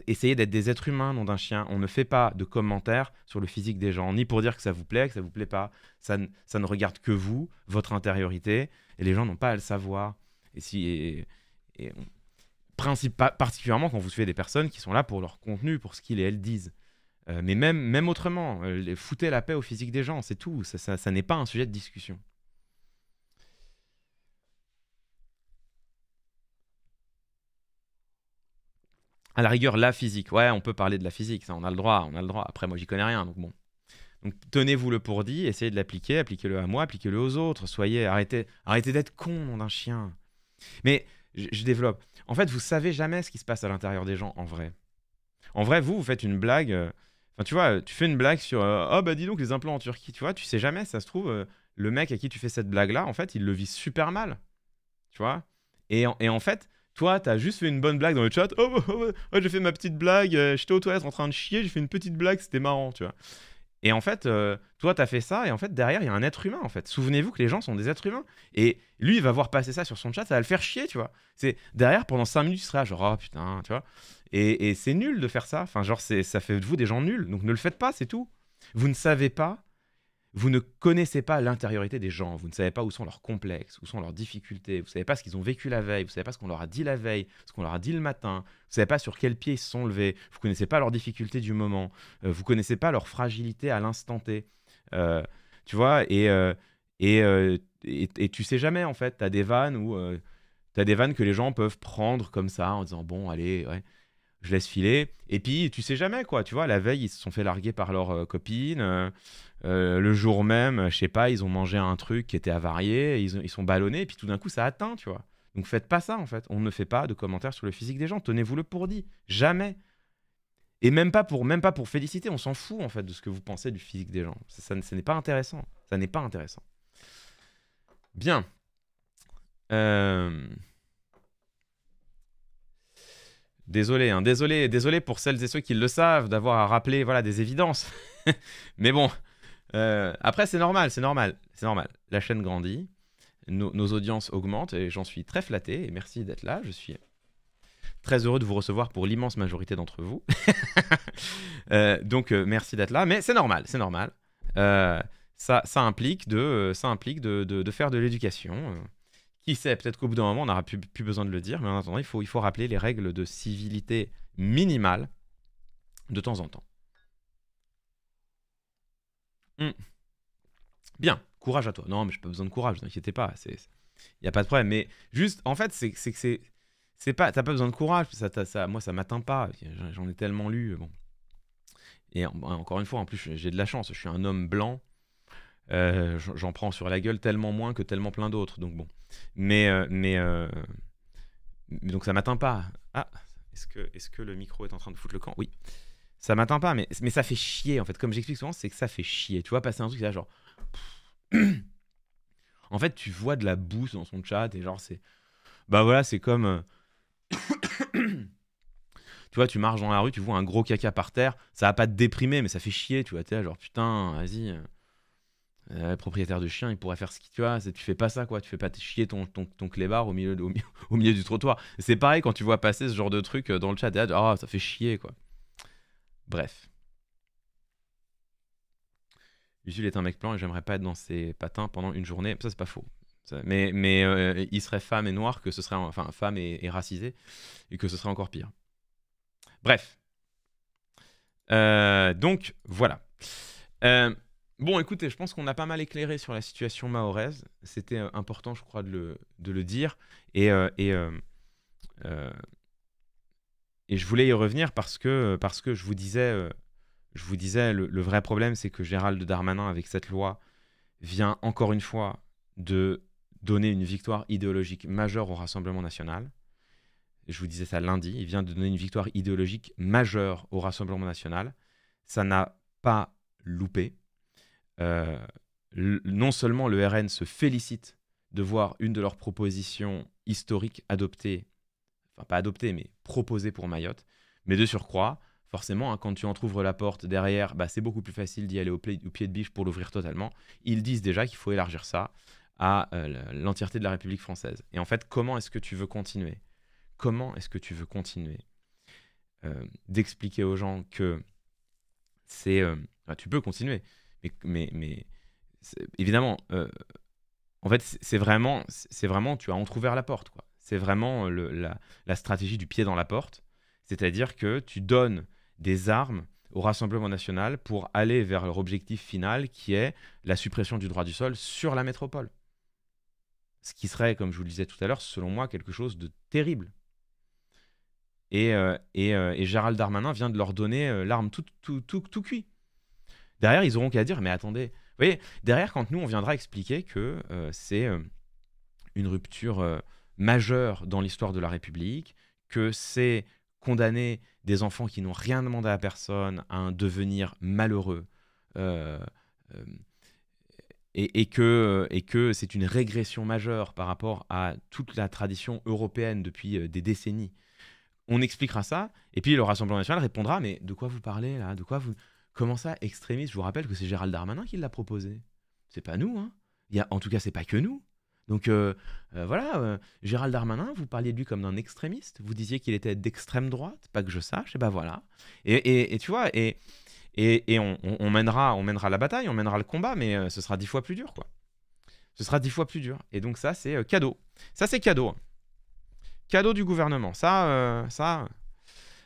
essayez d'être des êtres humains, non d'un chien. On ne fait pas de commentaires sur le physique des gens, ni pour dire que ça vous plaît, que ça vous plaît pas. Ça, ne, regarde que vous, votre intériorité, et les gens n'ont pas à le savoir. Et si, et, et, particulièrement quand vous suivez des personnes qui sont là pour leur contenu, pour ce qu'ils et elles disent. Euh, mais même, même autrement, euh, foutez la paix au physique des gens, c'est tout. ça n'est pas un sujet de discussion. à la rigueur, la physique. Ouais, on peut parler de la physique, ça, on a le droit, on a le droit. Après, moi, j'y connais rien, donc bon. Donc, tenez-vous-le pour dit, essayez de l'appliquer, appliquez-le à moi, appliquez-le aux autres. Soyez, arrêtez, arrêtez d'être con, mon d'un chien. Mais je, développe. En fait, vous savez jamais ce qui se passe à l'intérieur des gens en vrai. En vrai, vous, vous faites une blague. Euh, enfin, tu vois, euh, tu fais une blague sur euh, oh bah dis donc les implants en Turquie, tu vois, tu sais jamais, ça se trouve, le mec à qui tu fais cette blague-là, en fait, il le vit super mal. Tu vois et en fait, toi, t'as juste fait une bonne blague dans le chat. Oh, oh, oh, oh j'ai fait ma petite blague. Euh, j'étais aux être en train de chier. J'ai fait une petite blague. C'était marrant, tu vois. Et en fait, euh, toi, t'as fait ça. Et en fait, derrière, il y a un être humain. En fait, souvenez-vous que les gens sont des êtres humains. Et lui, il va voir passer ça sur son chat. Ça va le faire chier, tu vois. C'est derrière pendant 5 minutes, il sera genre oh putain, tu vois. Et, et c'est nul de faire ça. Enfin, genre, ça fait de vous des gens nuls. Donc ne le faites pas, c'est tout. Vous ne savez pas vous ne connaissez pas l'intériorité des gens, vous ne savez pas où sont leurs complexes, où sont leurs difficultés, vous ne savez pas ce qu'ils ont vécu la veille, vous ne savez pas ce qu'on leur a dit la veille, ce qu'on leur a dit le matin, vous ne savez pas sur quel pied ils se sont levés, vous ne connaissez pas leurs difficultés du moment, euh, vous ne connaissez pas leur fragilité à l'instant T. Euh, tu vois, et, euh, et, et, tu sais jamais en fait, tu as des vannes as des vannes que les gens peuvent prendre comme ça en disant bon allez ouais, je laisse filer et puis tu sais jamais quoi tu vois la veille ils se sont fait larguer par leur copines... copine euh, le jour même, je sais pas, ils ont mangé un truc qui était avarié, ils, ils sont ballonnés, et puis tout d'un coup, ça atteint, tu vois. Donc faites pas ça, en fait. On ne fait pas de commentaires sur le physique des gens. Tenez-vous-le pour dit. Jamais. Et même pas pour, même pas pour féliciter. On s'en fout, en fait, de ce que vous pensez du physique des gens. Ça, n'est pas intéressant. Ça n'est pas intéressant. Bien. Euh, désolé, hein. désolé, désolé pour celles et ceux qui le savent d'avoir à rappeler voilà, des évidences. Mais bon, euh, après, c'est normal, c'est normal, c'est normal. La chaîne grandit, nos, audiences augmentent et j'en suis très flatté. Et merci d'être là. Je suis très heureux de vous recevoir pour l'immense majorité d'entre vous. Euh, donc, euh, merci d'être là. Mais c'est normal, c'est normal. Ça, ça, implique de, ça implique de, faire de l'éducation. Qui sait, peut-être qu'au bout d'un moment, on n'aura plus, besoin de le dire, mais en attendant, il faut, il faut rappeler les règles de civilité minimale de temps en temps. Mm. Bien, courage à toi. Non, mais j'ai pas besoin de courage, n'inquiétez pas. Il n'y a pas de problème. Mais juste, en fait, c'est que c'est. C'est pas, t'as pas besoin de courage, ça, ça, moi ça m'atteint pas, j'en ai tellement lu. Bon. Et encore une fois, en plus j'ai de la chance, je suis un homme blanc, euh, j'en prends sur la gueule tellement moins que tellement plein d'autres, donc bon. Mais, euh, mais euh, donc ça m'atteint pas. Ah, est-ce que, est -ce que le micro est en train de foutre le camp Oui ça m'atteint pas, mais, mais ça fait chier en fait. Comme j'explique souvent, c'est que ça fait chier. Tu vois, passer un truc, là, genre. en fait, tu vois de la bousse dans son chat et genre, c'est. Bah voilà, c'est comme. Euh, tu vois, tu marches dans la rue, tu vois un gros caca par terre, ça va pas te déprimer, mais ça fait chier, tu vois. T'es là, genre, putain, vas-y. Euh, euh, propriétaire de chien, il pourrait faire ce qu'il tu vois. Tu fais pas ça, quoi. Tu fais pas chier ton, ton, clébard au milieu, au, du trottoir. C'est pareil quand tu vois passer ce genre de truc dans le chat. Et là, oh, ça fait chier, quoi. Bref. Usul est un mec blanc et j'aimerais pas être dans ses patins pendant une journée. Ça, c'est pas faux. mais mais euh, il serait femme et noir, que ce serait enfin femme et, racisé, et que ce serait encore pire. Bref. Euh, donc voilà. Euh, bon, écoutez, je pense qu'on a pas mal éclairé sur la situation mahoraise. C'était important, je crois, de le, de le dire. Et, et et je voulais y revenir parce que, euh, parce que je vous disais, euh, je vous disais le, vrai problème, c'est que Gérald Darmanin, avec cette loi, vient encore une fois de donner une victoire idéologique majeure au Rassemblement national. Je vous disais ça lundi, il vient de donner une victoire idéologique majeure au Rassemblement national. Ça n'a pas loupé. Euh, non seulement le RN se félicite de voir une de leurs propositions historiques adoptées enfin pas adopté, mais proposé pour Mayotte. Mais de surcroît, forcément, hein, quand tu entrouvres la porte derrière, bah, c'est beaucoup plus facile d'y aller au, pied de biche pour l'ouvrir totalement. Ils disent déjà qu'il faut élargir ça à euh, l'entièreté de la République française. Et en fait, comment est-ce que tu veux continuer Comment est-ce que tu veux continuer euh, d'expliquer aux gens que c'est... Euh, tu peux continuer, mais, évidemment, en fait, c'est vraiment, c'est vraiment, tu as entrouvert la porte. Quoi c'est vraiment euh, la, stratégie du pied dans la porte. C'est-à-dire que tu donnes des armes au Rassemblement national pour aller vers leur objectif final qui est la suppression du droit du sol sur la métropole. Ce qui serait, comme je vous le disais tout à l'heure, selon moi, quelque chose de terrible. Et, euh, euh, Gérald Darmanin vient de leur donner l'arme tout, tout, tout cuit. Derrière, ils auront qu'à dire, mais attendez, vous voyez, derrière, quand nous, on viendra expliquer que c'est une rupture majeur dans l'histoire de la République, que c'est condamner des enfants qui n'ont rien demandé à personne à un devenir malheureux. Euh, euh, et, que, et que c'est une régression majeure par rapport à toute la tradition européenne depuis euh, des décennies. On expliquera ça, et puis le Rassemblement national répondra, mais de quoi vous parlez là De quoi vous Comment ça, extrémiste Je vous rappelle que c'est Gérald Darmanin qui l'a proposé. C'est pas nous, hein. en tout cas, c'est pas que nous. Donc euh, euh, voilà, euh, Gérald Darmanin, vous parliez de lui comme d'un extrémiste, vous disiez qu'il était d'extrême droite, pas que je sache, et ben voilà. Et, tu vois, et, et, on, mènera, on mènera la bataille, on mènera le combat, mais ce sera dix fois plus dur, quoi. Ce sera dix fois plus dur. Et donc ça, c'est cadeau. Ça, c'est cadeau. Cadeau du gouvernement. Ça, ça...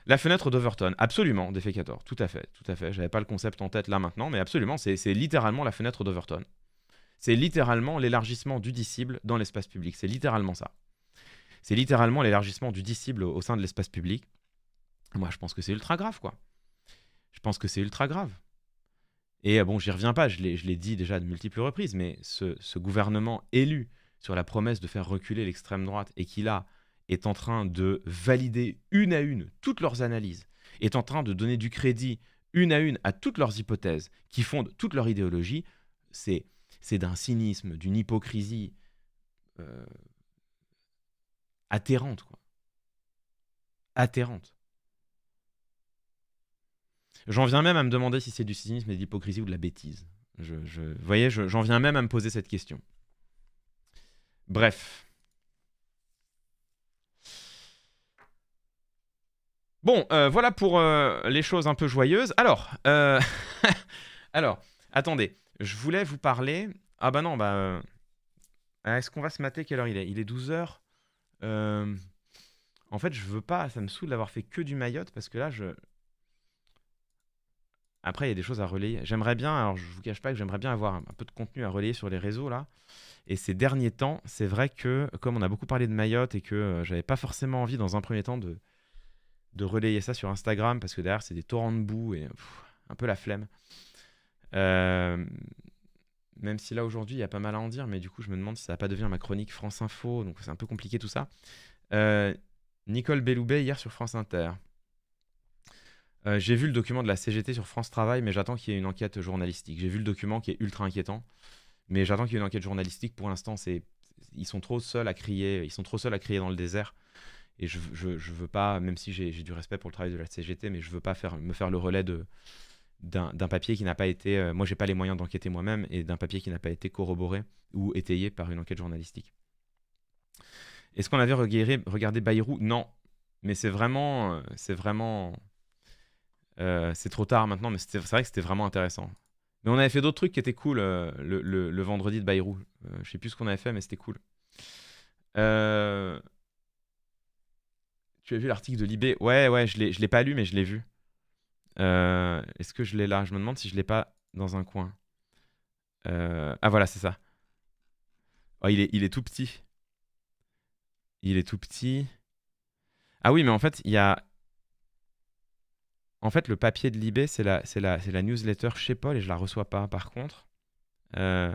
La fenêtre d'Overton, absolument, Fécator, tout à fait, tout à fait. J'avais pas le concept en tête là maintenant, mais absolument, c'est littéralement la fenêtre d'Overton. C'est littéralement l'élargissement du disciple dans l'espace public. C'est littéralement ça. C'est littéralement l'élargissement du disciple au, sein de l'espace public. Moi, je pense que c'est ultra grave, quoi. Je pense que c'est ultra grave. Et euh, bon, j'y reviens pas, je l'ai dit déjà de multiples reprises, mais ce, ce, gouvernement élu sur la promesse de faire reculer l'extrême droite et qui là est en train de valider une à une toutes leurs analyses, est en train de donner du crédit une à une à toutes leurs hypothèses qui fondent toute leur idéologie, c'est c'est d'un cynisme, d'une hypocrisie euh, atterrante, quoi. Atterrante. J'en viens même à me demander si c'est du cynisme et de l'hypocrisie ou de la bêtise. Je, vous voyez, j'en viens même à me poser cette question. Bref. Bon, euh, voilà pour euh, les choses un peu joyeuses. Alors, alors attendez. Je voulais vous parler. Ah bah non, bah. Euh, est-ce qu'on va se mater Quelle heure il est Il est 12h. Euh, en fait, je veux pas. Ça me saoule d'avoir fait que du Mayotte parce que là, je. Après, il y a des choses à relayer. J'aimerais bien, alors je vous cache pas que j'aimerais bien avoir un peu de contenu à relayer sur les réseaux là. Et ces derniers temps, c'est vrai que comme on a beaucoup parlé de Mayotte et que euh, j'avais pas forcément envie dans un premier temps de, de relayer ça sur Instagram parce que derrière c'est des torrents de boue et un peu la flemme. Euh, même si là aujourd'hui il y a pas mal à en dire, mais du coup je me demande si ça va pas devenir ma chronique France Info, donc c'est un peu compliqué tout ça. Euh, Nicole Belloubet hier sur France Inter. Euh, j'ai vu le document de la CGT sur France Travail, mais j'attends qu'il y ait une enquête journalistique. J'ai vu le document qui est ultra inquiétant, mais j'attends qu'il y ait une enquête journalistique. Pour l'instant, ils sont trop seuls à crier, ils sont trop seuls à crier dans le désert. Et je, je, veux pas, même si j'ai du respect pour le travail de la CGT, mais je veux pas me faire le relais de, d'un papier qui n'a pas été, euh, moi j'ai pas les moyens d'enquêter moi-même, et d'un papier qui n'a pas été corroboré ou étayé par une enquête journalistique. Est-ce qu'on avait regardé, regardé Bayrou Non, mais c'est vraiment, euh, c'est vraiment, euh, c'est trop tard maintenant, mais c'est vrai que c'était vraiment intéressant. Mais on avait fait d'autres trucs qui étaient cool le, vendredi de Bayrou. je sais plus ce qu'on avait fait, mais c'était cool. Tu as vu l'article de Libé Ouais, ouais, je l'ai pas lu, mais je l'ai vu. Euh, est-ce que je l'ai là Je me demande si je l'ai pas dans un coin. Euh, ah voilà, c'est ça. Oh, il, est, il est tout petit. Il est tout petit. Ah oui, mais en fait, il y a... En fait, le papier de l'IB, c'est la, la, la newsletter chez Paul et je ne la reçois pas. Par contre, euh,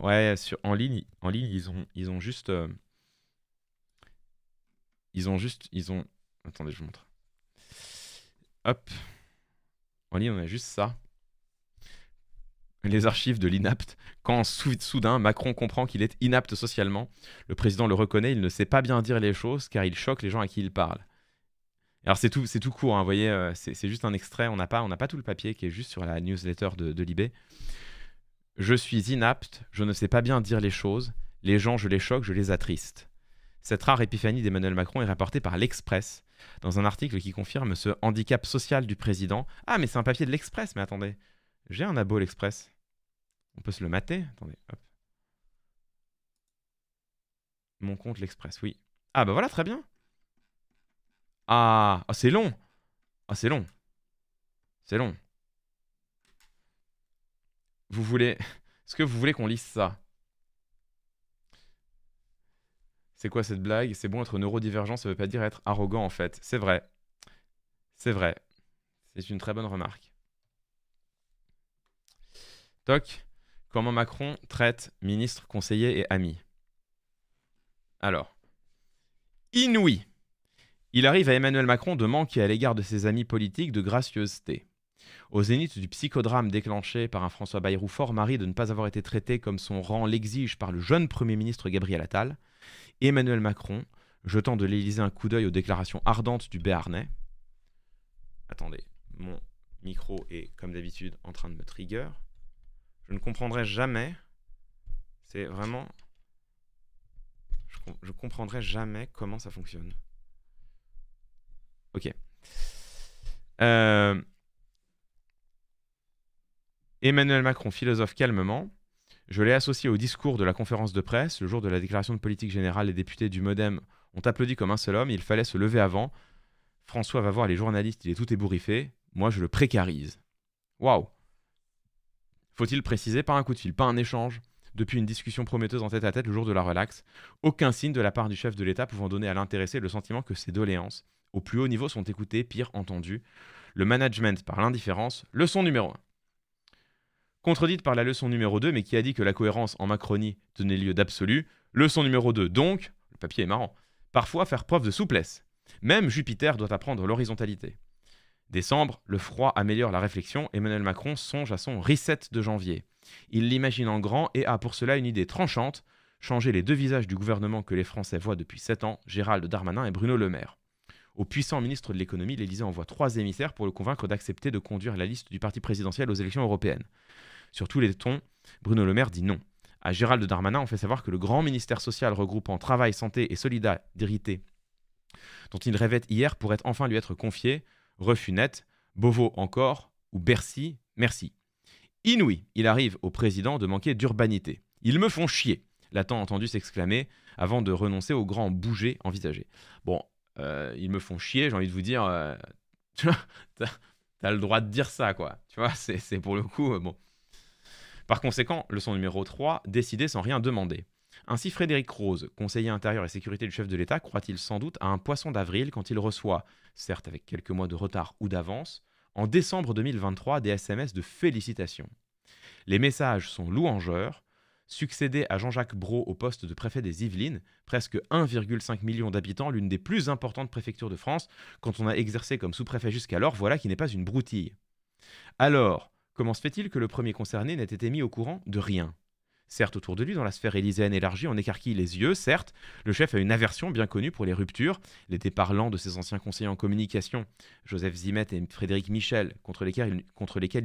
ouais, sur, en, ligne, en ligne, ils ont, ils ont juste... Ils ont juste... Ils ont... Attendez, je montre. Hop. En ligne, on a juste ça. Les archives de l'inapte. Quand soudain, Macron comprend qu'il est inapte socialement. Le président le reconnaît, il ne sait pas bien dire les choses car il choque les gens à qui il parle. Alors c'est tout, tout court, hein, vous voyez, euh, c'est, juste un extrait, on n'a pas, pas tout le papier qui est juste sur la newsletter de, de Libé. Je suis inapte, je ne sais pas bien dire les choses, les gens je les choque, je les attriste. Cette rare épiphanie d'Emmanuel Macron est rapportée par l'Express, dans un article qui confirme ce handicap social du président. Ah, mais c'est un papier de l'Express, mais attendez, j'ai un abo l'Express. On peut se le mater Attendez, hop. Mon compte l'Express, oui. Ah bah voilà, très bien. Ah, ah c'est long. Ah c'est long. C'est long. Vous voulez... Est-ce que vous voulez qu'on lise ça C'est quoi cette blague C'est bon être neurodivergent, ça veut pas dire être arrogant en fait. C'est vrai. C'est vrai. C'est une très bonne remarque. Toc. Comment Macron traite ministre, conseiller et ami Alors. Inouï. Il arrive à Emmanuel Macron de manquer à l'égard de ses amis politiques de gracieuseté. Au zénith du psychodrame déclenché par un François Bayrou fort mari de ne pas avoir été traité comme son rang l'exige par le jeune Premier ministre Gabriel Attal, Emmanuel Macron, jetant de l'Élysée un coup d'œil aux déclarations ardentes du Béarnais. Attendez, mon micro est, comme d'habitude, en train de me trigger. Je ne comprendrai jamais. C'est vraiment. Je, comprendrai jamais comment ça fonctionne. Ok. Euh, Emmanuel Macron philosophe calmement. Je l'ai associé au discours de la conférence de presse, le jour de la déclaration de politique générale, les députés du Modem ont applaudi comme un seul homme, il fallait se lever avant. François va voir les journalistes, il est tout ébouriffé, moi je le précarise. Waouh Faut-il préciser par un coup de fil, pas un échange depuis une discussion prometteuse en tête à tête le jour de la relaxe, aucun signe de la part du chef de l'État pouvant donner à l'intéressé le sentiment que ses doléances, au plus haut niveau, sont écoutées, pire entendues. Le management par l'indifférence, leçon numéro 1 contredite par la leçon numéro 2, mais qui a dit que la cohérence en Macronie tenait lieu d'absolu. Leçon numéro 2, donc, le papier est marrant, parfois faire preuve de souplesse. Même Jupiter doit apprendre l'horizontalité. Décembre, le froid améliore la réflexion, Emmanuel Macron songe à son reset de janvier. Il l'imagine en grand et a pour cela une idée tranchante, changer les deux visages du gouvernement que les Français voient depuis 7 ans, Gérald Darmanin et Bruno Le Maire. Au puissant ministre de l'économie, l'Élysée envoie trois émissaires pour le convaincre d'accepter de conduire la liste du parti présidentiel aux élections européennes. Sur tous les tons, Bruno Le Maire dit non. À Gérald Darmanin, on fait savoir que le grand ministère social regroupant travail, santé et solidarité, dont il rêvait hier, pourrait enfin lui être confié. Refus net, Beauvau encore, ou Bercy, merci. Inouï, il arrive au président de manquer d'urbanité. Ils me font chier, la entendu s'exclamer avant de renoncer au grand bouger envisagé. Bon, euh, ils me font chier, j'ai envie de vous dire, euh, tu as le droit de dire ça, quoi. Tu vois, c'est, pour le coup, euh, bon. Par conséquent, leçon numéro 3, décider sans rien demander. Ainsi, Frédéric Rose, conseiller intérieur et sécurité du chef de l'État, croit-il sans doute à un poisson d'avril quand il reçoit, certes avec quelques mois de retard ou d'avance, en décembre 2023 des SMS de félicitations. Les messages sont louangeurs. Succédé à Jean-Jacques Brault au poste de préfet des Yvelines, presque 1,5 million d'habitants, l'une des plus importantes préfectures de France, quand on a exercé comme sous-préfet jusqu'alors, voilà qui n'est pas une broutille. Alors, Comment se fait-il que le premier concerné n'ait été mis au courant de rien Certes, autour de lui, dans la sphère élyséenne élargie, on écarquille les yeux, certes, le chef a une aversion bien connue pour les ruptures, les départs de ses anciens conseillers en communication, Joseph Zimet et Frédéric Michel, contre lesquels,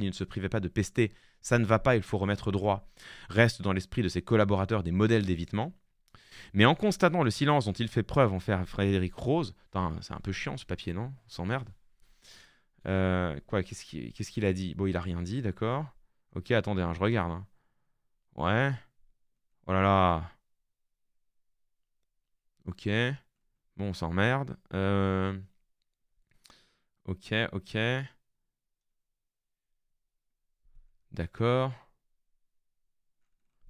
il, ne se privait pas de pester « ça ne va pas, il faut remettre droit », reste dans l'esprit de ses collaborateurs des modèles d'évitement. Mais en constatant le silence dont il fait preuve envers Frédéric Rose, c'est un peu chiant ce papier, non Sans merde. Euh, quoi, qu'est-ce qu'il a dit Bon, il a rien dit, d'accord. Ok, attendez, hein, je regarde. Hein. Ouais. Oh là là. Ok. Bon, on s'emmerde. Euh... Ok, ok. D'accord.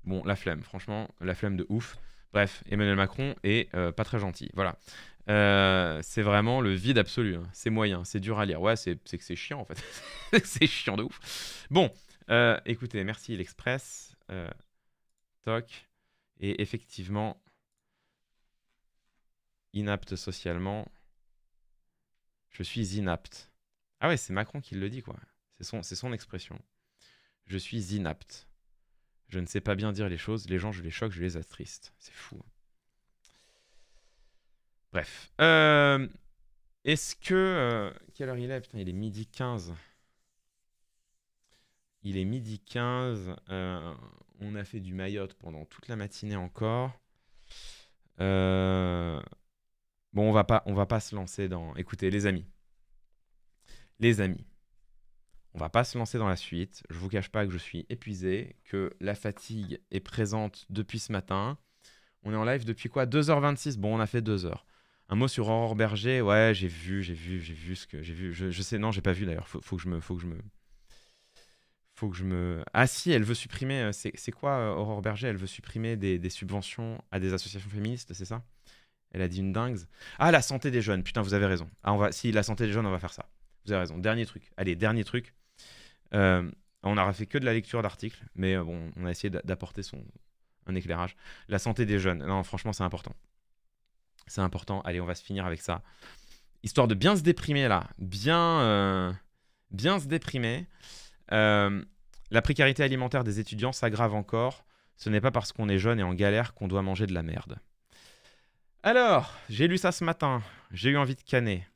Bon, la flemme, franchement, la flemme de ouf. Bref, Emmanuel Macron est euh, pas très gentil. Voilà. Euh, c'est vraiment le vide absolu. Hein. C'est moyen, c'est dur à lire. Ouais, c'est que c'est chiant en fait. c'est chiant de ouf. Bon, euh, écoutez, merci l'Express. Euh, toc. Et effectivement, inapte socialement. Je suis inapte. Ah ouais, c'est Macron qui le dit quoi. C'est son, son expression. Je suis inapte. Je ne sais pas bien dire les choses. Les gens, je les choque, je les attriste. C'est fou. Hein. Bref. Euh, est-ce que... Euh, quelle heure il est ah, Putain, il est midi 15. Il est midi 15. Euh, on a fait du Mayotte pendant toute la matinée encore. Bon, on va pas, on va pas se lancer dans... Écoutez, les amis. Les amis. On va pas se lancer dans la suite. Je vous cache pas que je suis épuisé, que la fatigue est présente depuis ce matin. On est en live depuis quoi 2h26. Bon, on a fait 2 heures. Un mot sur Aurore Berger. Ouais, j'ai vu, j'ai vu, j'ai vu ce que j'ai vu. Je, sais, non, j'ai pas vu d'ailleurs. Faut, faut, que je me, faut que je me, faut que je me. Ah si, elle veut supprimer. Euh, c'est quoi euh, Aurore Berger Elle veut supprimer des, subventions à des associations féministes, c'est ça Elle a dit une dingue. Ah la santé des jeunes. Putain, vous avez raison. Ah on va, si la santé des jeunes, on va faire ça. Vous avez raison. Dernier truc. Allez, dernier truc. Euh, on n'aura fait que de la lecture d'articles, mais bon, on a essayé d'apporter son un éclairage. La santé des jeunes. Non, franchement, c'est important. C'est important. Allez, on va se finir avec ça. Histoire de bien se déprimer là. Bien, euh, bien se déprimer. Euh, la précarité alimentaire des étudiants s'aggrave encore. Ce n'est pas parce qu'on est jeune et en galère qu'on doit manger de la merde. Alors, j'ai lu ça ce matin. J'ai eu envie de canner.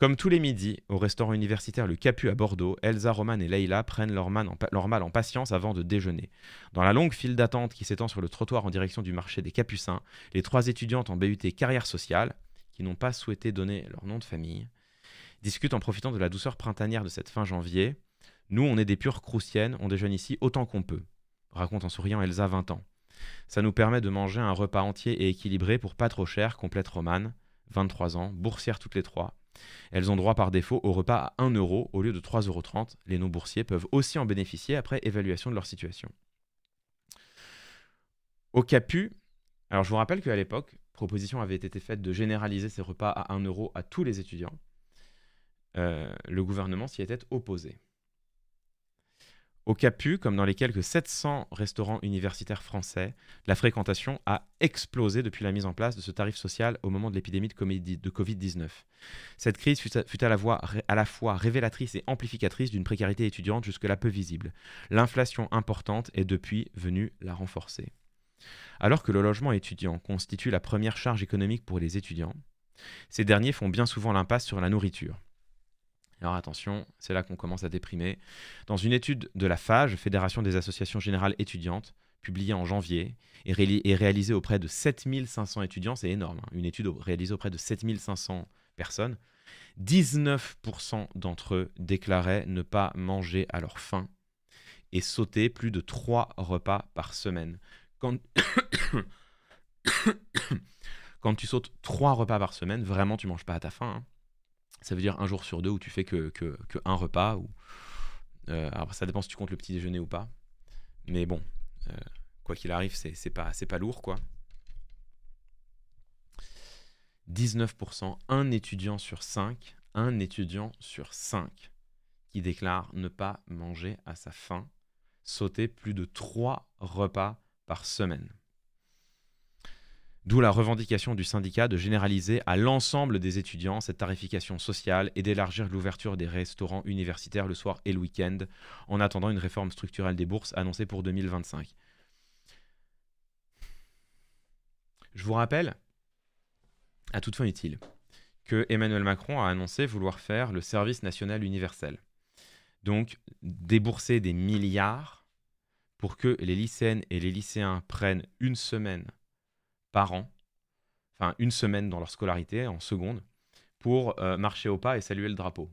Comme tous les midis, au restaurant universitaire Le Capu à Bordeaux, Elsa, Roman et Leila prennent leur, en mal en patience avant de déjeuner. Dans la longue file d'attente qui s'étend sur le trottoir en direction du marché des Capucins, les trois étudiantes en BUT carrière sociale, qui n'ont pas souhaité donner leur nom de famille, discutent en profitant de la douceur printanière de cette fin janvier. Nous, on est des pures croustiennes, on déjeune ici autant qu'on peut, raconte en souriant Elsa 20 ans. Ça nous permet de manger un repas entier et équilibré pour pas trop cher, complète Romane, 23 ans, boursière toutes les trois elles ont droit par défaut au repas à 1 euro au lieu de 3,30 euros. Les non-boursiers peuvent aussi en bénéficier après évaluation de leur situation. Au CAPU, alors je vous rappelle qu'à l'époque, proposition avait été faite de généraliser ces repas à 1 euro à tous les étudiants. Euh, le gouvernement s'y était opposé. Au Capu, comme dans les quelques 700 restaurants universitaires français, la fréquentation a explosé depuis la mise en place de ce tarif social au moment de l'épidémie de Covid-19. Cette crise fut à la, à la fois révélatrice et amplificatrice d'une précarité étudiante jusque-là peu visible. L'inflation importante est depuis venue la renforcer. Alors que le logement étudiant constitue la première charge économique pour les étudiants, ces derniers font bien souvent l'impasse sur la nourriture. Alors attention, c'est là qu'on commence à déprimer. Dans une étude de la FAGE, Fédération des associations générales étudiantes, publiée en janvier et, réalisée auprès de 7500 étudiants, c'est énorme, hein, une étude réalisée auprès de 7500 personnes, 19% d'entre eux déclaraient ne pas manger à leur faim et sauter plus de 3 repas par semaine. Quand... tu sautes 3 repas par semaine, vraiment tu manges pas à ta faim. Hein. Ça veut dire un jour sur deux où tu fais que, un repas. Ou, euh, alors ça dépend si tu comptes le petit déjeuner ou pas. Mais bon, euh, quoi qu'il arrive, c'est pas, pas lourd quoi. 19%, un étudiant sur 5, un étudiant sur 5 qui déclare ne pas manger à sa faim, sauter plus de trois repas par semaine. D'où la revendication du syndicat de généraliser à l'ensemble des étudiants cette tarification sociale et d'élargir l'ouverture des restaurants universitaires le soir et le week-end, en attendant une réforme structurelle des bourses annoncée pour 2025. Je vous rappelle, à toute fin utile, que Emmanuel Macron a annoncé vouloir faire le service national universel. Donc débourser des milliards pour que les lycéennes et les lycéens prennent une semaine par an, enfin une semaine dans leur scolarité en seconde, pour euh, marcher au pas et saluer le drapeau.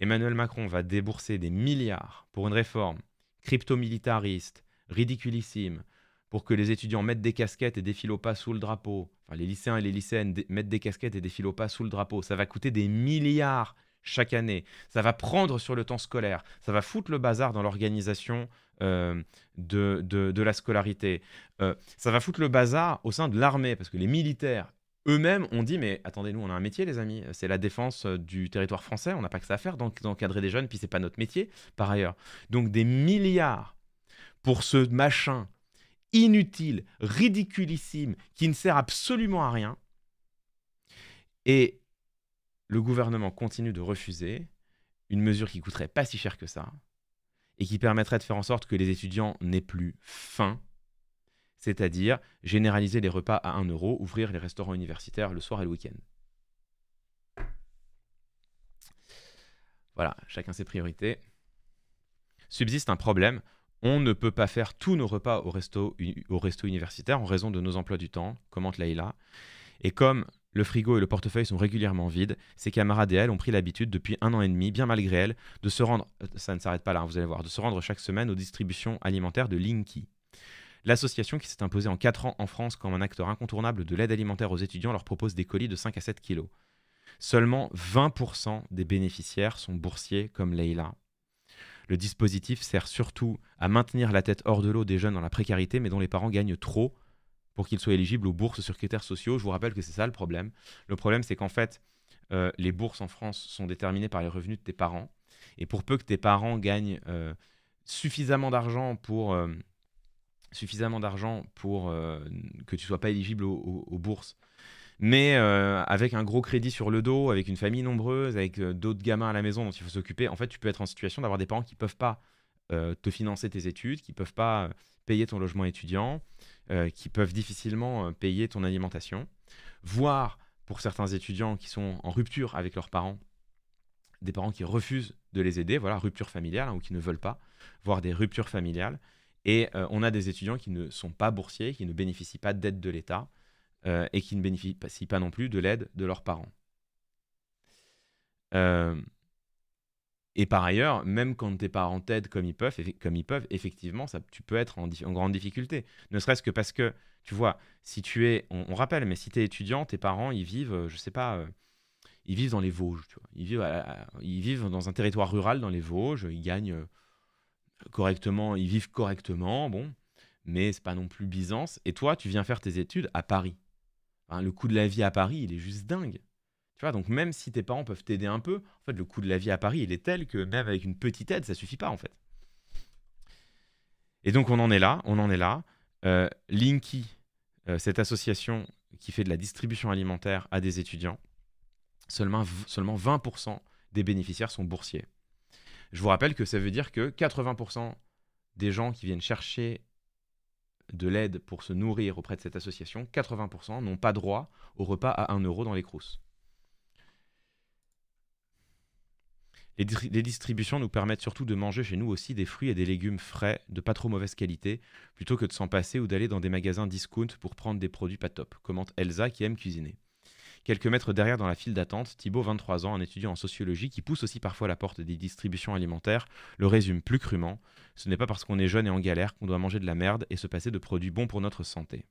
Emmanuel Macron va débourser des milliards pour une réforme crypto-militariste, ridiculissime, pour que les étudiants mettent des casquettes et défilent au pas sous le drapeau. les lycéens et les lycéennes mettent des casquettes et défilent au pas sous le drapeau. Ça va coûter des milliards chaque année. Ça va prendre sur le temps scolaire. Ça va foutre le bazar dans l'organisation euh, de, la scolarité. Euh, ça va foutre le bazar au sein de l'armée, parce que les militaires eux-mêmes ont dit mais attendez nous on a un métier les amis c'est la défense euh, du territoire français on n'a pas que ça à faire d'encadrer des jeunes puis c'est pas notre métier par ailleurs donc des milliards pour ce machin inutile ridiculissime qui ne sert absolument à rien et le gouvernement continue de refuser une mesure qui coûterait pas si cher que ça et qui permettrait de faire en sorte que les étudiants n'aient plus faim, c'est-à-dire généraliser les repas à 1 euro, ouvrir les restaurants universitaires le soir et le week-end. Voilà, chacun ses priorités. Subsiste un problème, on ne peut pas faire tous nos repas au resto, au resto universitaire en raison de nos emplois du temps, commente Laïla. Et comme le frigo et le portefeuille sont régulièrement vides. Ses camarades et elles ont pris l'habitude depuis un an et demi, bien malgré elle, de se rendre, euh, ça ne s'arrête pas là, hein, vous allez voir, de se rendre chaque semaine aux distributions alimentaires de Linky. L'association qui s'est imposée en 4 ans en France comme un acteur incontournable de l'aide alimentaire aux étudiants leur propose des colis de 5 à 7 kilos. Seulement 20% des bénéficiaires sont boursiers comme Leila. Le dispositif sert surtout à maintenir la tête hors de l'eau des jeunes dans la précarité mais dont les parents gagnent trop pour qu'ils soient éligibles aux bourses sur critères sociaux. Je vous rappelle que c'est ça le problème. Le problème, c'est qu'en fait, euh, les bourses en France sont déterminées par les revenus de tes parents. Et pour peu que tes parents gagnent euh, suffisamment d'argent pour, euh, suffisamment d'argent pour que tu sois pas éligible aux, bourses, mais avec un gros crédit sur le dos, avec une famille nombreuse, avec d'autres gamins à la maison dont il faut s'occuper, en fait, tu peux être en situation d'avoir des parents qui ne peuvent pas te financer tes études, qui ne peuvent pas payer ton logement étudiant, euh, qui peuvent difficilement euh, payer ton alimentation, voire pour certains étudiants qui sont en rupture avec leurs parents, des parents qui refusent de les aider, voilà, rupture familiale, hein, ou qui ne veulent pas, voire des ruptures familiales. Et euh, on a des étudiants qui ne sont pas boursiers, qui ne bénéficient pas d'aide de l'État et qui ne bénéficient pas non plus de l'aide de leurs parents. Euh, et par ailleurs, même quand tes parents t'aident comme ils peuvent, comme ils peuvent effectivement, ça, tu peux être en, grande difficulté. Ne serait-ce que parce que, tu vois, si tu es, on, rappelle, mais si tu es étudiant, tes parents, ils vivent, euh, je sais pas, euh, ils vivent dans les Vosges, tu vois. Ils vivent, ils vivent dans un territoire rural dans les Vosges, ils gagnent euh, correctement, ils vivent correctement, bon, mais c'est pas non plus Byzance. Et toi, tu viens faire tes études à Paris. le coût de la vie à Paris, il est juste dingue. Tu vois, donc même si tes parents peuvent t'aider un peu, en fait, le coût de la vie à Paris, il est tel que même avec une petite aide, ça suffit pas, en fait. Et donc, on en est là, on en est là. Euh, Linky, euh, cette association qui fait de la distribution alimentaire à des étudiants, seulement, seulement 20% des bénéficiaires sont boursiers. Je vous rappelle que ça veut dire que 80% des gens qui viennent chercher de l'aide pour se nourrir auprès de cette association, 80% n'ont pas droit au repas à 1 euro dans les crousses. Les, distributions nous permettent surtout de manger chez nous aussi des fruits et des légumes frais, de pas trop mauvaise qualité, plutôt que de s'en passer ou d'aller dans des magasins discount pour prendre des produits pas top, commente Elsa qui aime cuisiner. Quelques mètres derrière dans la file d'attente, Thibaut, 23 ans, un étudiant en sociologie qui pousse aussi parfois la porte des distributions alimentaires, le résume plus crûment. Ce n'est pas parce qu'on est jeune et en galère qu'on doit manger de la merde et se passer de produits bons pour notre santé.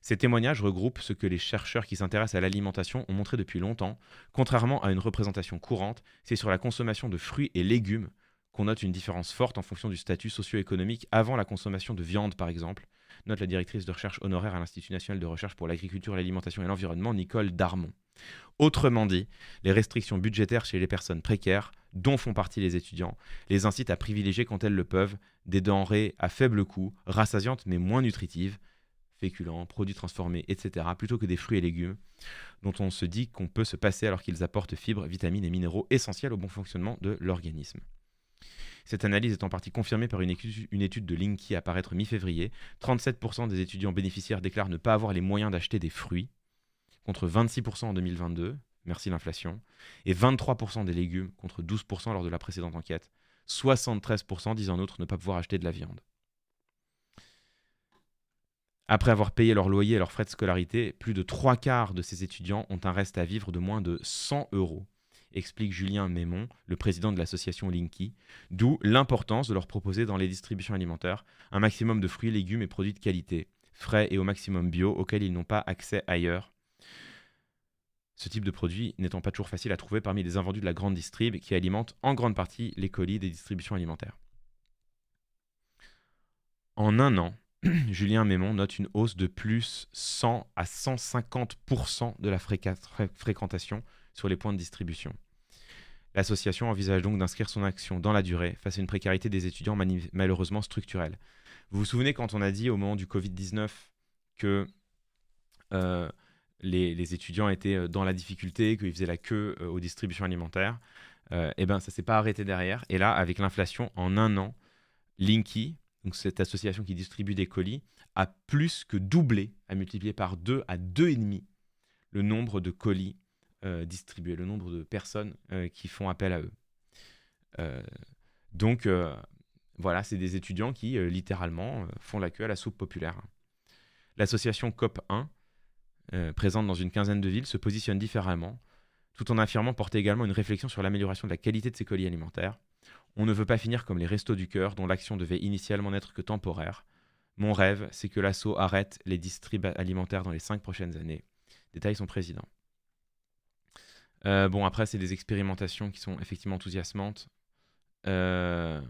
Ces témoignages regroupent ce que les chercheurs qui s'intéressent à l'alimentation ont montré depuis longtemps. Contrairement à une représentation courante, c'est sur la consommation de fruits et légumes qu'on note une différence forte en fonction du statut socio-économique avant la consommation de viande, par exemple, note la directrice de recherche honoraire à l'Institut national de recherche pour l'agriculture, l'alimentation et l'environnement, Nicole Darmon. Autrement dit, les restrictions budgétaires chez les personnes précaires, dont font partie les étudiants, les incitent à privilégier quand elles le peuvent des denrées à faible coût, rassasiantes mais moins nutritives, féculents, produits transformés, etc., plutôt que des fruits et légumes, dont on se dit qu'on peut se passer alors qu'ils apportent fibres, vitamines et minéraux essentiels au bon fonctionnement de l'organisme. Cette analyse est en partie confirmée par une étude, de Linky à paraître mi-février. 37% des étudiants bénéficiaires déclarent ne pas avoir les moyens d'acheter des fruits, contre 26% en 2022, merci l'inflation, et 23% des légumes, contre 12% lors de la précédente enquête. 73% disent en outre ne pas pouvoir acheter de la viande. Après avoir payé leur loyer et leurs frais de scolarité, plus de trois quarts de ces étudiants ont un reste à vivre de moins de 100 euros, explique Julien Mémon, le président de l'association Linky, d'où l'importance de leur proposer dans les distributions alimentaires un maximum de fruits, légumes et produits de qualité, frais et au maximum bio, auxquels ils n'ont pas accès ailleurs. Ce type de produit n'étant pas toujours facile à trouver parmi les invendus de la grande distrib qui alimentent en grande partie les colis des distributions alimentaires. En un an, Julien Mémon note une hausse de plus 100 à 150% de la fréquentation sur les points de distribution. L'association envisage donc d'inscrire son action dans la durée face à une précarité des étudiants malheureusement structurelle. Vous vous souvenez quand on a dit au moment du Covid-19 que euh, les, étudiants étaient euh, dans la difficulté, qu'ils faisaient la queue euh, aux distributions alimentaires Eh bien, ça ne s'est pas arrêté derrière. Et là, avec l'inflation, en un an, Linky, donc cette association qui distribue des colis, a plus que doublé, a multiplié par 2 à demi le nombre de colis euh, distribués, le nombre de personnes euh, qui font appel à eux. Euh, donc voilà, c'est des étudiants qui littéralement font la queue à la soupe populaire. L'association COP1, présente dans une quinzaine de villes, se positionne différemment, tout en affirmant porter également une réflexion sur l'amélioration de la qualité de ces colis alimentaires on ne veut pas finir comme les Restos du Cœur, dont l'action devait initialement n'être que temporaire. Mon rêve, c'est que l'assaut arrête les distribs alimentaires dans les cinq prochaines années. détaille son président. Euh, bon, après, c'est des expérimentations qui sont effectivement enthousiasmantes. Euh,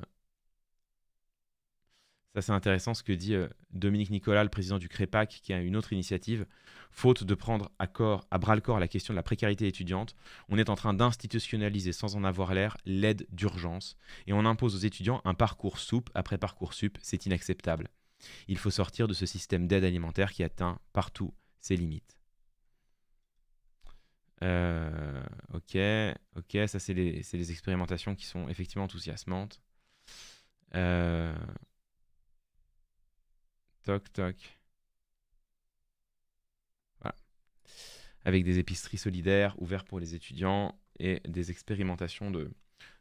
ça, c'est intéressant ce que dit euh, Dominique Nicolas, le président du CREPAC, qui a une autre initiative. Faute de prendre à, bras le corps la question de la précarité étudiante, on est en train d'institutionnaliser sans en avoir l'air l'aide d'urgence et on impose aux étudiants un parcours soupe après parcours sup. C'est inacceptable. Il faut sortir de ce système d'aide alimentaire qui atteint partout ses limites. Euh, ok, ok, ça c'est les, expérimentations qui sont effectivement enthousiasmantes. Euh, Toc, Avec des épiceries solidaires ouvertes pour les étudiants et des expérimentations de,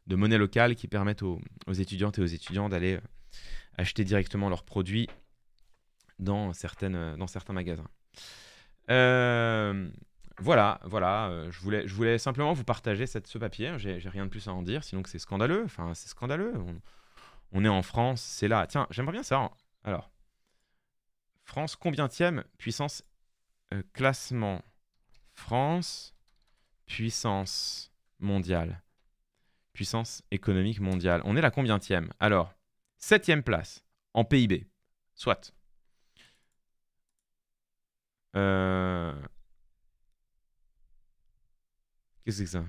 monnaie locale qui permettent aux, étudiantes et aux étudiants d'aller euh, acheter directement leurs produits dans, euh, certains magasins. Euh, voilà, voilà. je, voulais, simplement vous partager ce papier. J'ai rien de plus à en dire, sinon que c'est scandaleux. Enfin, c'est scandaleux. on, est en France, c'est là. Tiens, j'aimerais bien ça. Hein. Alors, France, combienième puissance euh, classement France, puissance mondiale, puissance économique mondiale. On est la combienième Alors, septième place en PIB, soit. Euh, qu'est-ce que c'est ça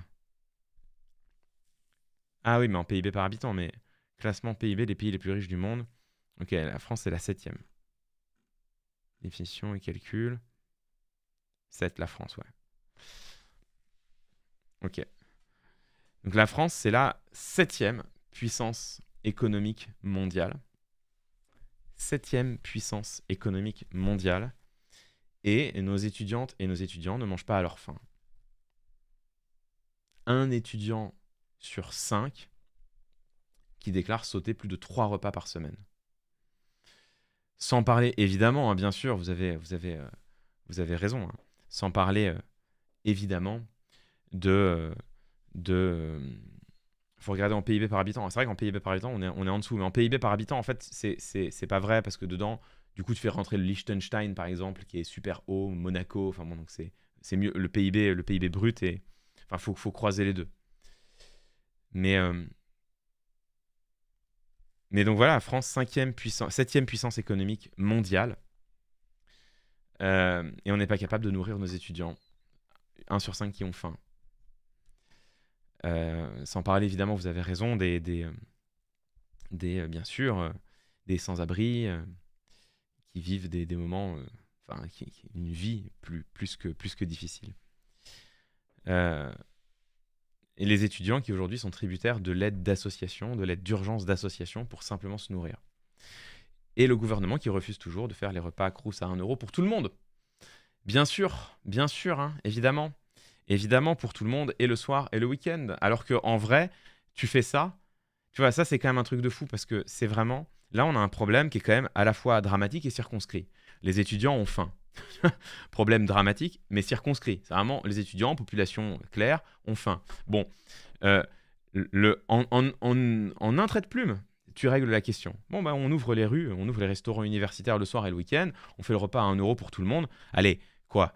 Ah oui, mais en PIB par habitant, mais classement PIB des pays les plus riches du monde. Ok, la France est la septième. Définition et calcul. 7, la France, ouais. Ok. Donc la France, c'est la septième puissance économique mondiale. Septième puissance économique mondiale. Et nos étudiantes et nos étudiants ne mangent pas à leur faim. Un étudiant sur cinq qui déclare sauter plus de trois repas par semaine. Sans parler, évidemment, hein, bien sûr, vous avez, vous avez, euh, vous avez raison. Hein. Sans parler, euh, évidemment, de. Euh, de faut regarder en PIB par habitant. C'est vrai qu'en PIB par habitant, on est, on est en dessous. Mais en PIB par habitant, en fait, c'est pas vrai parce que dedans, du coup, tu fais rentrer le Liechtenstein, par exemple, qui est super haut, Monaco. Enfin bon, donc c'est mieux. Le PIB, le PIB brut, et. Enfin, faut, faut croiser les deux. Mais. Mais donc voilà, France, septième puissance économique mondiale. Euh, et on n'est pas capable de nourrir nos étudiants. un sur cinq qui ont faim. Euh, sans parler évidemment, vous avez raison, des, des, euh, des bien sûr, des sans-abri qui vivent des, moments, enfin, une vie plus, plus, que, plus que difficile et les étudiants qui aujourd'hui sont tributaires de l'aide d'association de l'aide d'urgence d'associations pour simplement se nourrir. Et le gouvernement qui refuse toujours de faire les repas à à 1 euro pour tout le monde. Bien sûr, bien sûr, hein, évidemment. Évidemment pour tout le monde, et le soir et le week-end. Alors qu'en vrai, tu fais ça, tu vois, ça c'est quand même un truc de fou parce que c'est vraiment... Là, on a un problème qui est quand même à la fois dramatique et circonscrit. Les étudiants ont faim. Problème dramatique, mais circonscrit. C'est vraiment les étudiants, population claire, ont faim. Bon, euh, le, en, un trait de plume, tu règles la question. Bon, bah, on ouvre les rues, on ouvre les restaurants universitaires le soir et le week-end, on fait le repas à 1 euro pour tout le monde. Allez, quoi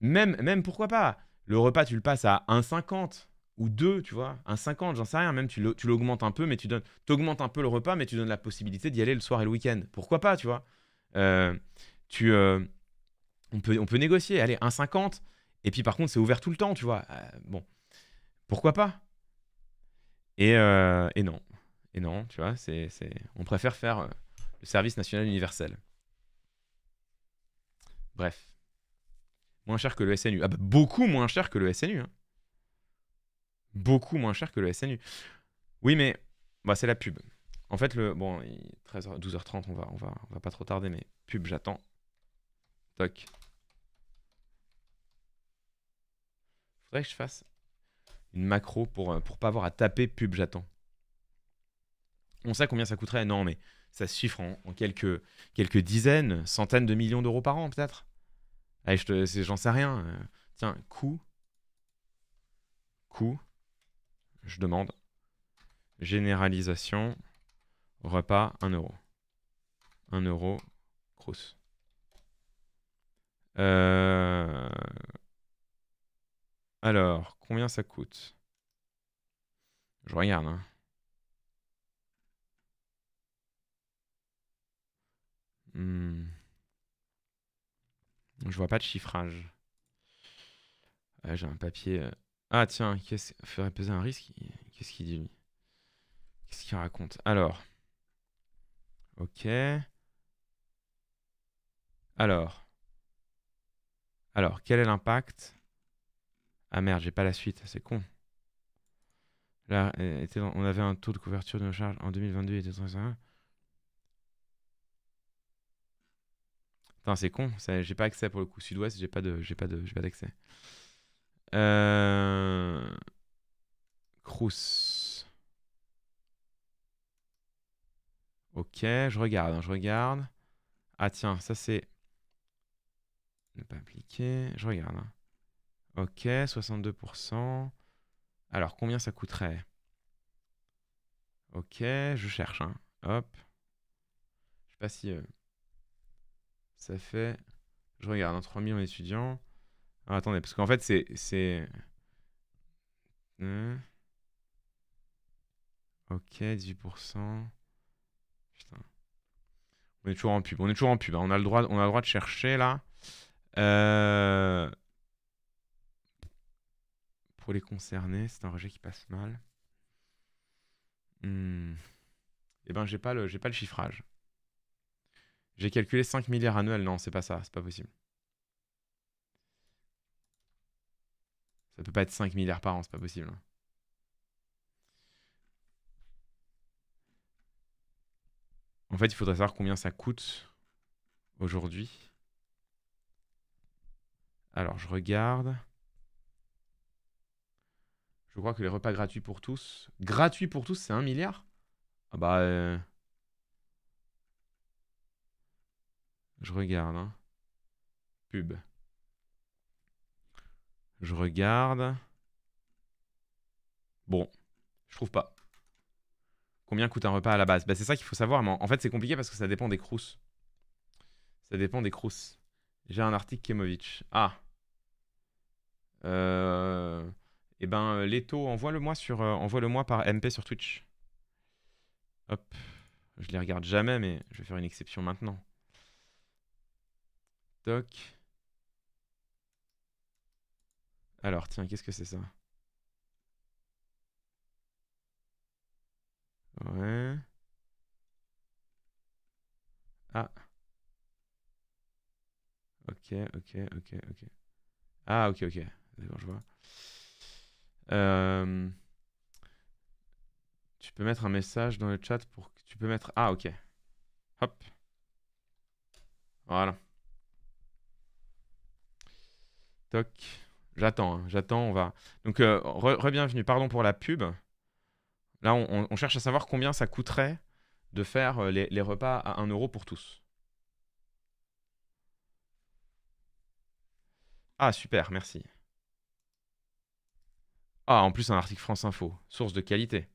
même, même pourquoi pas Le repas, tu le passes à 1,50 ou 2, tu vois, 1,50, j'en sais rien, même tu l'augmentes un peu, mais tu donnes, augmentes un peu le repas, mais tu donnes la possibilité d'y aller le soir et le week-end. Pourquoi pas, tu vois euh, tu, euh, on, peut, on peut négocier, allez, 1,50. Et puis par contre, c'est ouvert tout le temps, tu vois. Euh, bon, pourquoi pas et, euh, et, non, et non, tu vois, c'est, on préfère faire le service national universel. Bref. Moins cher que le SNU. Ah bah, beaucoup moins cher que le SNU. Hein. Beaucoup moins cher que le SNU. Oui, mais bah, c'est la pub. En fait, le, bon, 13h, 12h30, on va, on, va, on va pas trop tarder, mais pub, j'attends. Tac. Faudrait que je fasse une macro pour, euh, pour pas avoir à taper pub, j'attends. On sait combien ça coûterait Non, mais ça se chiffre en, quelques, quelques dizaines, centaines de millions d'euros par an, peut-être. Allez, j'en sais rien. Euh. tiens, coût. Coût. Je demande. Généralisation. Repas, 1 euro. 1 euro. grosse. Euh, alors, combien ça coûte Je regarde. Hein. Hmm. Je vois pas de chiffrage. Ah, j'ai un papier. Euh. Ah tiens, qu'est-ce ferait peser un risque Qu'est-ce qu'il dit Qu'est-ce qu'il raconte Alors. Ok. Alors. Alors, quel est l'impact Ah merde, j'ai pas la suite, c'est con. Là, euh, on avait un taux de couverture de nos charges en 2022 et Putain, c'est con, j'ai pas accès pour le coup. Sud-Ouest, j'ai pas d'accès. Euh... Crous. Ok, je regarde, hein, je regarde. Ah tiens, ça c'est ne pas appliquer. Je regarde. Hein. Ok, 62%. Alors, combien ça coûterait Ok, je cherche. Hein. Hop. Je sais pas si... Euh, ça fait... Je regarde, 3 hein, millions d'étudiants. Ah, attendez, parce qu'en fait, c'est... Hein. Ok, 18%. Putain. On est toujours en pub. On est toujours en pub. On, a le droit, on a le droit de chercher, là. Euh, pour les concernés, c'est un rejet qui passe mal. Hmm. Eh ben, j'ai pas le, j'ai pas le chiffrage. J'ai calculé 5 milliards annuels. Non, c'est pas ça, c'est pas possible. Ça peut pas être 5 milliards par an, c'est pas possible. Hein. En fait, il faudrait savoir combien ça coûte aujourd'hui alors, je regarde. Je crois que les repas gratuits pour tous. Gratuits pour tous, c'est un milliard Ah bah. Euh, je regarde. Hein. Pub. Je regarde. Bon, je trouve pas. Combien coûte un repas à la base bah, C'est ça qu'il faut savoir, mais en fait c'est compliqué parce que ça dépend des crousses. Ça dépend des crousses. J'ai un article Kemovic. Ah et euh, eh ben, euh, Leto, envoie-le-moi sur, euh, envoie-le-moi par MP sur Twitch. Hop, je les regarde jamais, mais je vais faire une exception maintenant. Toc. Alors, tiens, qu'est-ce que c'est ça Ouais. Ah. Ok, ok, ok, ok. Ah, ok, ok je euh, Tu peux mettre un message dans le chat pour que tu peux mettre. Ah, ok. Hop. Voilà. Toc. J'attends, hein. j'attends, on va. Donc, euh, re-bienvenue, pardon pour la pub. Là, on, cherche à savoir combien ça coûterait de faire euh, les, repas à 1 euro pour tous. Ah, super, merci. Ah, en plus, un article France Info, source de qualité.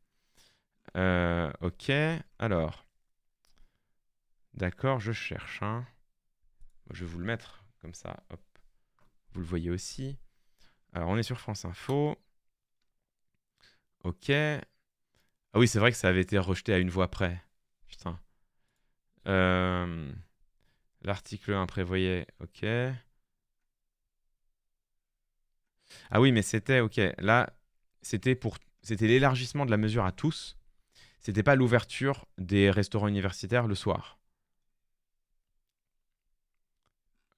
Euh, ok, alors. D'accord, je cherche. Hein. Bah, je vais vous le mettre comme ça. Hop. Vous le voyez aussi. Alors, on est sur France Info. Ok. Ah oui, c'est vrai que ça avait été rejeté à une voix près. Putain. Euh, l'article 1 prévoyait. Ok. Ah oui, mais c'était. Ok. Là, c'était pour c'était l'élargissement de la mesure à tous. C'était pas l'ouverture des restaurants universitaires le soir.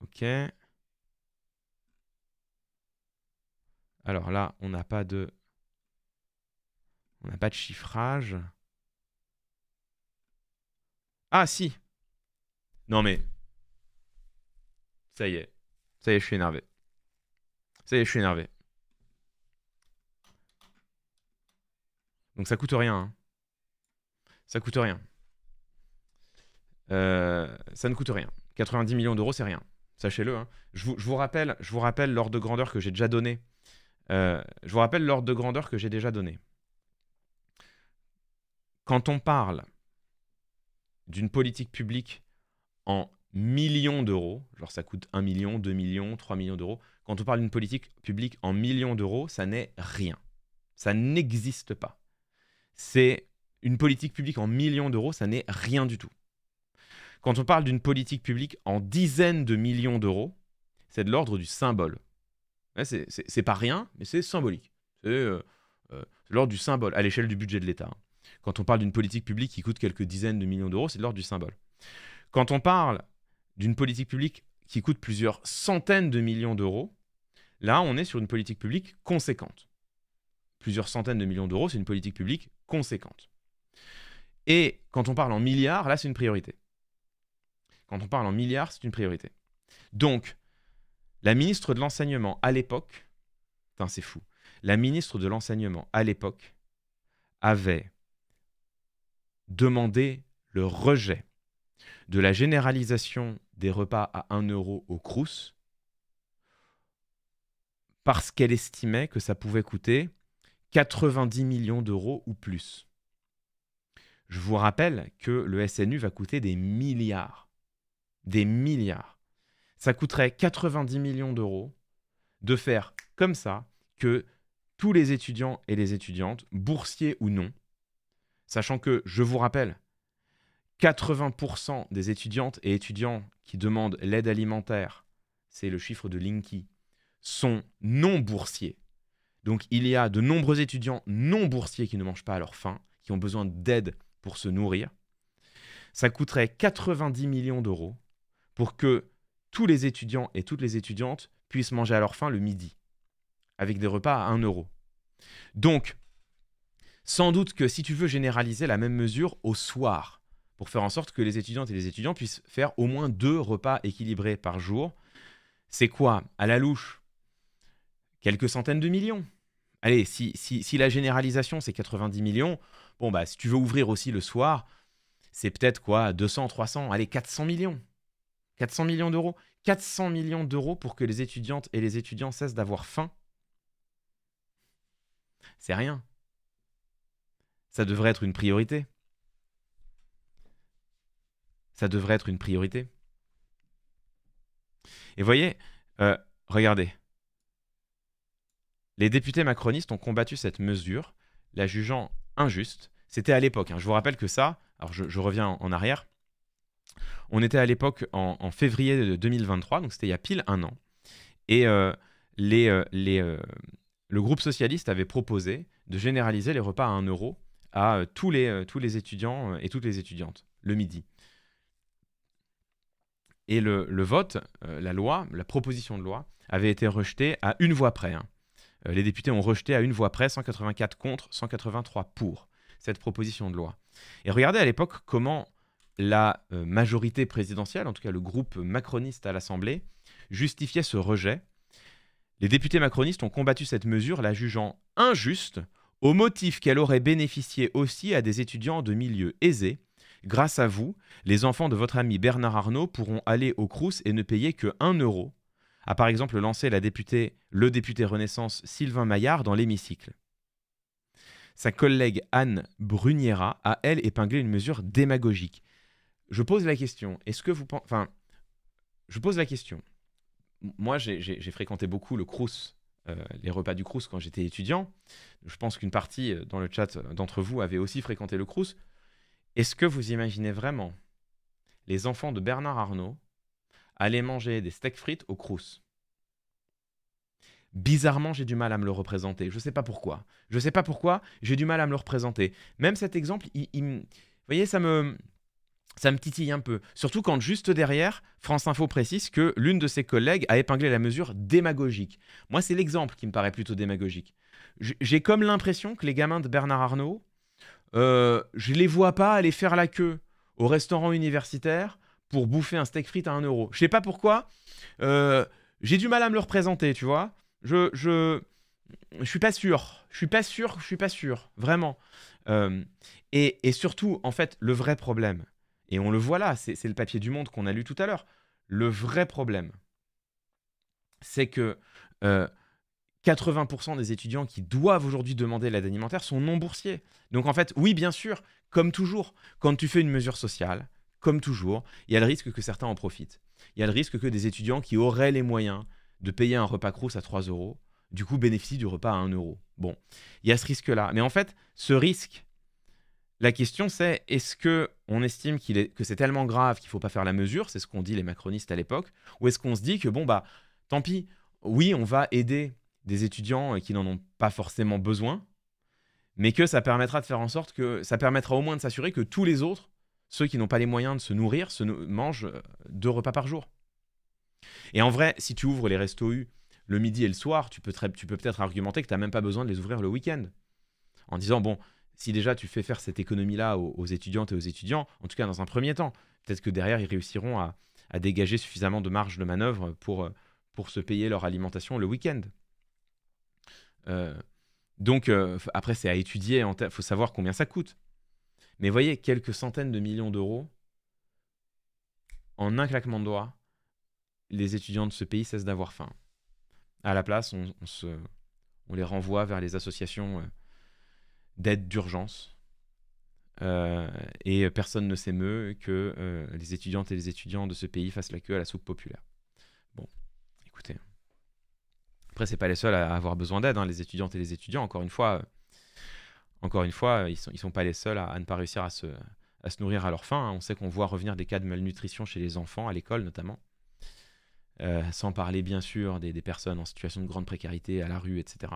Ok. Alors là, on n'a pas de on n'a pas de chiffrage. Ah si. Non mais ça y est. Ça y est, je suis énervé. Ça y est, je suis énervé. Donc ça coûte rien. Hein. Ça coûte rien. Euh, ça ne coûte rien. 90 millions d'euros, c'est rien. Sachez-le. Hein. Je, vous, rappelle, je vous rappelle l'ordre de grandeur que j'ai déjà donné. Euh, je vous rappelle l'ordre de grandeur que j'ai déjà donné. Quand on parle d'une politique publique en millions d'euros, genre ça coûte 1 million, 2 millions, 3 millions d'euros, quand on parle d'une politique publique en millions d'euros, ça n'est rien. Ça n'existe pas c'est une politique publique en millions d'euros, ça n'est rien du tout. Quand on parle d'une politique publique en dizaines de millions d'euros, c'est de l'ordre du symbole. C'est pas rien, mais c'est symbolique. C'est euh, euh, l'ordre du symbole à l'échelle du budget de l'État. Quand on parle d'une politique publique qui coûte quelques dizaines de millions d'euros, c'est de l'ordre du symbole. Quand on parle d'une politique publique qui coûte plusieurs centaines de millions d'euros, là, on est sur une politique publique conséquente plusieurs centaines de millions d'euros, c'est une politique publique conséquente. Et quand on parle en milliards, là, c'est une priorité. Quand on parle en milliards, c'est une priorité. Donc, la ministre de l'Enseignement à l'époque, putain, c'est fou, la ministre de l'Enseignement à l'époque avait demandé le rejet de la généralisation des repas à 1 euro au Crous parce qu'elle estimait que ça pouvait coûter 90 millions d'euros ou plus. Je vous rappelle que le SNU va coûter des milliards. Des milliards. Ça coûterait 90 millions d'euros de faire comme ça que tous les étudiants et les étudiantes, boursiers ou non, sachant que, je vous rappelle, 80% des étudiantes et étudiants qui demandent l'aide alimentaire, c'est le chiffre de Linky, sont non boursiers. Donc il y a de nombreux étudiants non boursiers qui ne mangent pas à leur faim, qui ont besoin d'aide pour se nourrir. Ça coûterait 90 millions d'euros pour que tous les étudiants et toutes les étudiantes puissent manger à leur faim le midi, avec des repas à 1 euro. Donc, sans doute que si tu veux généraliser la même mesure au soir, pour faire en sorte que les étudiantes et les étudiants puissent faire au moins deux repas équilibrés par jour, c'est quoi À la louche, quelques centaines de millions. Allez, si, la généralisation, c'est 90 millions, bon, bah, si tu veux ouvrir aussi le soir, c'est peut-être quoi 200, 300, allez, 400 millions. 400 millions d'euros. 400 millions d'euros pour que les étudiantes et les étudiants cessent d'avoir faim. C'est rien. Ça devrait être une priorité. Ça devrait être une priorité. Et voyez, euh, regardez, les députés macronistes ont combattu cette mesure, la jugeant injuste. C'était à l'époque. Hein. Je vous rappelle que ça, alors je, reviens en, arrière, on était à l'époque en, février 2023, donc c'était il y a pile un an. Et euh, euh, euh, le groupe socialiste avait proposé de généraliser les repas à 1 euro à tous, les, tous les étudiants et toutes les étudiantes, le midi. Et le, vote, la loi, la proposition de loi, avait été rejetée à une voix près. Hein. Euh, les députés ont rejeté à une voix près 184 contre, 183 pour cette proposition de loi. Et regardez à l'époque comment la euh, majorité présidentielle, en tout cas le groupe macroniste à l'Assemblée, justifiait ce rejet. Les députés macronistes ont combattu cette mesure, la jugeant injuste, au motif qu'elle aurait bénéficié aussi à des étudiants de milieux aisés. Grâce à vous, les enfants de votre ami Bernard Arnault pourront aller au Crous et ne payer que 1 euro a par exemple lancé la députée, le député Renaissance Sylvain Maillard dans l'hémicycle. Sa collègue Anne Bruniera a, elle, épinglé une mesure démagogique. Je pose la question, est-ce que vous Enfin, je pose la question. Moi, j'ai fréquenté beaucoup le Crous, euh, les repas du Crous quand j'étais étudiant. Je pense qu'une partie euh, dans le chat euh, d'entre vous avait aussi fréquenté le Crous. Est-ce que vous imaginez vraiment les enfants de Bernard Arnault aller manger des steaks frites au Crous. Bizarrement, j'ai du mal à me le représenter. Je ne sais pas pourquoi. Je ne sais pas pourquoi, j'ai du mal à me le représenter. Même cet exemple, vous voyez, ça me, ça me titille un peu. Surtout quand juste derrière, France Info précise que l'une de ses collègues a épinglé la mesure démagogique. Moi, c'est l'exemple qui me paraît plutôt démagogique. J'ai comme l'impression que les gamins de Bernard Arnault, euh, je les vois pas aller faire la queue au restaurant universitaire pour bouffer un steak frites à 1 euro. Je sais pas pourquoi. Euh, j'ai du mal à me le représenter, tu vois. Je, je, je suis pas sûr. Je suis pas sûr. Je suis pas sûr. Vraiment. Euh, et, et, surtout, en fait, le vrai problème, et on le voit là, c'est le papier du monde qu'on a lu tout à l'heure. Le vrai problème, c'est que 80% euh, des étudiants qui doivent aujourd'hui demander l'aide alimentaire sont non boursiers. Donc en fait, oui, bien sûr, comme toujours, quand tu fais une mesure sociale, comme toujours, il y a le risque que certains en profitent. Il y a le risque que des étudiants qui auraient les moyens de payer un repas Crous à 3 euros, du coup, bénéficient du repas à 1 euro. Bon, il y a ce risque-là. Mais en fait, ce risque, la question c'est est-ce que on estime que c'est tellement grave qu'il faut pas faire la mesure, c'est ce qu'on dit les macronistes à l'époque, ou est-ce qu'on se dit que bon bah tant pis, oui on va aider des étudiants euh, qui n'en ont pas forcément besoin, mais que ça permettra de faire en sorte que ça permettra au moins de s'assurer que tous les autres ceux qui n'ont pas les moyens de se nourrir se mangent euh, deux repas par jour. Et en vrai, si tu ouvres les restos U le midi et le soir, tu peux, peut-être argumenter que tu n'as même pas besoin de les ouvrir le week-end. En disant, bon, si déjà tu fais faire cette économie-là aux, étudiantes et aux étudiants, en tout cas dans un premier temps, peut-être que derrière ils réussiront à, dégager suffisamment de marge de manœuvre pour, euh, se payer leur alimentation le week-end. Euh, donc après c'est à étudier, il faut savoir combien ça coûte. Mais voyez, quelques centaines de millions d'euros, en un claquement de doigts, les étudiants de ce pays cessent d'avoir faim. À la place, on, les renvoie vers les associations euh, d'aide d'urgence. Euh, et personne ne s'émeut que euh, les étudiantes et les étudiants de ce pays fassent la queue à la soupe populaire. Bon, écoutez. Après, c'est pas les seuls à avoir besoin d'aide, hein, les étudiantes et les étudiants. Encore une fois, encore une fois, ils ne sont, pas les seuls à, ne pas réussir à se, nourrir à leur faim. Hein. On sait qu'on voit revenir des cas de malnutrition chez les enfants, à l'école notamment. Euh, sans parler bien sûr des, personnes en situation de grande précarité, à la rue, etc.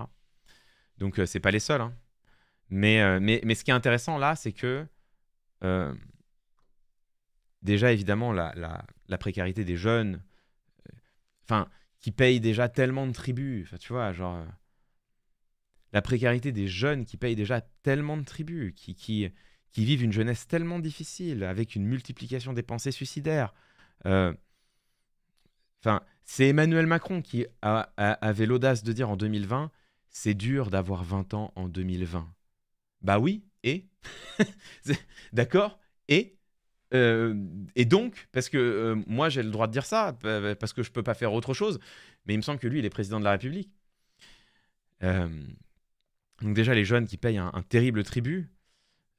Donc euh, ce n'est pas les seuls. Hein. Euh, mais, ce qui est intéressant là, c'est que déjà évidemment la, précarité des jeunes, enfin qui payent déjà tellement de tribus, tu vois, genre la précarité des jeunes qui payent déjà tellement de tribus, qui, qui, vivent une jeunesse tellement difficile, avec une multiplication des pensées suicidaires. Euh, enfin, c'est Emmanuel Macron qui avait l'audace de dire en 2020 c'est dur d'avoir 20 ans en 2020. Bah oui, et D'accord Et euh, Et donc Parce que euh, moi, j'ai le droit de dire ça, parce que je ne peux pas faire autre chose, mais il me semble que lui, il est président de la République. Euh, donc déjà les jeunes qui payent un, terrible tribut,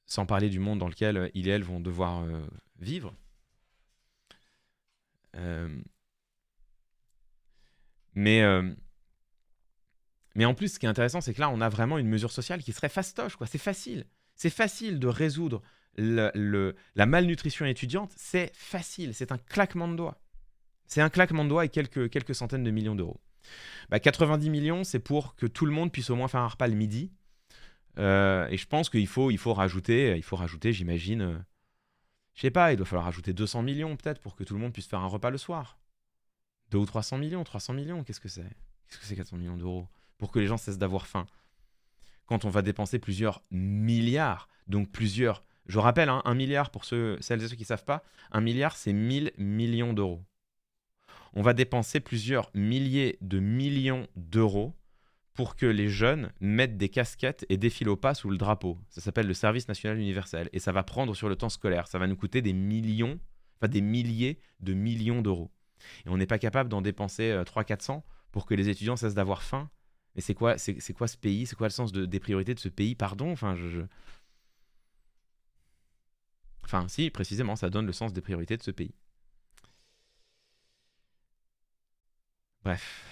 sans parler du monde dans lequel euh, ils et elles vont devoir euh, vivre. Euh, mais, mais en plus, ce qui est intéressant, c'est que là, on a vraiment une mesure sociale qui serait fastoche. Quoi. C'est facile. C'est facile de résoudre la malnutrition étudiante. C'est facile. C'est un claquement de doigts. C'est un claquement de doigts et quelques, quelques centaines de millions d'euros. 90 bah, millions, c'est pour que tout le monde puisse au moins faire un repas le midi. Euh, et je pense qu'il faut, il faut rajouter, il faut rajouter, j'imagine, euh, je sais pas, il doit falloir rajouter 200 millions peut-être pour que tout le monde puisse faire un repas le soir. 2 ou 300 millions, 300 millions, qu'est-ce que c'est Qu'est-ce que c'est 400 millions d'euros Pour que les gens cessent d'avoir faim. Quand on va dépenser plusieurs milliards, donc plusieurs, je rappelle, hein, un milliard pour ceux, celles et ceux qui ne savent pas, un milliard c'est 1000 millions d'euros on va dépenser plusieurs milliers de millions d'euros pour que les jeunes mettent des casquettes et défilent au pas sous le drapeau. Ça s'appelle le service national universel et ça va prendre sur le temps scolaire. Ça va nous coûter des millions, enfin des milliers de millions d'euros. Et on n'est pas capable d'en dépenser 300-400 euh, pour que les étudiants cessent d'avoir faim. Mais c'est quoi, c'est, quoi ce pays C'est quoi le sens des priorités de ce pays Pardon Enfin, si, précisément, ça donne le sens des priorités de ce pays. Bref.